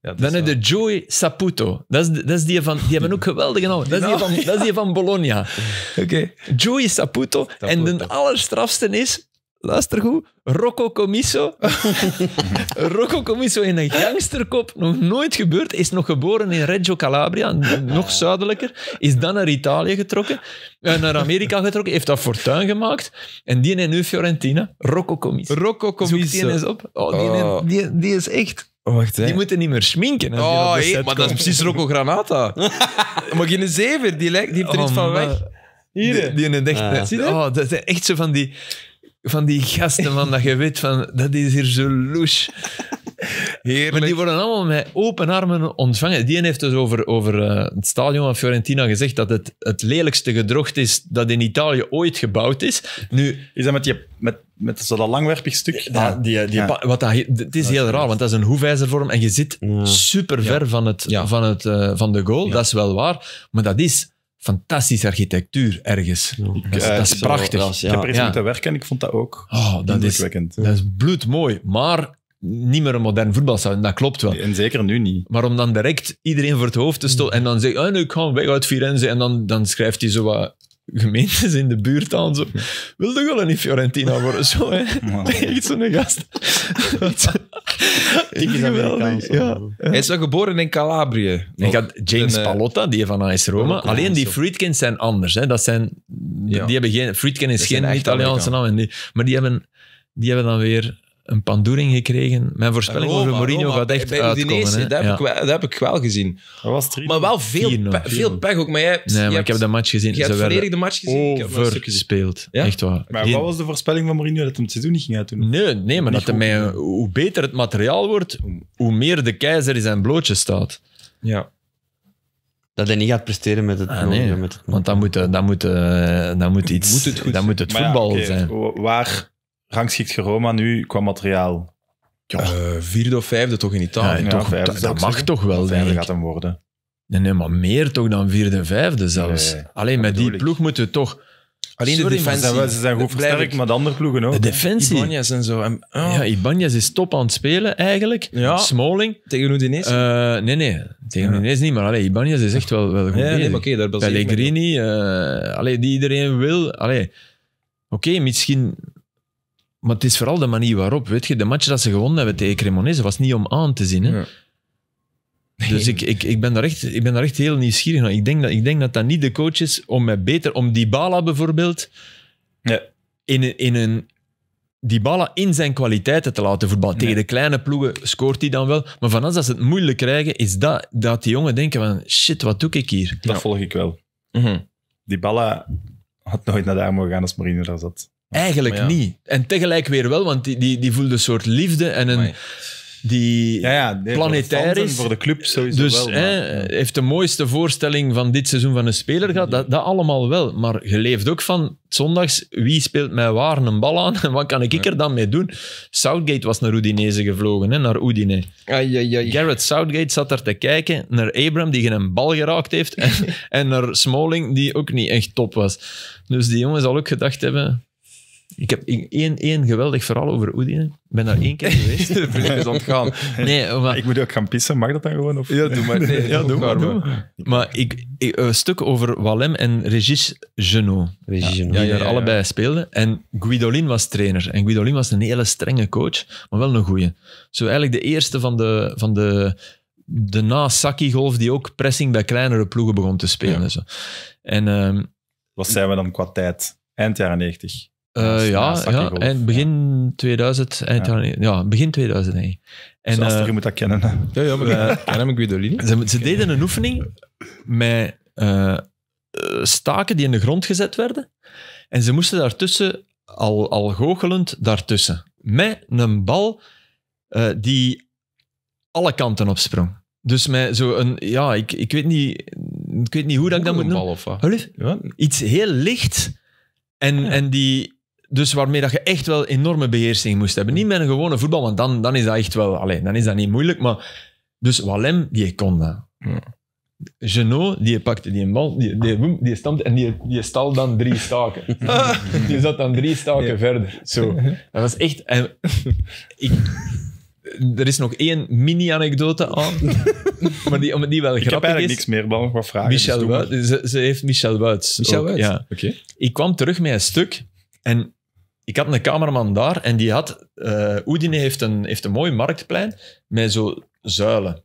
dan heb je Joey Saputo. Dat is, die van... Die hebben ook geweldige namen. Dat is die nou. van, dat is die van Bologna. Oké. Joey Saputo. Saputo. En de allerstrafste is luister goed, Rocco Comiso. Rocco Comiso in een gangsterkop, nog nooit gebeurd, is nog geboren in Reggio Calabria, nog zuidelijker, is dan naar Italië getrokken, eh, naar Amerika getrokken, heeft dat fortuin gemaakt. En die in nu Fiorentina, Rocco Comiso. Rocco Comiso. die op. Oh, oh. die, die, is echt... Oh, wacht, die moeten niet meer schminken. oh, maar dat is precies Rocco Granata. maar geen zever, die, die heeft er iets oh, van weg. Hier. Die, die echt, ah. oh, dat zijn echt zo van die van die gasten, van dat je weet van, dat is hier zo louche. Maar die worden allemaal met open armen ontvangen. Die heeft dus over, over eh, het stadion van Fiorentina gezegd dat het het lelijkste gedrocht is dat in Italië ooit gebouwd is. Nu, is dat met, die, met, met zo dat langwerpig stuk? die, die, Wat dat, het is heel raar, want dat is een hoefijzervorm en je zit super ver van, het, van, het, eh, van de goal. Dat is wel waar, maar dat is fantastische architectuur ergens. dat, is, eh, dat is prachtig. Ik heb er eens moeten werken en ik vond dat ook oh, dat is, dat is bloedmooi, maar niet meer een modern voetbalstadion. Dat klopt wel. En zeker nu niet. Maar om dan direct iedereen voor het hoofd te stoten en dan zeg oh, ah, ik ga weg uit Firenze en dan, dan schrijft hij zo wat gemeentes in de buurt aan. Zo. Wilde je wel niet Fiorentina worden? Zo, hè? Echt zo'n gast. Ik is geweldig. Ja. Hij is wel geboren in Calabrië. Ik had James eh, Palotta, die van AS Roma. Alleen die Friedkins zijn anders. Hè. Dat zijn, die hebben geen, Friedkin is dat geen Italiaanse naam. maar die hebben, die hebben dan weer een pandoering gekregen. Mijn voorspelling over Mourinho gaat echt uitkomen. dat, heb ik wel, dat heb ik wel gezien. maar wel veel, veel pech ook. Maar jij hebt, nee, maar hebt, ik heb de match gezien. Je hebt volledig de match gezien. Overgespeeld. Ja? Echt waar. Maar wat was de voorspelling van Mourinho dat hem het seizoen niet ging uitdoen? Nee, nee maar dat goed, mij, hoe beter het materiaal wordt, hoe meer de keizer in zijn blootje staat. Ja. Dat hij niet gaat presteren met het... Ah, met want dan moet, eh, dan moet, eh, dan moet iets... Moet dan moet het voetbal zijn. Waar rangschikt je Roma nu qua materiaal? Ja. Eh, vierde of vijfde toch in Italië? Ja, dat, mag toch wel, denk ik. gaat hem worden. Nee, maar meer toch dan vierde en vijfde zelfs. Alleen met die ploeg moeten we toch... Alleen de defensie. Ze zijn, ze zijn goed versterkt, maar de andere ploegen ook. De defensie. Ibanez en zo. Ja, oh. Ibanez is top aan het spelen eigenlijk. Ja. Smalling. Tegen Udinese? Uh, nee, nee. Tegen Udinese niet, maar allee, Ibanez is echt wel, wel goed nee, nee, okay, daar Pellegrini, eh, allee, die iedereen wil. Oké, misschien maar het is vooral de manier waarop, weet je. De match dat ze gewonnen hebben tegen Cremonese was niet om aan te zien, hè. Dus ik, ik, ik, ben daar echt, ik ben daar echt heel nieuwsgierig naar. Ik denk dat ik denk dat, dat niet de coach is om met beter... Om Dybala bijvoorbeeld... Ja. In, in een, Dybala in zijn kwaliteiten te laten voetballen. Tegen de kleine ploegen scoort hij dan wel. Maar vanaf dat ze het moeilijk krijgen, is dat, dat die jongen denken van... Shit, wat doe ik hier? Dat volg ik wel. Die -hmm. Dybala had nooit naar daar mogen gaan als Marino daar zat. Eigenlijk niet. En tegelijk weer wel, want die, die, die voelde een soort liefde en een... Die ja, ja planetair voor is. Voor de club sowieso dus, wel. Hè, eh, heeft de mooiste voorstelling van dit seizoen van een speler gehad. Dat, dat allemaal wel. Maar je leeft ook van zondags, wie speelt mij waar een bal aan en wat kan ik, er dan mee doen? Southgate was naar Udinese gevlogen, hè, naar Udine. Ai, ai, ai. Garrett Southgate zat daar te kijken naar Abram, die geen bal geraakt heeft, en, en naar Smalling, die ook niet echt top was. Dus die jongen zal ook gedacht hebben, ik heb één, één geweldig verhaal over Oedine. Ik ben daar één keer geweest. de is ontgaan. Nee, maar... Ik moet ook gaan pissen, mag dat dan gewoon? Of... Ja, doe maar. Nee, ja, doe maar, doe maar. ik, een eh, stuk over Walem en Regis Genot. Regis Genot. Die daar allebei speelden. En Guidolin was trainer. En Guidolin was een hele strenge coach, maar wel een goeie. Zo eigenlijk de eerste van de... Van de de na-Saki-golf die ook pressing bij kleinere ploegen begon te spelen. En, en ehm, Wat zijn we dan qua tijd? Eind jaren 90. Eh, ja, ja, en begin 2000, eind eh, ja. begin 2000 En, eh, je moet dat kennen. Ja, ja, maar ik ik Ze, ze deden een oefening met staken die in de grond gezet werden. En ze moesten daartussen, al, al goochelend, daartussen. Met een bal die alle kanten opsprong. Dus met zo'n, ja, ik, ik, weet niet, ik weet niet hoe dat ik dat moet noemen. Bal, of wat? Iets heel licht. En, ah, en die dus waarmee dat je echt wel enorme beheersing moest hebben. Niet met een gewone voetbal, want dan, dan is dat echt wel... Alleen, dan is dat niet moeilijk, maar... Dus Walem, die kon dat. Geno Genot, die pakte die bal, die, die, die en die, stal dan drie staken. die zat dan drie staken verder. Zo. Dat was echt... En, ik, er is nog één mini-anekdote aan, maar die, het die wel grappig is. Ik heb eigenlijk niks meer, dan wat vragen. Michel ze, heeft Michel Wuits. Michel ook, Wuits? Ja. Ik kwam terug met een stuk en ik had een cameraman daar en die had... Uh, Oedine heeft een, heeft een mooi marktplein met zo zuilen.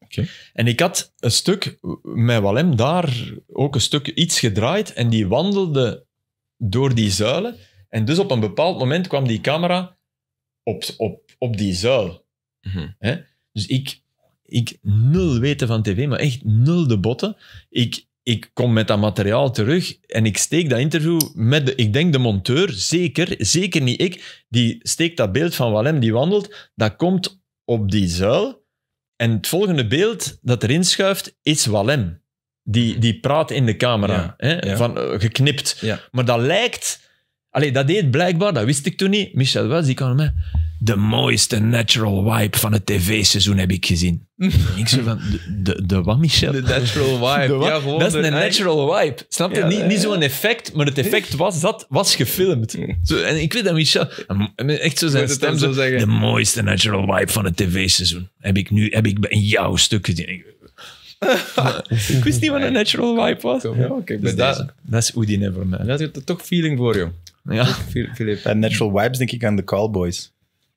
Okay. En ik had een stuk met Walem daar ook een stuk iets gedraaid en die wandelde door die zuilen. En dus op een bepaald moment kwam die camera op, op, op die zuil. Mm Dus ik, ik nul weten van tv, maar echt nul de botten. Ik, ik kom met dat materiaal terug en ik steek dat interview met, de, ik denk de monteur, zeker, zeker niet ik, die steekt dat beeld van Walem die wandelt, dat komt op die zuil. En het volgende beeld dat erin schuift is Walem. Die, die praat in de camera, hè, Van, eh, geknipt. Maar dat lijkt... Allee, dat deed blijkbaar, dat wist ik toen niet. Michel was, die kan mij de mooiste natural vibe van het tv-seizoen heb ik gezien. ik zo van, de, de, wat, Michel? De natural vibe. ja, gewoon dat is een natural vibe. Snap je? niet niet zo'n effect, maar het effect was, dat was gefilmd. Zo, en ik weet dat Michel, echt zo zijn stem, zo, zeggen. de mooiste natural vibe van het tv-seizoen heb ik nu heb ik in jouw stuk gezien. ik wist niet wat een natural vibe was. Ja, okay, dus dat, dat, is Oedine voor Dat heeft toch feeling voor jou. Ja. Bij natural vibes denk ik aan de Cowboys.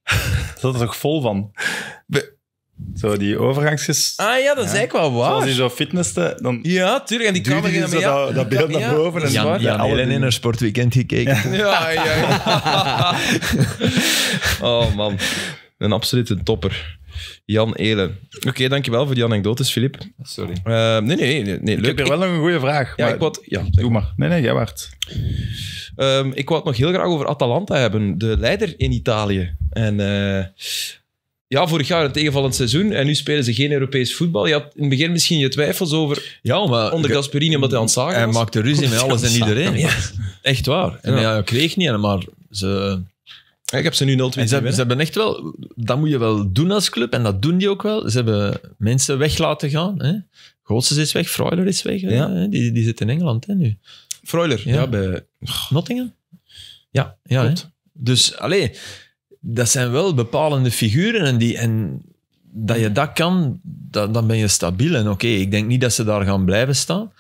dat er toch vol van. Zo die overgangsjes. Ah ja, dat is eigenlijk wel waar. Als je zo fitnesste, dan... Ja, tuurlijk. En die camera ging Zo dat, dat beeld naar boven. Ja. En zo. Jan in een sportweekend gekeken. Ja, ja, ja. oh man, een absolute topper. Jan Elen. Oké, dankjewel voor die anekdotes, Filip. Sorry. Eh, nee, nee, nee, nee, leuk. Ik heb hier wel nog een goede vraag. Ja, maar, ik wat... Ja, doe maar. Nee, nee, jij wacht. Ehm, ik wou het nog heel graag over Atalanta hebben, de leider in Italië. En eh, ja, vorig jaar een tegenvallend seizoen en nu spelen ze geen Europees voetbal. Je had in het begin misschien je twijfels over ja, maar, onder Gasperini omdat hij aan het zagen Hij maakte ruzie met alles en iedereen. Echt waar. En ja. hij kreeg niet, maar ze... Ik heb ze nu 0-2 ze, hebben echt wel... Dat moet je wel doen als club en dat doen die ook wel. Ze hebben mensen weg laten gaan. Hè. is weg, Freuler is weg. Ja. Hè? Die, die zit in Engeland hè, nu. Freuler, ja. bij... Nottingen. Ja, ja. Dus, alleen dat zijn wel bepalende figuren en, die, en dat je dat kan, dan ben je stabiel. En oké, ik denk niet dat ze daar gaan blijven staan,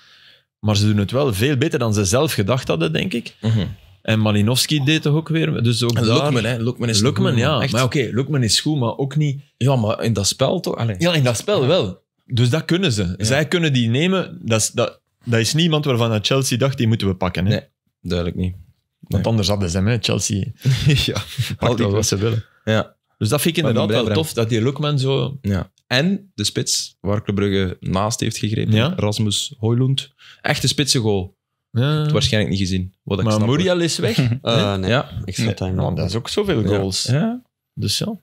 maar ze doen het wel veel beter dan ze zelf gedacht hadden, denk ik. Mhm. En Malinowski deed toch ook weer. Dus ook Lukman, hè? Lukman is goed, ja. Maar oké, okay, Lukman is goed, maar ook niet. Ja, maar in dat spel toch? Ja, in dat spel wel. Dus dat kunnen ze. Zij kunnen die nemen. Dat, dat, dat is niemand waarvan Chelsea dacht, die moeten we pakken. Hè? Nee, duidelijk niet. Want anders hadden ze hem, hè, Chelsea. ja, al wat ze willen. Ja. Dus dat vind ik inderdaad wel tof, dat die Lukman zo... Ja. En de spits, waar Klebrugge naast heeft gegrepen, ja? Rasmus Hoylund. Echte spitsengoal. Ja. Waarschijnlijk niet gezien. Wat ik maar snap, Muriel is weg. Eh, nee? ja. ik zat nee. Man, dat is ook zoveel goals. Ja. Dus ja.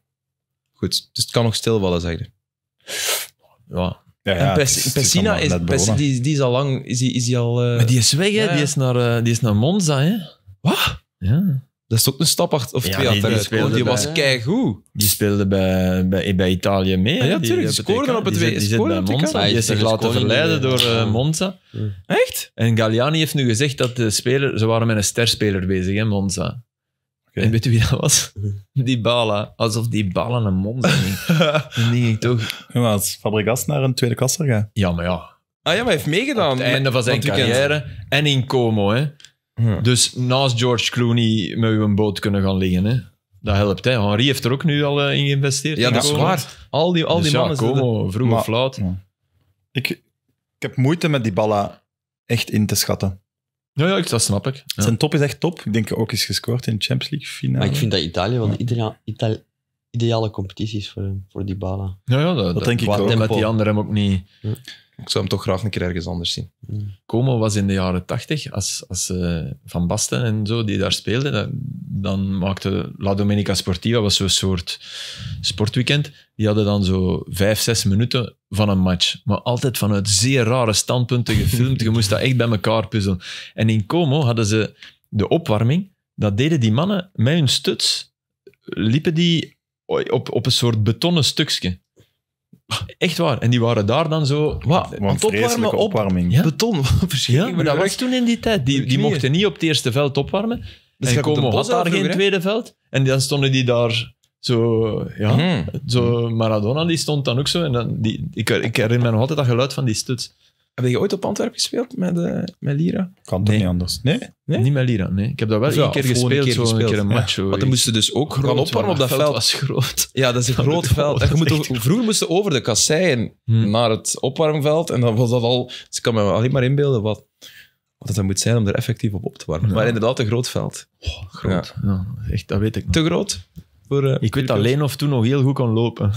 Goed, dus het kan nog stilvallen, zeg je. Ja, ja, en Pessina, is, die, die, is al lang... Is die, is die al, uh, Maar die is weg, hè. Ja. Die, is naar, uh, die is naar Monza, hè. Wat? Ja. Dat is ook een stap of twee Ja, Die, die, die was keigoed. Die speelde bij, bij, bij Italië mee. Ah, ja, natuurlijk. Die scoorde op het WK. Die, zit bij Monza. Die is zich laten verleiden eh, door uh, Monza. Echt? En Galliani heeft nu gezegd dat de speler... Ze waren met een sterspeler bezig, hè, Monza. En weet je wie dat was? Mhm. Die balen. Alsof die balen een mond zijn. Dat denk ik toch... Ja, was? als Fabregas naar een tweede klasse gaat. Ja, maar ja. Ah ja, maar hij heeft meegedaan. Op het einde van zijn carrière. En in Como, hè. Dus naast George Clooney met uw boot kunnen gaan liggen, hè. Dat helpt, hè. Henri heeft er ook nu al eh, in geïnvesteerd. Ja, dat is waar. Al die, al dus die mannen... Ja, Como, de... vroeg of laat. Ik, ik heb moeite met die balla echt in te schatten. Ja, ja ik, dat snap ik. Zijn top is echt top. Ik denk ook eens gescoord in de Champions League finale. Maar ik vind dat Italië wel de ideale competitie is voor, voor Dybala. Ja, ja dat, denk ik ook. Wat met die anderen ook niet ik zou hem toch graag een keer ergens anders zien. Hmm. Como was in de jaren tachtig, als, als eh, Van Basten en zo, die daar speelden, dan maakte La Domenica Sportiva, was zo'n soort sportweekend, die hadden dan zo vijf, zes minuten van een match. Maar altijd vanuit zeer rare standpunten gefilmd, je moest dat echt bij elkaar puzzelen. En in Como hadden ze de opwarming, dat deden die mannen met hun stuts, liepen die op, op een soort betonnen stukje. Echt waar. En die waren daar dan zo... Wat, op opwarming. Beton. Ja, maar dat was toen in die tijd. Die, die mochten niet op het eerste veld opwarmen. Dus en komen had daar geen tweede veld. En dan stonden die daar zo... Ja, hmm. zo Maradona die stond dan ook zo. En dan die, ik, ik herinner me nog altijd dat geluid van die stuts. Heb je ooit op Antwerp gespeeld met, eh, met Lira? Kan toch niet anders? Nee? Niet met Lira, nee. Ik heb dat wel één keer gespeeld, een keer gespeeld, een keer een match. Want dan moesten dus ook gewoon opwarmen op dat veld. was groot. Ja, dat is een groot veld. En je moet vroeger moesten ze over de kasseien hmm. naar het opwarmveld. En dan was dat al... Dus ik kan me alleen maar inbeelden wat, wat dat moet zijn om er effectief op op te warmen. Maar inderdaad, een groot veld. Oh, groot. Ja. echt, dat weet ik Te groot? Voor, eh, Ik weet alleen of toen nog heel goed kon lopen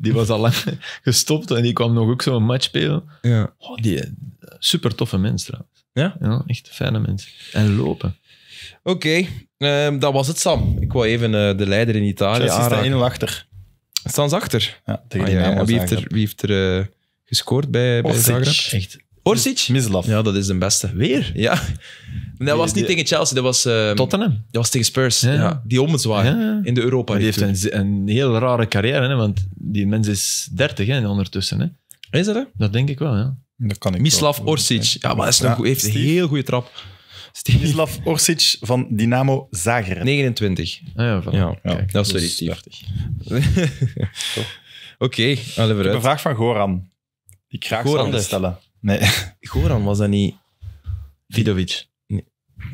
die was al lang gestopt en die kwam nog ook zo'n match spelen. Ja. Oh, die, eh, super toffe mens trouwens. Ja? ja echt fijne mens. En lopen. Oké, ehm, dat was het Sam. Ik wou even eh, de leider in Italië Chelsea aanraken. Chelsea achter. Staan ze achter? Ja, tegen ah, ja, Wie, heeft er, wie heeft er eh, gescoord bij, bij Zagreb? Echt Orsic? Mislav. Ja, dat is de beste. Weer? Ja. Dat was niet tegen Chelsea, dat was, eh, Tottenham. dat was tegen Spurs. Ja. Die om Ja, in de Europa. Die heeft een, een heel rare carrière, hè, want die mens is 30 ondertussen. Hè. Is dat hè? Dat denk ik wel, ja. Dat kan ik Mislav Orsic. Ja, maar dat is een goed. heeft een heel goede trap. Mislav Orsic van Dynamo Zagreb. 29. Ah, ja, van. Ja, dat is sorry, 30. Dus Oké, Ik heb een vraag van Goran. Die ik graag Goran stellen. Nee. Goran was dat niet. Vidovic. Nee.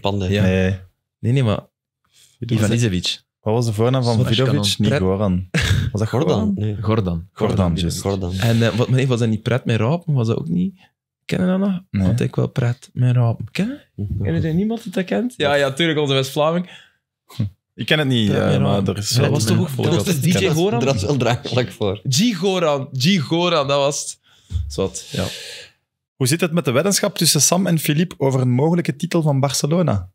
Pande. Ja. Nee. nee, nee, maar. Ivanisevic. Wat was de voornaam van Vidovic? Niet Goran. Was dat Gordan? Nee. Gordan. Gordan. En uh, wat, nee, was dat niet Pret met Rapen? Was dat ook niet? Kennen dat nog? Nee. Want ik wel Pret met Rapen. Kennen? Kennen er niemand die dat kent? Ja, ja, tuurlijk, onze West-Vlaming. Ik ken het niet, ja, eh, maar er is... Dat was toch ook voor? Dat was DJ Goran? Dat was wel draaglijk voor. G. Goran. G. Goran, dat was het. Zat, ja. Hoe zit het met de weddenschap tussen Sam en Philippe over een mogelijke titel van Barcelona?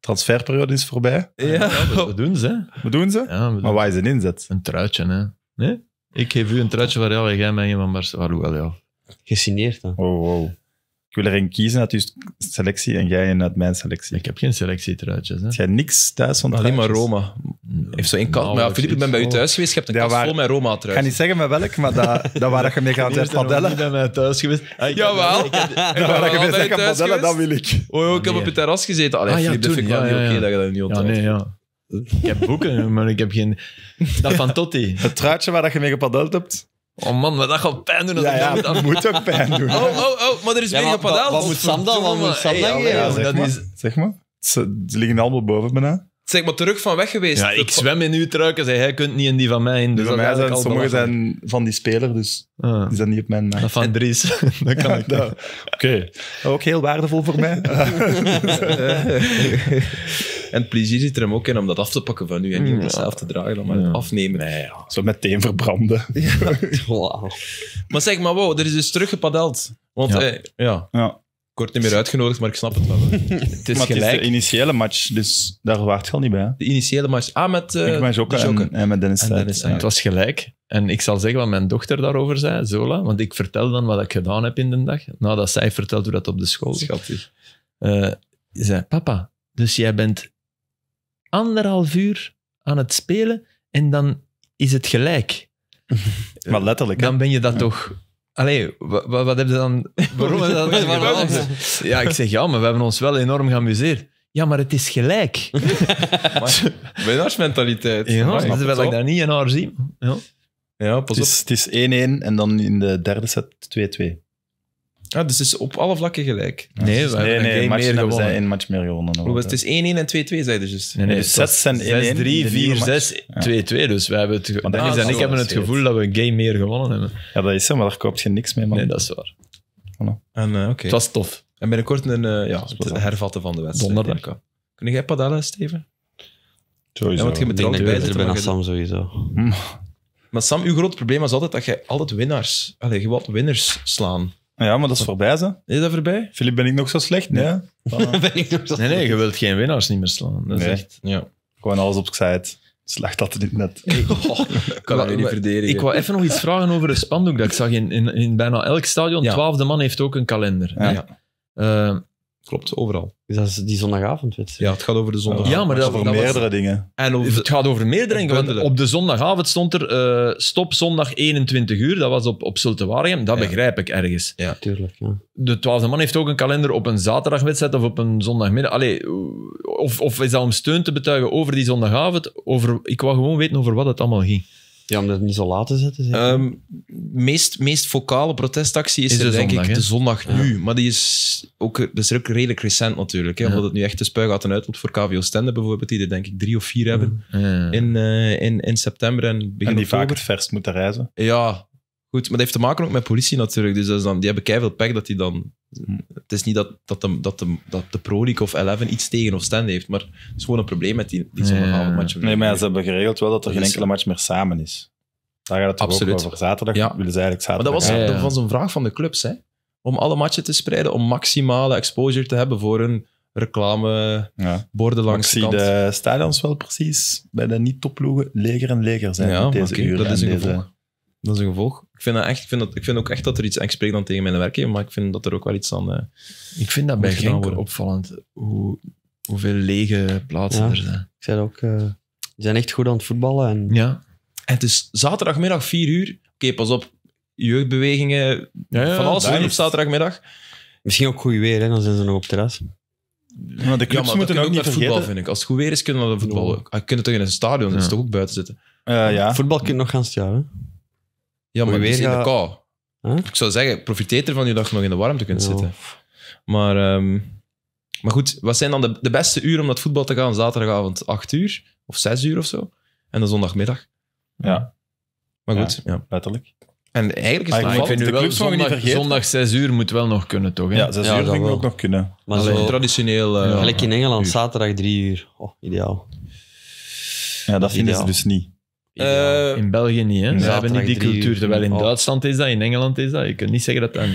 Transferperiode is voorbij. Ja, ja we, doen ze. We doen ze? Ja, we maar waar is een inzet? Een truitje, hè. Nee? Ik geef u een truitje van Real en jij mij een van Barcelona. wel ja. Gesigneerd, dan. Oh, wow. Ik wil er één kiezen uit uw selectie en jij een uit mijn selectie. Ik heb geen selectietruitjes. Hè? Jij niks thuis van Alleen maar Roma. Heeft zo één kant. maar Filip, ik ben bij u thuis geweest. Je hebt een kast vol met Roma-truitjes. Ik ga niet zeggen met welk, maar dat, dat waar je mee gaat padellen. Ik ben bij thuis geweest. Ah, Jawel. dat waar je mee zegt padellen, dat wil ik. Oh, ik heb op het terras gezeten. Allee, Filip, ah, dat vind ik wel niet oké dat je dat niet onthoudt. Ik heb boeken, maar ik heb geen... Dat van Totti. Het truitje waar je mee gepadeld hebt? Oh man, maar dat gaat pijn doen. Dat moet ook pijn doen. Oh, oh, oh, maar er is ja, weer een padel. Wat moet Sam dan? Wat zeg, maar, Ze liggen allemaal boven me. Zeg maar terug van weg geweest. Ja, ik zwem in uw truiken, zei hij kunt niet in die van mij in. Dus van mij zijn sommige zijn van die speler, dus ah. die zijn niet op mijn naam. Dat Dries, kan ja, ik. Oké. Ook heel waardevol voor mij. en plezier zit er hem ook in om dat af te pakken van u en niet om zelf te dragen, dan maar het afnemen. Nee, Zo meteen verbranden. Wow. Maar zeg maar, wow, er is dus teruggepadeld. Want ja. Eh, ja. Kort niet meer uitgenodigd, maar ik snap het wel. het is gelijk. de initiële match, dus daar waart je al niet bij. De initiële match. Ah, met eh, ik en, en, met Dennis, en Dennis Het was gelijk. En ik zal zeggen wat mijn dochter daarover zei, Zola. Want ik vertel dan wat ik gedaan heb in de dag. Nadat zij vertelt hoe dat op de school Schattig. Uh, zei, papa, dus jij bent anderhalf uur aan het spelen en dan is het gelijk. maar letterlijk. Hè? Dan ben je dat toch Allee, wat, hebben ze dan... Waarom heb je dat Ja, ik zeg, ja, maar we hebben ons wel enorm geamuseerd. Ja, maar het is gelijk. Winnaarsmentaliteit. Ja, dat is wel ik daar niet in haar zien. Ja, ja pas op. Het is 1-1 en dan in de derde set 2-2. Ah, dus het is op alle vlakken gelijk. Dus nee, dus we nee, nee, match meer gewonnen. match meer gewonnen. Hoe was het is 1-1 en 2-2, zei je dus. Nee, dus 6 3 4 6 2-2. Dus we hebben het Dennis ah, en ik hebben het gevoel dat we een game meer gewonnen hebben. Ja, dat is zo, maar daar koopt je niks mee, man. Nee, dat is waar. Voilà. Eh, het was tof. En binnenkort een eh, ja, hervatten van de wedstrijd. Donderdag. Kun jij padellen, Steven? Sowieso. Ja, want je ik er bij ben naar Sam sowieso. Maar Sam, uw groot probleem was altijd dat je altijd winnaars... Allee, je wilt winnaars slaan. Ja, maar dat is voorbij, ze. Is dat voorbij? Filip, ben ik nog zo slecht? Nee. Ja. ben ik nog zo nee, nee, je wilt geen winnaars niet meer slaan. Dat is echt... Ja. Gewoon alles op opzij. Slacht dat dit net. Oh, kan ik, niet verdedigen. ik wou even nog iets vragen over de spandoek dat ik zag in, in, bijna elk stadion. Ja. Twaalfde man heeft ook een kalender. Ja. Eh, Klopt, overal. Dus dat is die zondagavondwedstrijd. Ja, het gaat over de zondagavond. Ja, maar dat, over meerdere dingen. En het gaat over meerdere dingen. op de zondagavond stond er uh, stop zondag 21 uur. Dat was op, op Zulte Dat begrijp ik ergens. Ja, tuurlijk. Ja. De twaalfde man heeft ook een kalender op een zaterdagwedstrijd of op een zondagmiddag. Allee, of, of is dat om steun te betuigen over die zondagavond? Over, ik wou gewoon weten over wat het allemaal ging. Ja, om dat niet zo laat te zetten. Um, meest, meest vocale protestactie is, er, denk ik de zondag nu. Maar die is, ook, dat is redelijk recent natuurlijk. Hè, Omdat het nu echt de spuigaten gaat uitloopt voor KVO Stende bijvoorbeeld. Die er denk ik drie of vier hebben In, eh, in, in september en begin die oktober. vaak verst moeten reizen. Ja, goed. Maar dat heeft te maken ook met politie natuurlijk. Dus dan, die hebben veel pech dat die dan het is niet dat, dat, de, dat, dat de Pro League of 11 iets tegen of stand heeft, maar het is gewoon een probleem met die, die zondagavondmatchen. Nee, maar ze hebben geregeld wel dat er geen enkele match meer samen is. Daar gaat het Absoluut. ook over. Zaterdag ja. willen ze eigenlijk zaterdag. Maar dat was, ja, ja. een vraag van de clubs, hè? om alle matchen te spreiden, om maximale exposure te hebben voor hun reclame, ja. langs de Ik zie de stadions wel precies bij de niet-topploegen leger en leger zijn ja, deze Dat is een gevolg. Dat is een gevolg. Ik vind, dat echt, ik, vind dat, ik vind ook echt dat er iets... En ik spreek dan tegen mijn werkgever, maar ik vind dat er ook wel iets aan... Eh, ik vind dat bij Moet opvallend, hoe, hoeveel lege plaatsen er zijn. Ik zei ook, eh, ze zijn echt goed aan het voetballen. En, Ja. En het is zaterdagmiddag 4 uur. Oké, pas op. Jeugdbewegingen, van alles op zaterdagmiddag. Misschien ook goed weer, hè, dan zijn ze nog op terras. Maar de dat moeten ook niet naar voetbal, vind ik. Als het goed weer is, kunnen we naar voetballen voetbal. ook. Ah, toch in een stadion, dat is toch ook buiten zitten. Eh, ja. Voetbal je nog gaan jaar. Ja, maar weer dus in de kou. Ik zou zeggen, profiteer ervan je dag nog in de warmte kunt zitten. Maar, ehm, maar goed, wat zijn dan de, de beste uren om naar voetbal te gaan? Zaterdagavond 8 uur of 6 uur of zo. En dan zondagmiddag. Ja. Maar goed, ja. Letterlijk. En eigenlijk is het ik zondag, zondag 6 uur moet wel nog kunnen, toch? Ja, 6 uur uur ik ook nog kunnen. Maar zo, traditioneel. Eh, gelijk in Engeland, zaterdag 3 uur. Oh, ideaal. Ja, dat vinden ze dus niet. Eh, in België niet, hè? Ze hebben niet die cultuur. terwijl in Duitsland is dat, in Engeland is dat. Je kunt niet zeggen dat dat...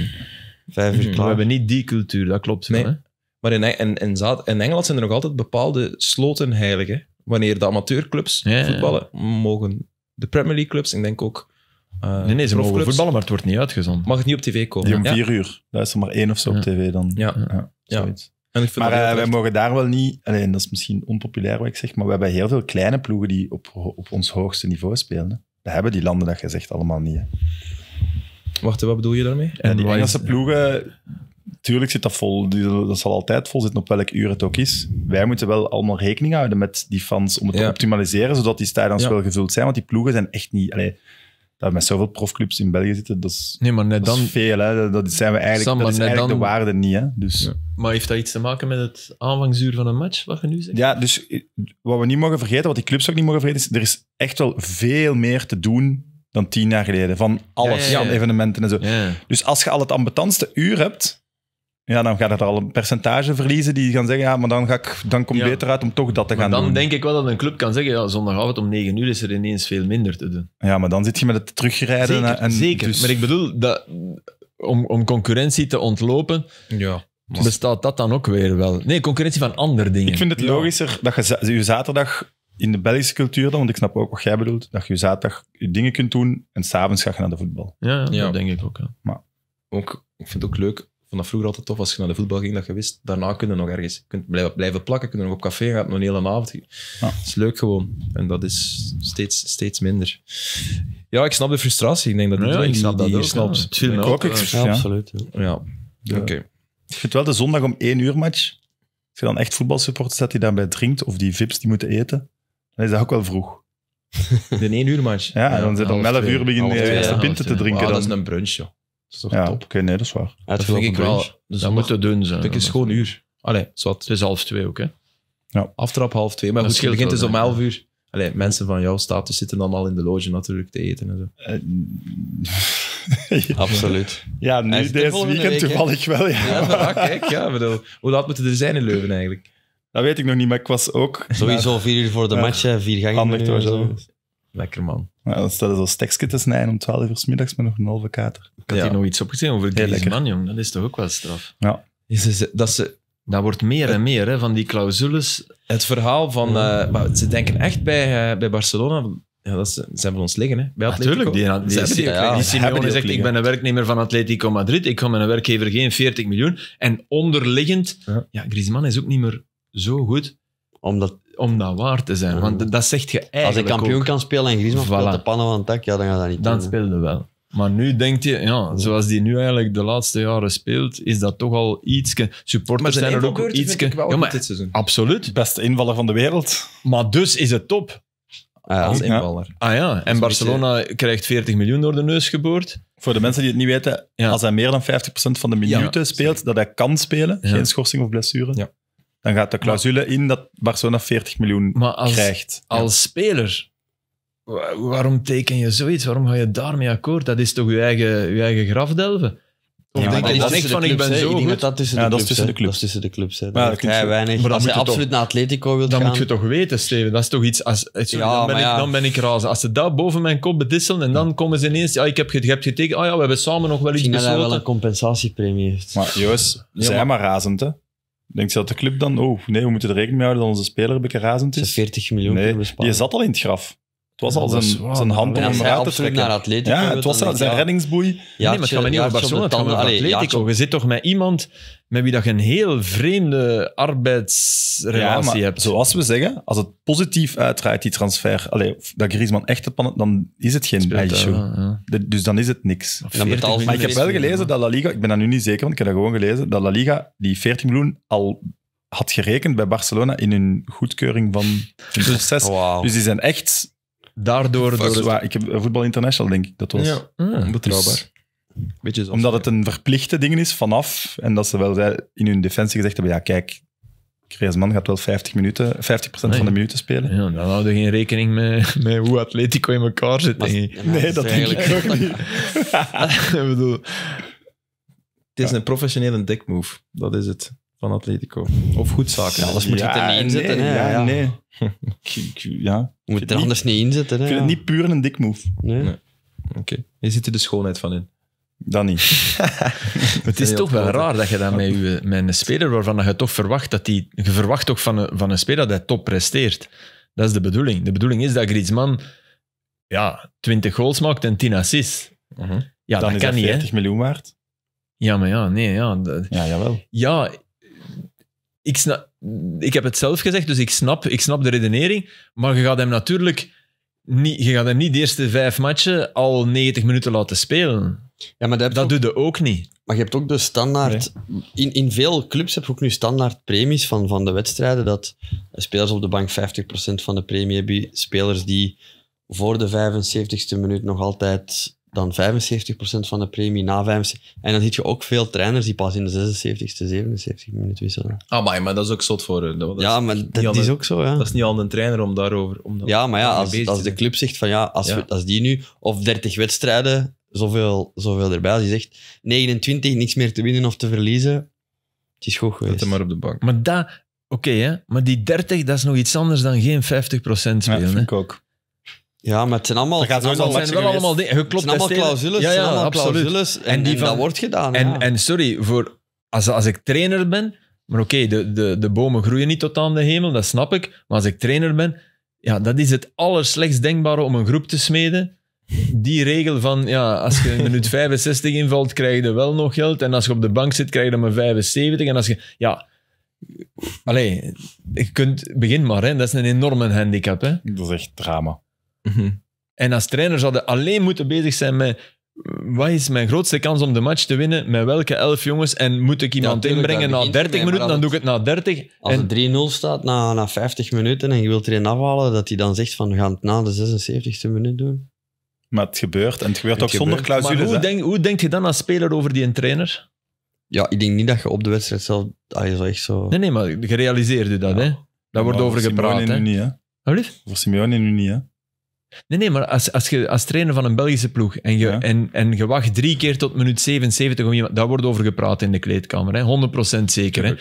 Vijf uur mhm. klaar. We hebben niet die cultuur, dat klopt nee. hè? Maar in, in, in, in, Engeland zijn er nog altijd bepaalde sloten heiligen. Wanneer de amateurclubs voetballen, mogen de Premier League clubs, ik denk ook... Eh, nee, ze mogen voetballen, maar het wordt niet uitgezonden. Mag het niet op tv komen. Die om vier uur. Dat is er maar één of zo op tv dan. Ja. ja maar uh, eh, wij mogen daar wel niet, alleen dat is misschien onpopulair wat ik zeg, maar we hebben heel veel kleine ploegen die op, op ons hoogste niveau spelen. Hè. Dat hebben die landen dat je zegt allemaal niet. Wacht, wat bedoel je daarmee? En die Engelse ploegen, tuurlijk zit dat vol. Dat zal altijd vol zitten, op welk uur het ook is. Wij moeten wel allemaal rekening houden met die fans om het te optimaliseren, zodat die stadions wel gevuld zijn. Want die ploegen zijn echt niet... Allee, dat we met zoveel profclubs in België zitten, dat is, nee, maar net dan, veel. Dat, zijn we eigenlijk, dat de waarde niet. Hè? Dus. Maar heeft dat iets te maken met het aanvangsuur van een match, wat je nu zegt? Ja, dus eh, wat we niet mogen vergeten, wat die clubs ook niet mogen vergeten, is er is echt wel veel meer te doen dan tien jaar geleden. Van alles, van evenementen en zo. Dus als je al het ambetantste uur hebt, ja, dan gaat het al een percentage verliezen die gaan zeggen, ja, maar dan, ga ik, dan komt ja. beter uit om toch dat te gaan dan doen. Dan denk ik wel dat een club kan zeggen, ja, zondagavond om negen uur is er ineens veel minder te doen. Ja, maar dan zit je met het terugrijden. Zeker, en, zeker. Dus- maar ik bedoel, dat, om, om concurrentie te ontlopen, ja. bestaat dat dan ook weer wel. Nee, concurrentie van andere dingen. Ik vind het logischer dat je je zaterdag in de Belgische cultuur dan, want ik snap ook wat jij bedoelt, dat je zaterdag je dingen kunt doen en s'avonds ga je naar de voetbal. Ja, ja, dat denk ik ook. Ja. Maar ook, ik vind het ook leuk vanaf vroeger altijd tof als je naar de voetbal ging, dat je wist, daarna kunnen nog ergens kunt blijven, blijven plakken, kunnen nog op café gaan, nog een hele avond. Het is leuk gewoon. En dat is steeds, steeds minder. Ja, ik snap de frustratie. Ik denk dat iedereen ik snap dat snapt. ook. absoluut. Ja. oké. Okay. Ik vind wel de zondag om één uur match. Als je dan echt voetbalsupport zet die daarbij drinkt, of die vips die moeten eten, dan is dat ook wel vroeg. De één uur match. Ja, dan zit om 11 uur beginnen eh, de eerste pinten te drinken. dan. Ah, dat is een brunch, ja, top? Oké, nee, dat is waar. dat vind ik wel... Dus dat moeten doen zijn. Dat is gewoon uur. Allee, zwart. Het is half twee ook, hè? Ja. Aftrap half twee. Maar het goed, begint dus om elf uur. Allee, mensen van jouw status zitten dan al in de loge natuurlijk te eten en zo. Eh, Absoluut. Ja, nu deze weekend toevallig wel. Ja, ja ah, kijk, ja, bedoel, hoe laat moeten er zijn in Leuven eigenlijk? Dat weet ik nog niet, maar ik was ook... Sowieso vier uur voor de match, vier gangen. Handig zo. Lekker man. Ja, dan stel als zo'n te snijden om 12 uur s middags met nog een halve kater. Ik had hier nog iets opgezien over Griezmann, jong. Dat is toch ook wel straf? Ja. Is, dat, ze, dat wordt meer en meer, hè, van die clausules. Het verhaal van... Eh, ze denken echt bij, eh, bij Barcelona... Ja, dat zijn hebben ons liggen, hè? Bij ah, Atletico. Natuurlijk. Die, die, die, zegt, ik ben een werknemer van Atletico Madrid, ik kan mijn werkgever geen 40 miljoen. En onderliggend... Ja, Griezmann is ook niet meer zo goed. Om dat, om dat waar te zijn. Want dat zegt je eigenlijk Als ik kampioen kan spelen en Griezmann voilà. de pannen van het dak, ja, dan gaat dat niet Dan doen, speelde wel. Maar nu denk je, ja, zoals die nu eigenlijk de laatste jaren speelt, is dat toch al ietske... Supporters zijn er ook ietske... Ja, maar, Absoluut. Beste invaller van de wereld. Maar dus is het top. Ah als invaller. Ah ja, en Barcelona krijgt 40 miljoen door de neus geboord. Voor de mensen die het niet weten, als hij meer dan 50% van de minuten speelt, dat hij kan spelen, geen schorsing of blessure, dan gaat de clausule in dat Barcelona 40 miljoen als, krijgt. Als speler, waarom teken je zoiets? Waarom ga je daarmee akkoord? Dat is toch je eigen, je eigen grafdelven? Of denk je dat is van, ik ben Dat, de dat clubs, is tussen de clubs. Dat is tussen de clubs. Hè. Maar dat als je, absoluut naar Atletico wilt gaan... Dan moet je toch weten, Steven. Dat is toch iets... Als, eh, ja, dan, ben ik, dan ben ik razen. Als ze dat boven mijn kop bedisselen en dan komen ze ineens... Ja, ah, ik heb, je hebt getekend. oh ah ja, we hebben samen nog wel iets Misschien besloten. denk dat hij wel een compensatiepremie heeft. Maar Joos, zijn maar razend, hè. Denkt je dat de club dan, oh nee, we moeten er rekening mee houden dat onze speler een beetje razend is? 40 miljoen nee, Je zat al in het graf. Het was al zijn, wow, zijn hand om hem te trekken. Naar Atletico, ja, het was al zijn reddingsboei. Ja, nee, maar het gaat niet over Barcelona, het gaat over Atletico. Je zit toch met iemand met wie dat je een heel vreemde arbeidsrelatie hebt. Zoals we zeggen, als het positief uitdraait, die transfer, allee, dat Griezmann echt het pannen, dan is het geen bijzonder. Dus dan is het niks. Dan maar ik heb wel gelezen dat La Liga, ik ben dat nu niet zeker, want ik heb dat gewoon gelezen, dat La Liga die 14 miljoen al had gerekend bij Barcelona in hun goedkeuring van hun proces. Dus die zijn echt Daardoor... Door het... ik heb eh, Voetbal International, denk ik, dat was. Ja. Ah, omdat het een verplichte ding is vanaf, en dat ze wel in hun defensie gezegd hebben, ja kijk, Griezmann gaat wel 50, minuten, 50% van de minuten spelen. Ja, dan houden we geen rekening met, hoe Atletico in elkaar zit. nee, dat denk ik ook niet. ik bedoel, het is een professionele move dat is het van Atletico. Of goed zaken. Ja, alles moet je er niet in zitten. ja, nee. ja. Je moet er anders niet, in zitten. ik vind het niet puur een dik move. Nee. Oké. Je zit er de schoonheid van in. Dan niet. het is toch wel raar dat je dan met, je, met een speler waarvan je toch verwacht dat hij. Je verwacht toch van een, van een speler dat hij top presteert. Dat is de bedoeling. De bedoeling is dat Griezmann ja, 20 goals maakt en 10 assists. Uh Ja, dan dat is kan dat 40 niet, miljoen waard. Ja, maar ja, nee, ja. ja, jawel. Ja, ik, snap, ik heb het zelf gezegd, dus ik snap, ik snap de redenering. Maar je gaat hem natuurlijk niet, je gaat hem niet de eerste vijf matchen al 90 minuten laten spelen. Ja, maar dat, dat doe je ook niet. Maar je hebt ook de standaard. In, in veel clubs heb je ook nu standaard premies van, van de wedstrijden. Dat spelers op de bank 50% van de premie hebben. Spelers die voor de 75ste minuut nog altijd dan 75% van de premie na 75. En dan zie je ook veel trainers die pas in de 76e, 77 minuut wisselen. Ah, maar, maar dat is ook zot voor ja, maar dat is ook zo. Ja. Dat is niet al een trainer om daarover. Om dat ja, maar ja, als, als de club zegt van ja, als, die nu of 30 wedstrijden, zoveel, zoveel erbij, als die zegt 29, niks meer te winnen of te verliezen, het is goed geweest. Zet hem maar op de bank. Maar dat, oké, hè, maar die 30, dat is nog iets anders dan geen 50% spelen. Ja, vind ik ook. Ja, maar het zijn allemaal... Dat zijn wel allemaal dingen. het zijn allemaal clausules. allemaal clausules. En, die van, dat wordt gedaan. En, en sorry, voor, als, als ik trainer ben... Maar oké, de, de, de bomen groeien niet tot aan de hemel, dat snap ik. Maar als ik trainer ben, ja, dat is het allerslechtst denkbare om een groep te smeden. Die regel van, ja, als je een minuut 65 invalt, krijg je wel nog geld. En als je op de bank zit, krijg je dan maar 75. En als je... Ja, Allee, je kunt, begin maar, hè. dat is een enorme handicap. Hè. Dat is echt drama. Mhm. En als trainer zouden alleen moeten bezig zijn met wat is mijn grootste kans om de match te winnen? Met welke elf jongens? En moet ik iemand inbrengen na 30 minuten? Dan doe ik het na 30. Als en... het 3-0 staat na, na 50 minuten en je wilt erin afhalen, dat hij dan zegt van we gaan het na de 76e minuut doen. Maar het gebeurt en het gebeurt ook zonder clausules. hoe, denk, hoe je dan als speler over die trainer? Ja, ik denk niet dat je op de wedstrijd zelf... Ah, echt zo... Nee, nee, maar je realiseert je dat, hè? Daar wordt over Simone gepraat, hè? Niet, hè? Voor Simeone nu niet, hè? Nee, nee, maar als, als je als trainer van een Belgische ploeg en je, en, en je wacht drie keer tot minuut 77 om iemand, daar wordt over gepraat in de kleedkamer, hè, 100% zeker. Hè.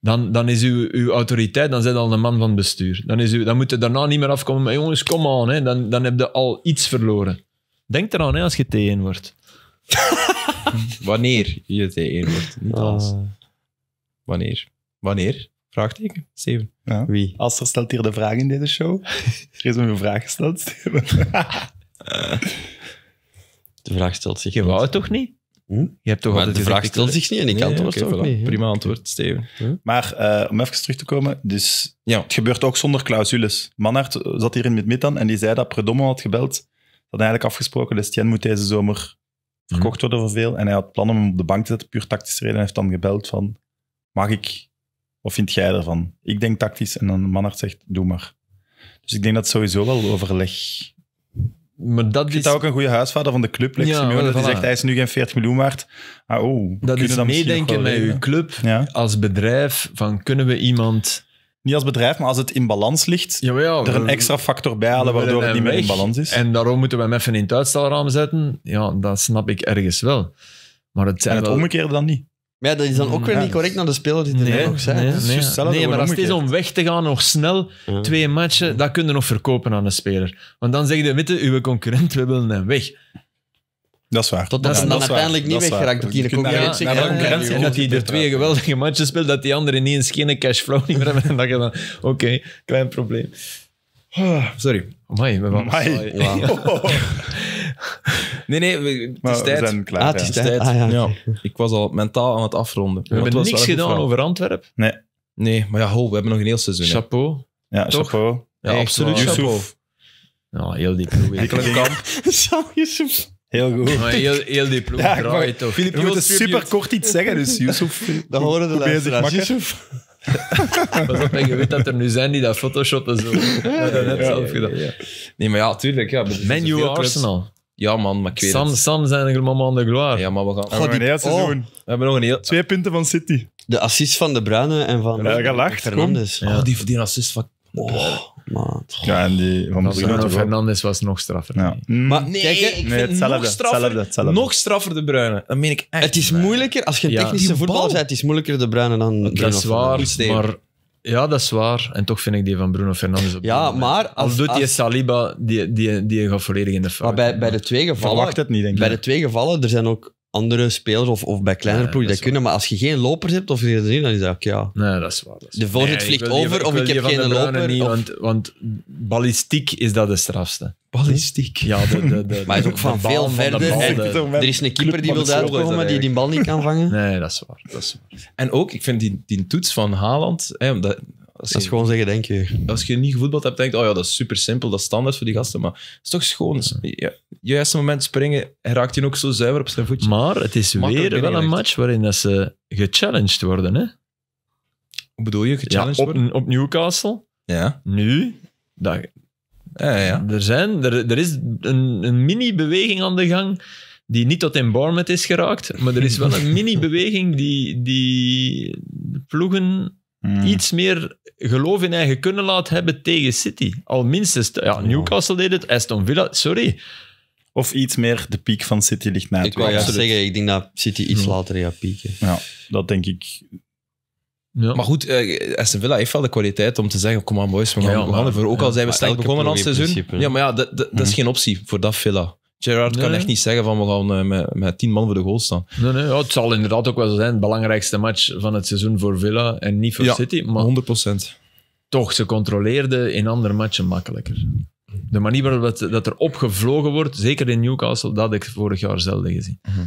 Dan, dan is uw, uw autoriteit, dan zijn al een man van bestuur. Dan, is u, dan moet je daarna niet meer afkomen, maar jongens, kom aan, hè. Dan, dan heb je al iets verloren. Denk eraan hè, als je T1 wordt. Wanneer je T1 wordt, niet ah. als. Wanneer? Wanneer? Vraagteken? Steven. Wie? Aster stelt hier de vraag in deze show. er is een vraag gesteld, Steven. de vraag stelt zich Je wou het toch niet? Hm? Je hebt toch de vraag stelt zich niet en ik nee, antwoord okay, Prima antwoord, Steven. Hm? Maar eh, om even terug te komen, dus ja. het gebeurt ook zonder clausules. Manhart zat hier in Midmiddan en die zei dat Predomo had gebeld. Dat had eigenlijk afgesproken, Lestien moet deze zomer verkocht hm. worden voor veel. En hij had plannen om op de bank te zetten, puur tactisch reden. Hij heeft dan gebeld van, mag ik of vind jij ervan? Ik denk tactisch en dan Mannert zegt, doe maar. Dus ik denk dat sowieso wel overleg maar dat is... ook een goede huisvader van de club, Lex ja, voilà. Die zegt, hij is nu geen 40 miljoen waard. Ah, oh, kunnen is meedenken met uw club als bedrijf. Van, kunnen we iemand... Niet als bedrijf, maar als het in balans ligt, er een extra factor bij halen waardoor het niet meer in balans is. En daarom moeten we hem even in het uitstelraam zetten. Ja, dat snap ik ergens wel. Maar het zijn en het omgekeerde dan niet? Maar ja, dat is dan ook weer niet correct naar de speler die er nee, nog zijn. Nee, maar als het is om weg te gaan, nog snel, twee matchen, dat kun je nog verkopen aan de speler. Want dan zeg je, witte, uw concurrent, we willen hem weg. Dat is waar. Totdat ja, dan uiteindelijk niet weggeraakt. Dat die de concurrentie naar, Omdat hij en dat hij er twee geweldige matchen speelt, dat die anderen niet eens geen cashflow niet meer hebben. En dat je dan, oké, klein probleem. Ah, sorry. Amai, we waren... Nee, nee, het is tijd. zijn klaar. Ah, ja. tijd. Ah, ja. Ah, ik was al mentaal aan het afronden. We hebben niks gedaan over Antwerpen. Nee. Nee, maar ja, ho, we hebben nog een heel seizoen. Chapeau. Ja, Toch? chapeau. Ja, Echt, absoluut wow. chapeau. Ja, heel die ploeg. Sam Yusuf. Heel goed. Maar heel, heel die ploeg ja, draait toch. Filip, je moet super kort iets zeggen, dus Yusuf. Dan horen de luisteraars. Yusuf. Pas op, je weet dat er nu zijn die dat photoshotten zo. Ja, dat net zelf gedaan. Nee, maar ja, tuurlijk. Ja, Menu dus Arsenal. Ja, man, maar ik weet Sam, het. Sam zijn een mama aan de gloire. Ja, maar we gaan... Ah, we hebben nog een heel oh. seizoen. We hebben nog een heel... Twee punten van City. De assist van De Bruyne en van ja, Fernandes. Ja. Oh, die, die assist van... Oh, oh. man Ja, en die van Bruno Fernandes was nog straffer. Ja. Mm. Maar nee, Kijk, ik vind hetzelfde, nog, straffer, hetzelfde, hetzelfde. nog straffer De Bruyne. Dat meen ik echt. Het is moeilijker, als je een technische voetballer bent, het is moeilijker De Bruyne dan Dat is waar, maar ja, dat is waar. En toch vind ik die van Bruno Fernandes op Ja, maar... Als, als doet als, Saliba, die, die, die gaat volledig in de fout. Maar bij, bij de twee gevallen... Verwacht het niet, denk ik. Bij de twee gevallen, er zijn ook andere spelers of, of bij kleinere ploegen dat, kunnen. Maar als je geen lopers hebt of je dan is dat ook ja. Nee, dat is waar. de voorzet vliegt over of ik heb geen loper. want, want is dat de strafste. Ballistiek. Ja, de, de, maar het is ook van veel verder. er is een keeper die wil uitkomen, die die bal niet kan vangen. Nee, dat is waar. Dat is waar. En ook, ik vind die, die toets van Haaland, hè, als je, dat is gewoon zeggen, denk je. Als je niet gevoetbald hebt, denk je, oh ja, dat is super simpel, dat is standaard voor die gasten. Maar het is toch schoon. Ja. het moment springen, raakt hij ook zo zuiver op zijn voetje. Maar het is weer wel een match waarin dat ze gechallenged worden. Hè? Hoe bedoel je, gechallenged ja, op, worden? Op Newcastle. Ja. Nu, dat, ja. Er, zijn, er, er is een, een mini-beweging aan de gang die niet tot in is geraakt. Maar er is wel een mini-beweging die, die ploegen Hmm. iets meer geloof in eigen kunnen laten hebben tegen City. Al minstens, ja, Newcastle deed het, Aston Villa, sorry. Of iets meer de piek van City ligt na het Ik wou zeggen, ik denk dat City iets later gaat pieken. Ja, dat denk ik. Ja. Maar goed, uh, Aston Villa heeft wel de kwaliteit om te zeggen, kom maar boys, we gaan, ja, maar, ervoor. Ook al zijn we sterk begonnen aan het seizoen. Ja, maar ja, dat, dat is hmm. geen optie voor dat Villa. Gerard kan echt niet zeggen van we gaan eh, met, met tien man voor de goal staan. Nee, nee. Ja, het zal inderdaad ook wel zo zijn. Het belangrijkste match van het seizoen voor Villa en niet voor City. Maar 100 Toch, ze controleerden in andere matchen makkelijker. De manier waarop dat, er opgevlogen wordt, zeker in Newcastle, dat had ik vorig jaar zelden gezien. Mhm.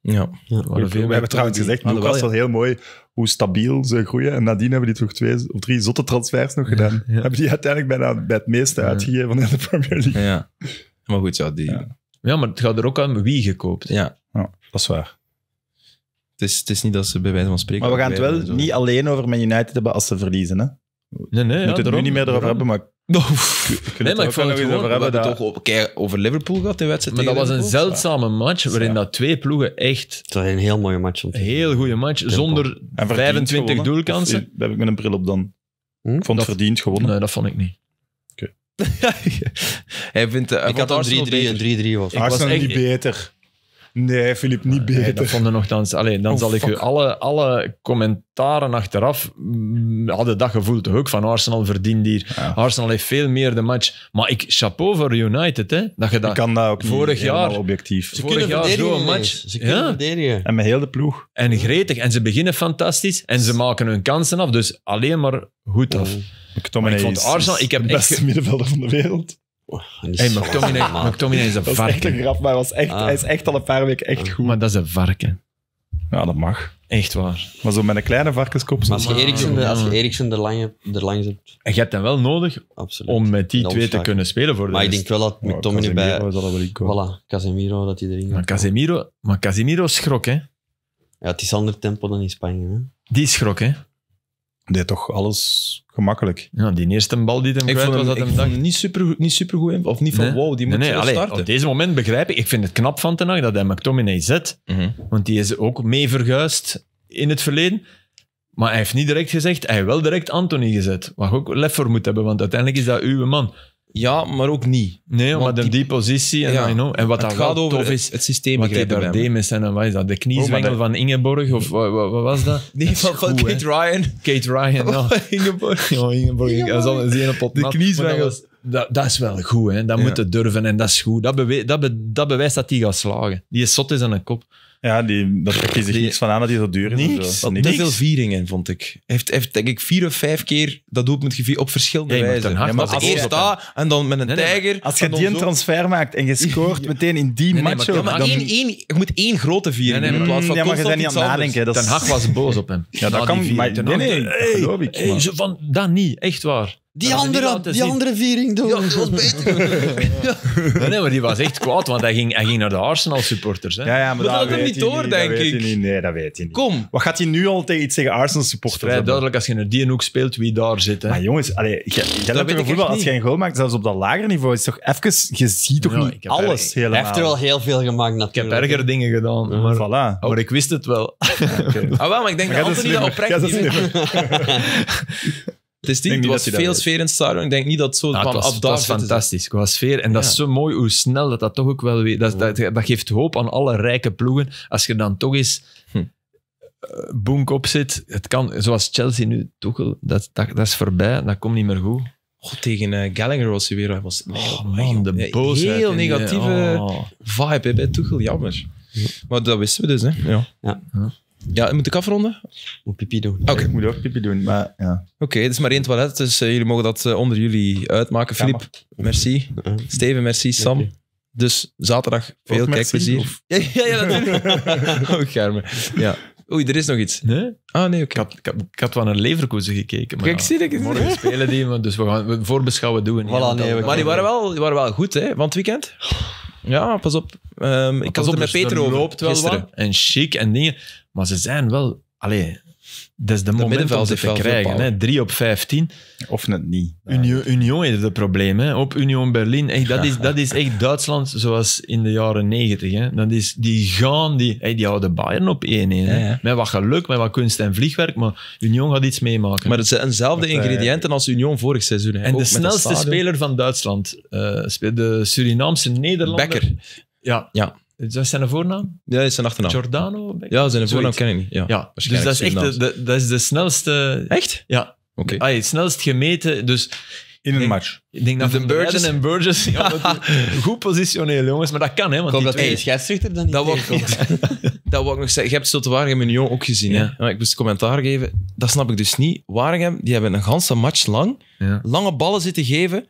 Ja. ja. We, hebben trouwens gezegd, ah, Newcastle heel mooi hoe stabiel ze groeien. En nadien hebben die toch twee of drie zotte transfers nog gedaan. hebben die uiteindelijk bijna bij het meeste uitgegeven van in de Premier League. Ja. Maar goed, ja, die... Ja, maar het gaat er ook aan wie gekoopt. Ja. ja, dat is waar. Het is, het is niet dat ze bij wijze van spreken... Maar we gaan het wel niet alleen over Man United hebben als ze verliezen, hè? Nee, nee, we ja, moeten het nu niet meer erover hebben, maar... nee, maar ik vond het gewoon, hebben, we toch over, Liverpool gehad in wedstrijd Maar dat was een zeldzame match, waarin dat twee ploegen echt... Het was een heel mooie match. Een heel goede match, zonder 25 doelkansen. Daar heb ik met een bril op dan. Hm? Ik vond het verdiend gewonnen. Nee, dat vond ik niet. hij vindt, eh, ik had al 3-3 en 3-3 was. Arsenal was niet beter. Nee, Filip, niet beter. Nee, dat nogthans. Alleen dan zal ik u oh, alle, alle commentaren achteraf mm, hadden dat gevoel toch ook van Arsenal verdient hier. Arsenal heeft veel meer de match. Maar ik chapeau voor United, hè? Dat je dat, ik kan dat ook vorig jaar objectief. Ze vorig jaar zo'n match. Ze kunnen ja. verdedigen. En met heel de ploeg. En gretig. En ze beginnen fantastisch. En ze maken hun kansen af. Dus alleen maar goed af. Oh. McTominay ik vond Arsenal, ik heb de beste middenvelder van de wereld. Oh, McTominay, is een varken. Dat is echt maar was echt, ah. hij is echt al een paar weken echt goed. Maar dat is een varken. Ja, dat mag. Echt waar. Maar zo met een kleine varkenskop. Maar als je ah. Eriksen, als je Eriksen er, langs hebt... En je hebt hem wel nodig om met die twee te kunnen spelen voor de Maar ik denk wel dat McTominay bij... Voilà, Casemiro, dat hij erin Maar Casemiro, maar Casemiro schrok, hè? Ja, het is ander tempo dan in Spanje. Hè? Die schrok, hè? deed toch alles gemakkelijk. Ja, die eerste bal die hem ik kwijt dat hem, niet super, niet super goed of niet van wow, die moet nee, nee, starten. Op deze moment begrijp ik, ik vind het knap van ten dat hij McTominay zet, mm -hmm. want die is ook mee verguisd in het verleden. Maar hij heeft niet direct gezegd, hij heeft wel direct Anthony gezet. Mag ook lef voor moet hebben, want uiteindelijk is dat uw man. Ja, maar ook niet. Nee, omdat in die, positie en, ja, I know, en wat het dat gaat over is, het systeem wat de Wat en wat is dat? De kniezwengel oh, van Ingeborg of wat, wat, was dat? Nee, dat van, goed, Kate Ryan. Kate Ryan, ja. Oh, Ingeborg. Ja, Ingeborg. Ingeborg. Dat is een pot De kniezwengels. Dat, dat, is wel goed, hè. dat ja. moet het durven en dat is goed. Dat, bewe dat, be bewijst dat hij gaat slagen. Die is zot is aan een kop. Ja, die, dat trek je zich Die- niks van aan dat die zo duur is. Niks. Of zo. Niks. te veel vieringen, vond ik. Hij heeft, heeft denk ik vier of vijf keer dat doelpunt gevierd op verschillende Ja, wijzen. Ja, maar als ik eerst sta en dan met een Nee, nee, tijger. Als je die een transfer maakt en je scoort meteen in die Nee, nee, match maar ook, Ten dan... Eén- één- je moet één grote viering Nee, nee, in plaats van Ja, maar je constant bent niet aan iets het nadenken. Dat Ten is- Hag was boos op hem. Ja, dat kan. vier. nee, nee, dat geloof ik. Hey, van, dat niet, echt waar. Die, andere, die andere viering doen. Ja, dat was beter. nee, maar die was echt kwaad, want hij ging, hij ging naar de Arsenal-supporters. Ja, ja, maar, dat, had hem niet door, denk ik. Niet, nee, dat weet je niet. Kom. Wat gaat hij nu al tegen iets zeggen, Arsenal-supporters duidelijk als je naar die hoek speelt, wie daar zit. Hè. Maar jongens, allee, je, je dat als je een goal maakt, zelfs op dat lager niveau, is toch even, je ziet toch niet alles helemaal. Hij heeft er wel heel veel gemaakt, Ik heb erger dingen gedaan. maar, voilà. Oh, maar ik wist het wel. Ah, wel, maar ik denk dat Anthony dat oprecht Het is die, was veel sfeer in het Ik denk niet dat zo nou, van was, fantastisch sfeer. En dat is zo mooi hoe snel dat dat toch ook wel weer... Dat, dat, geeft hoop aan alle rijke ploegen. Als je dan toch eens... Hm. Eh, op zit, het kan, zoals Chelsea nu, toch, dat, dat, dat is voorbij, dat komt niet meer goed. tegen eh, Gallagher was hij weer. Was, oh, man, de eh, boosheid. Heel negatieve oh. vibe bij Tuchel, jammer. Maar dat wisten we dus. Hè. ja. ja. Ja, moet ik afronden? Moet pipi doen. Oké. Ik moet ook pipi doen, maar ja. Oké, het is maar één toilet, dus eh, jullie mogen dat eh, onder jullie uitmaken. Filip, merci. Steven, merci. Sam. Dus zaterdag veel kijkplezier. Of... Ja, ja, ja, Ook oh, Ja. Oei, er is nog iets. Nee? Ah, nee, oké. Ik, had, ik, had wel naar Leverkusen gekeken. Maar Kijk, ja, zie ik het. Morgen spelen die, dus we gaan we voorbeschouwen doen. Voilà, maar die waren, wel, die waren wel goed, hè, van het weekend. Ja, pas op. Um, ik had het met dus Peter over. gisteren. En chic en dingen. Maar ze zijn wel... Allee, dat is de, de moment ze te krijgen. Hè? 3 op 15. Of net niet. Union, Union heeft het probleem. Hè? Op Union Berlin. Echt, dat, is, dat is echt Duitsland zoals in de jaren 90. Hè? Dat is, die gaan, die, hey, die houden Bayern op 1-1. Ja, Met wat geluk, met wat kunst en vliegwerk. Maar Union gaat iets meemaken. Maar het zijn dezelfde eh, ingrediënten als Union vorig seizoen. Hè? En de snelste speler van Duitsland. Eh, de Surinaamse Nederlander. Becker. Ja. ja is zijn voornaam? Ja, dat is zijn achternaam. Giordano? Ja, zijn voornaam ken ik niet. Ja, Dus dat is echt de, dat is de snelste... Echt? Ja. Oké. Okay. Ah, snelst gemeten. Dus in een match. Ik dus de Burgess en Burgess ja, goed positioneel, jongens. Maar dat kan, hè? Want hoop dat twee, scheidsrechter dan niet dat wordt, dat wou ik nog zeggen. Je hebt zo te Waregem en Union ook gezien, ja. hè? Ik moest commentaar geven. Dat snap ik dus niet. Waregem, die hebben een ganse match lang lange ballen zitten geven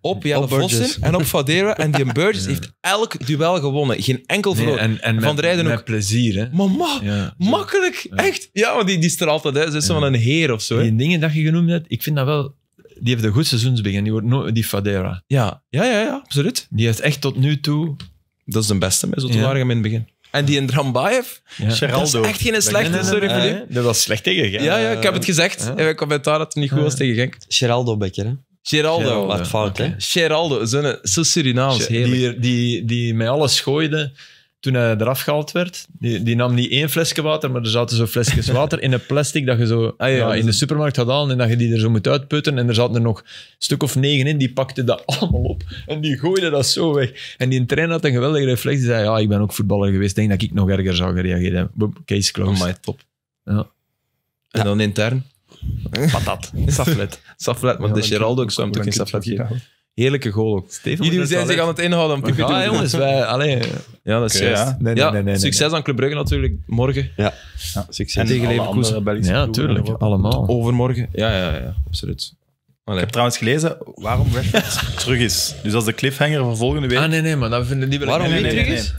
op Jelle Vossen en op Fadera. en die Burgess heeft elk duel gewonnen. Geen enkel verloren. en, en, Van der ook. Met plezier, hè? Maar makkelijk, echt. Ja, want die, die straalt dat uit. Ze is een heer of zo. Hè? Die dingen dat je genoemd hebt, ik vind dat wel die heeft een goed seizoensbegin. Die wordt die Fadera. Ja. ja, ja, ja, absoluut. Die heeft echt tot nu toe... Dat is de beste, zo te ja. in het begin. En die in Drambaev, ja. dat is echt geen slechte, nee, sorry voor Dat was slecht tegen Genk. Ja, ja, ik heb het gezegd. In mijn eh, commentaar dat het niet goed was tegen Genk. Geraldo Becker, hè? Geraldo. Wat fout, hè? Geraldo, zo, zo Surinaams, die, die, die, die met alles gooide toen hij eraf gehaald werd, die, die, nam niet één flesje water, maar er zaten zo flesjes water in een plastic dat je zo ah ja, in de supermarkt had halen en dat je die er zo moet uitputten. En er zaten er nog een stuk of negen in, die pakte dat allemaal op en die gooide dat zo weg. En die trainer had een geweldige reflex. Die zei, ja, ik ben ook voetballer geweest, denk dat ik nog erger zou gereageerd hebben. case closed. Oh top. Ja. En dan intern? Patat. Saflet. Saflet, want de Geraldo ook zo hem ook in Saflet Heerlijke goal ook. Jullie zijn zich aan het inhouden om te kunnen. Ah, ja, jongens. Wij, allee. Ja, dat is okay, juist. Nee, nee, nee, succes aan Club Brugge natuurlijk morgen. Ja. ja. Succes tegen Leverkusen. Ja, natuurlijk eh, Allemaal. Overmorgen. Ja, ja, ja. Absoluut. Ik heb trouwens gelezen waarom Rashford terug is. Dus als de cliffhanger van volgende week... Ah, nee, nee, maar dat vinden die wel... Waarom niet terug is?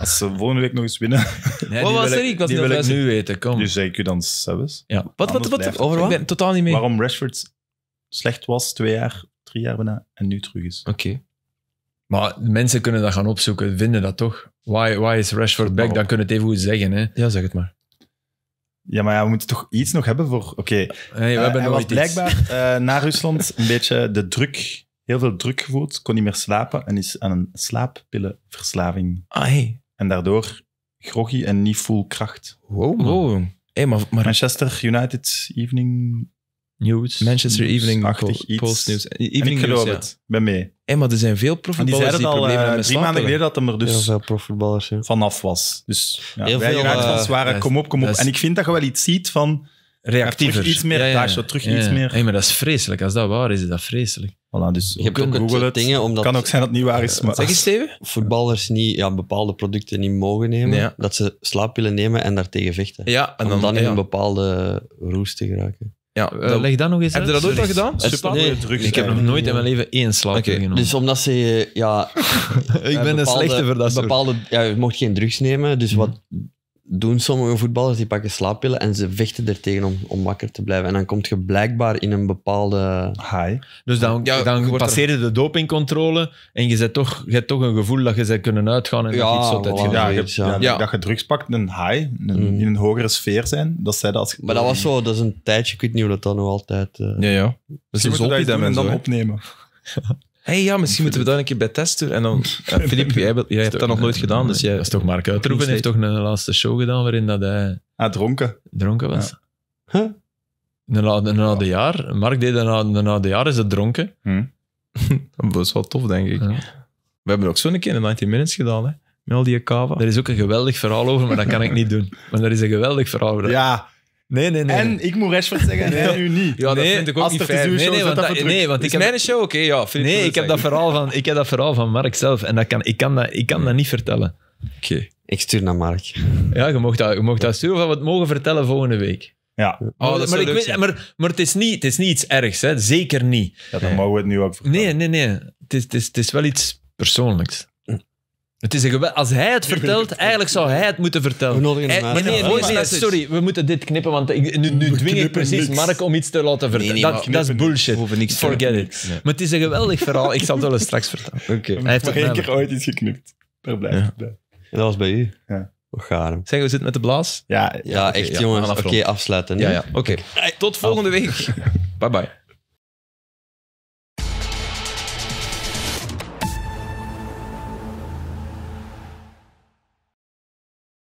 Als ze volgende week nog eens winnen. Nee, wat was er? Ik was die wil ik nu weten, kom. Dus zeg ik u dan zelfs. Ja. Wat, wat, wat? Over wat? totaal niet mee. Waarom Rashford slecht was twee jaar drie jaar bijna, en nu terug is. Oké. Maar mensen kunnen dat gaan opzoeken, vinden dat toch? Why, why is Rashford back? Dan kunnen het even goed zeggen. Hè? Ja, zeg het maar. Ja, maar ja, we moeten toch iets nog hebben voor... Oké, we eh, hebben uh, hij was blijkbaar eh, na Rusland een beetje de druk, heel veel druk gevoeld, kon niet meer slapen en is aan een slaappillenverslaving. Ah, hey. En daardoor groggy en niet vol kracht. Wow. Hey, maar, maar... Manchester United Evening News. Manchester Evening Post, Post News. Evening ik geloof News, het. Ben mee. maar er zijn veel profvoetballers die, die al, problemen eh, hebben Drie maanden geleden dat hem er dus profvoetballers, vanaf was. Dus heel veel, eh, kom op, kom op. en ik vind dat je wel iets ziet van... Reactiever. iets meer Daar is Zo, terug iets meer... Hey, maar dat is vreselijk. Als dat waar is, is dat vreselijk. Voilà, dus je hebt ook het. Dingen, omdat, kan ook zijn dat niet waar is. Maar... Zeg eens, Steven? Voetballers niet, ja, bepaalde producten niet mogen nemen. Dat ze willen nemen en daartegen vechten. Ja, en dan, om dan in een bepaalde roes te geraken. Ja, uh, leg dat nog eens uit. Heb je dat ooit al gedaan? Nee, drugs, ik heb nog nooit in mijn leven één slaap genomen. Dus omdat ze... Eh, ja, ik ben eh, een slechte voor Bepaalde, ja, je mocht geen drugs nemen, dus wat doen sommige voetballers, die pakken slaappillen en ze vechten er tegen om, om wakker te blijven. En dan kom je blijkbaar in een bepaalde... High. Dus dan, ja, dan passeer je de dopingcontrole en je, zet toch, je hebt toch een gevoel dat je ze kunnen uitgaan en ja, dat iets wat voilà, ja, Dat je drugs pakt, een high, mhm. in een hogere sfeer zijn, dat zij dat... Als... Maar dat was zo, dat is een tijdje, ik weet niet hoe dat dan nog altijd... Uh... Ja, ja. Dus je dat dan, dan opnemen. hey, ja, misschien moeten we dan een keer bij testen. En dan, Filip, jij, jij hebt dat nog nooit eh, gedaan. Dus jij, dat is toch Mark Uitroepen heeft toch een laatste show gedaan waarin dat hij... Ah, dronken. Dronken was. Huh? Een oude jaar. Mark deed een oude jaar, is het dronken. Hm. dat was wel tof, denk ik. We hebben ook zo'n keer in 19 Minutes gedaan, hè? Met al die kava. Er is ook een geweldig verhaal over, maar dat kan ik niet doen. Maar er is een geweldig verhaal over. Ja, Nee, nee, nee. En ik moet van zeggen, nee. niet. Ja, dat nee, vind ik ook niet fijn. Nee, nee, want, dat, nee, want ik heb... mijn show, oké, okay, ja. Nee, ik, ik heb, dat verhaal van, ik heb dat verhaal van Mark zelf en dat kan, ik, kan dat, ik kan dat niet vertellen. Oké. Okay. Ik stuur naar Mark. Ja, je mag dat, je mag dat sturen of we het mogen vertellen volgende week. Ja. Oh, dat maar, ik weet, maar, maar het, is niet, het is niet iets ergs, hè. zeker niet. Ja, dan mogen we het nu ook vertellen. Nee, nee, nee. Het is, het is, het is wel iets persoonlijks. Het is een Als hij het vertelt, eigenlijk zou hij het moeten vertellen. Nee, sorry, we moeten dit knippen, want nu, dwing ik precies Mark om iets te laten vertellen. dat, is bullshit. Forget it. maar het is een geweldig verhaal. Ik zal het wel eens straks vertellen. Oké. Okay. Hij heeft nog één keer ooit iets geknipt. Daar blijft ja. dat was bij u. Ja. Gaar. Zeg, we zitten met de blaas. Ja, ja, echt, jongens. Oké, okay, afsluiten. ja. Oké. Tot volgende week. bye bye.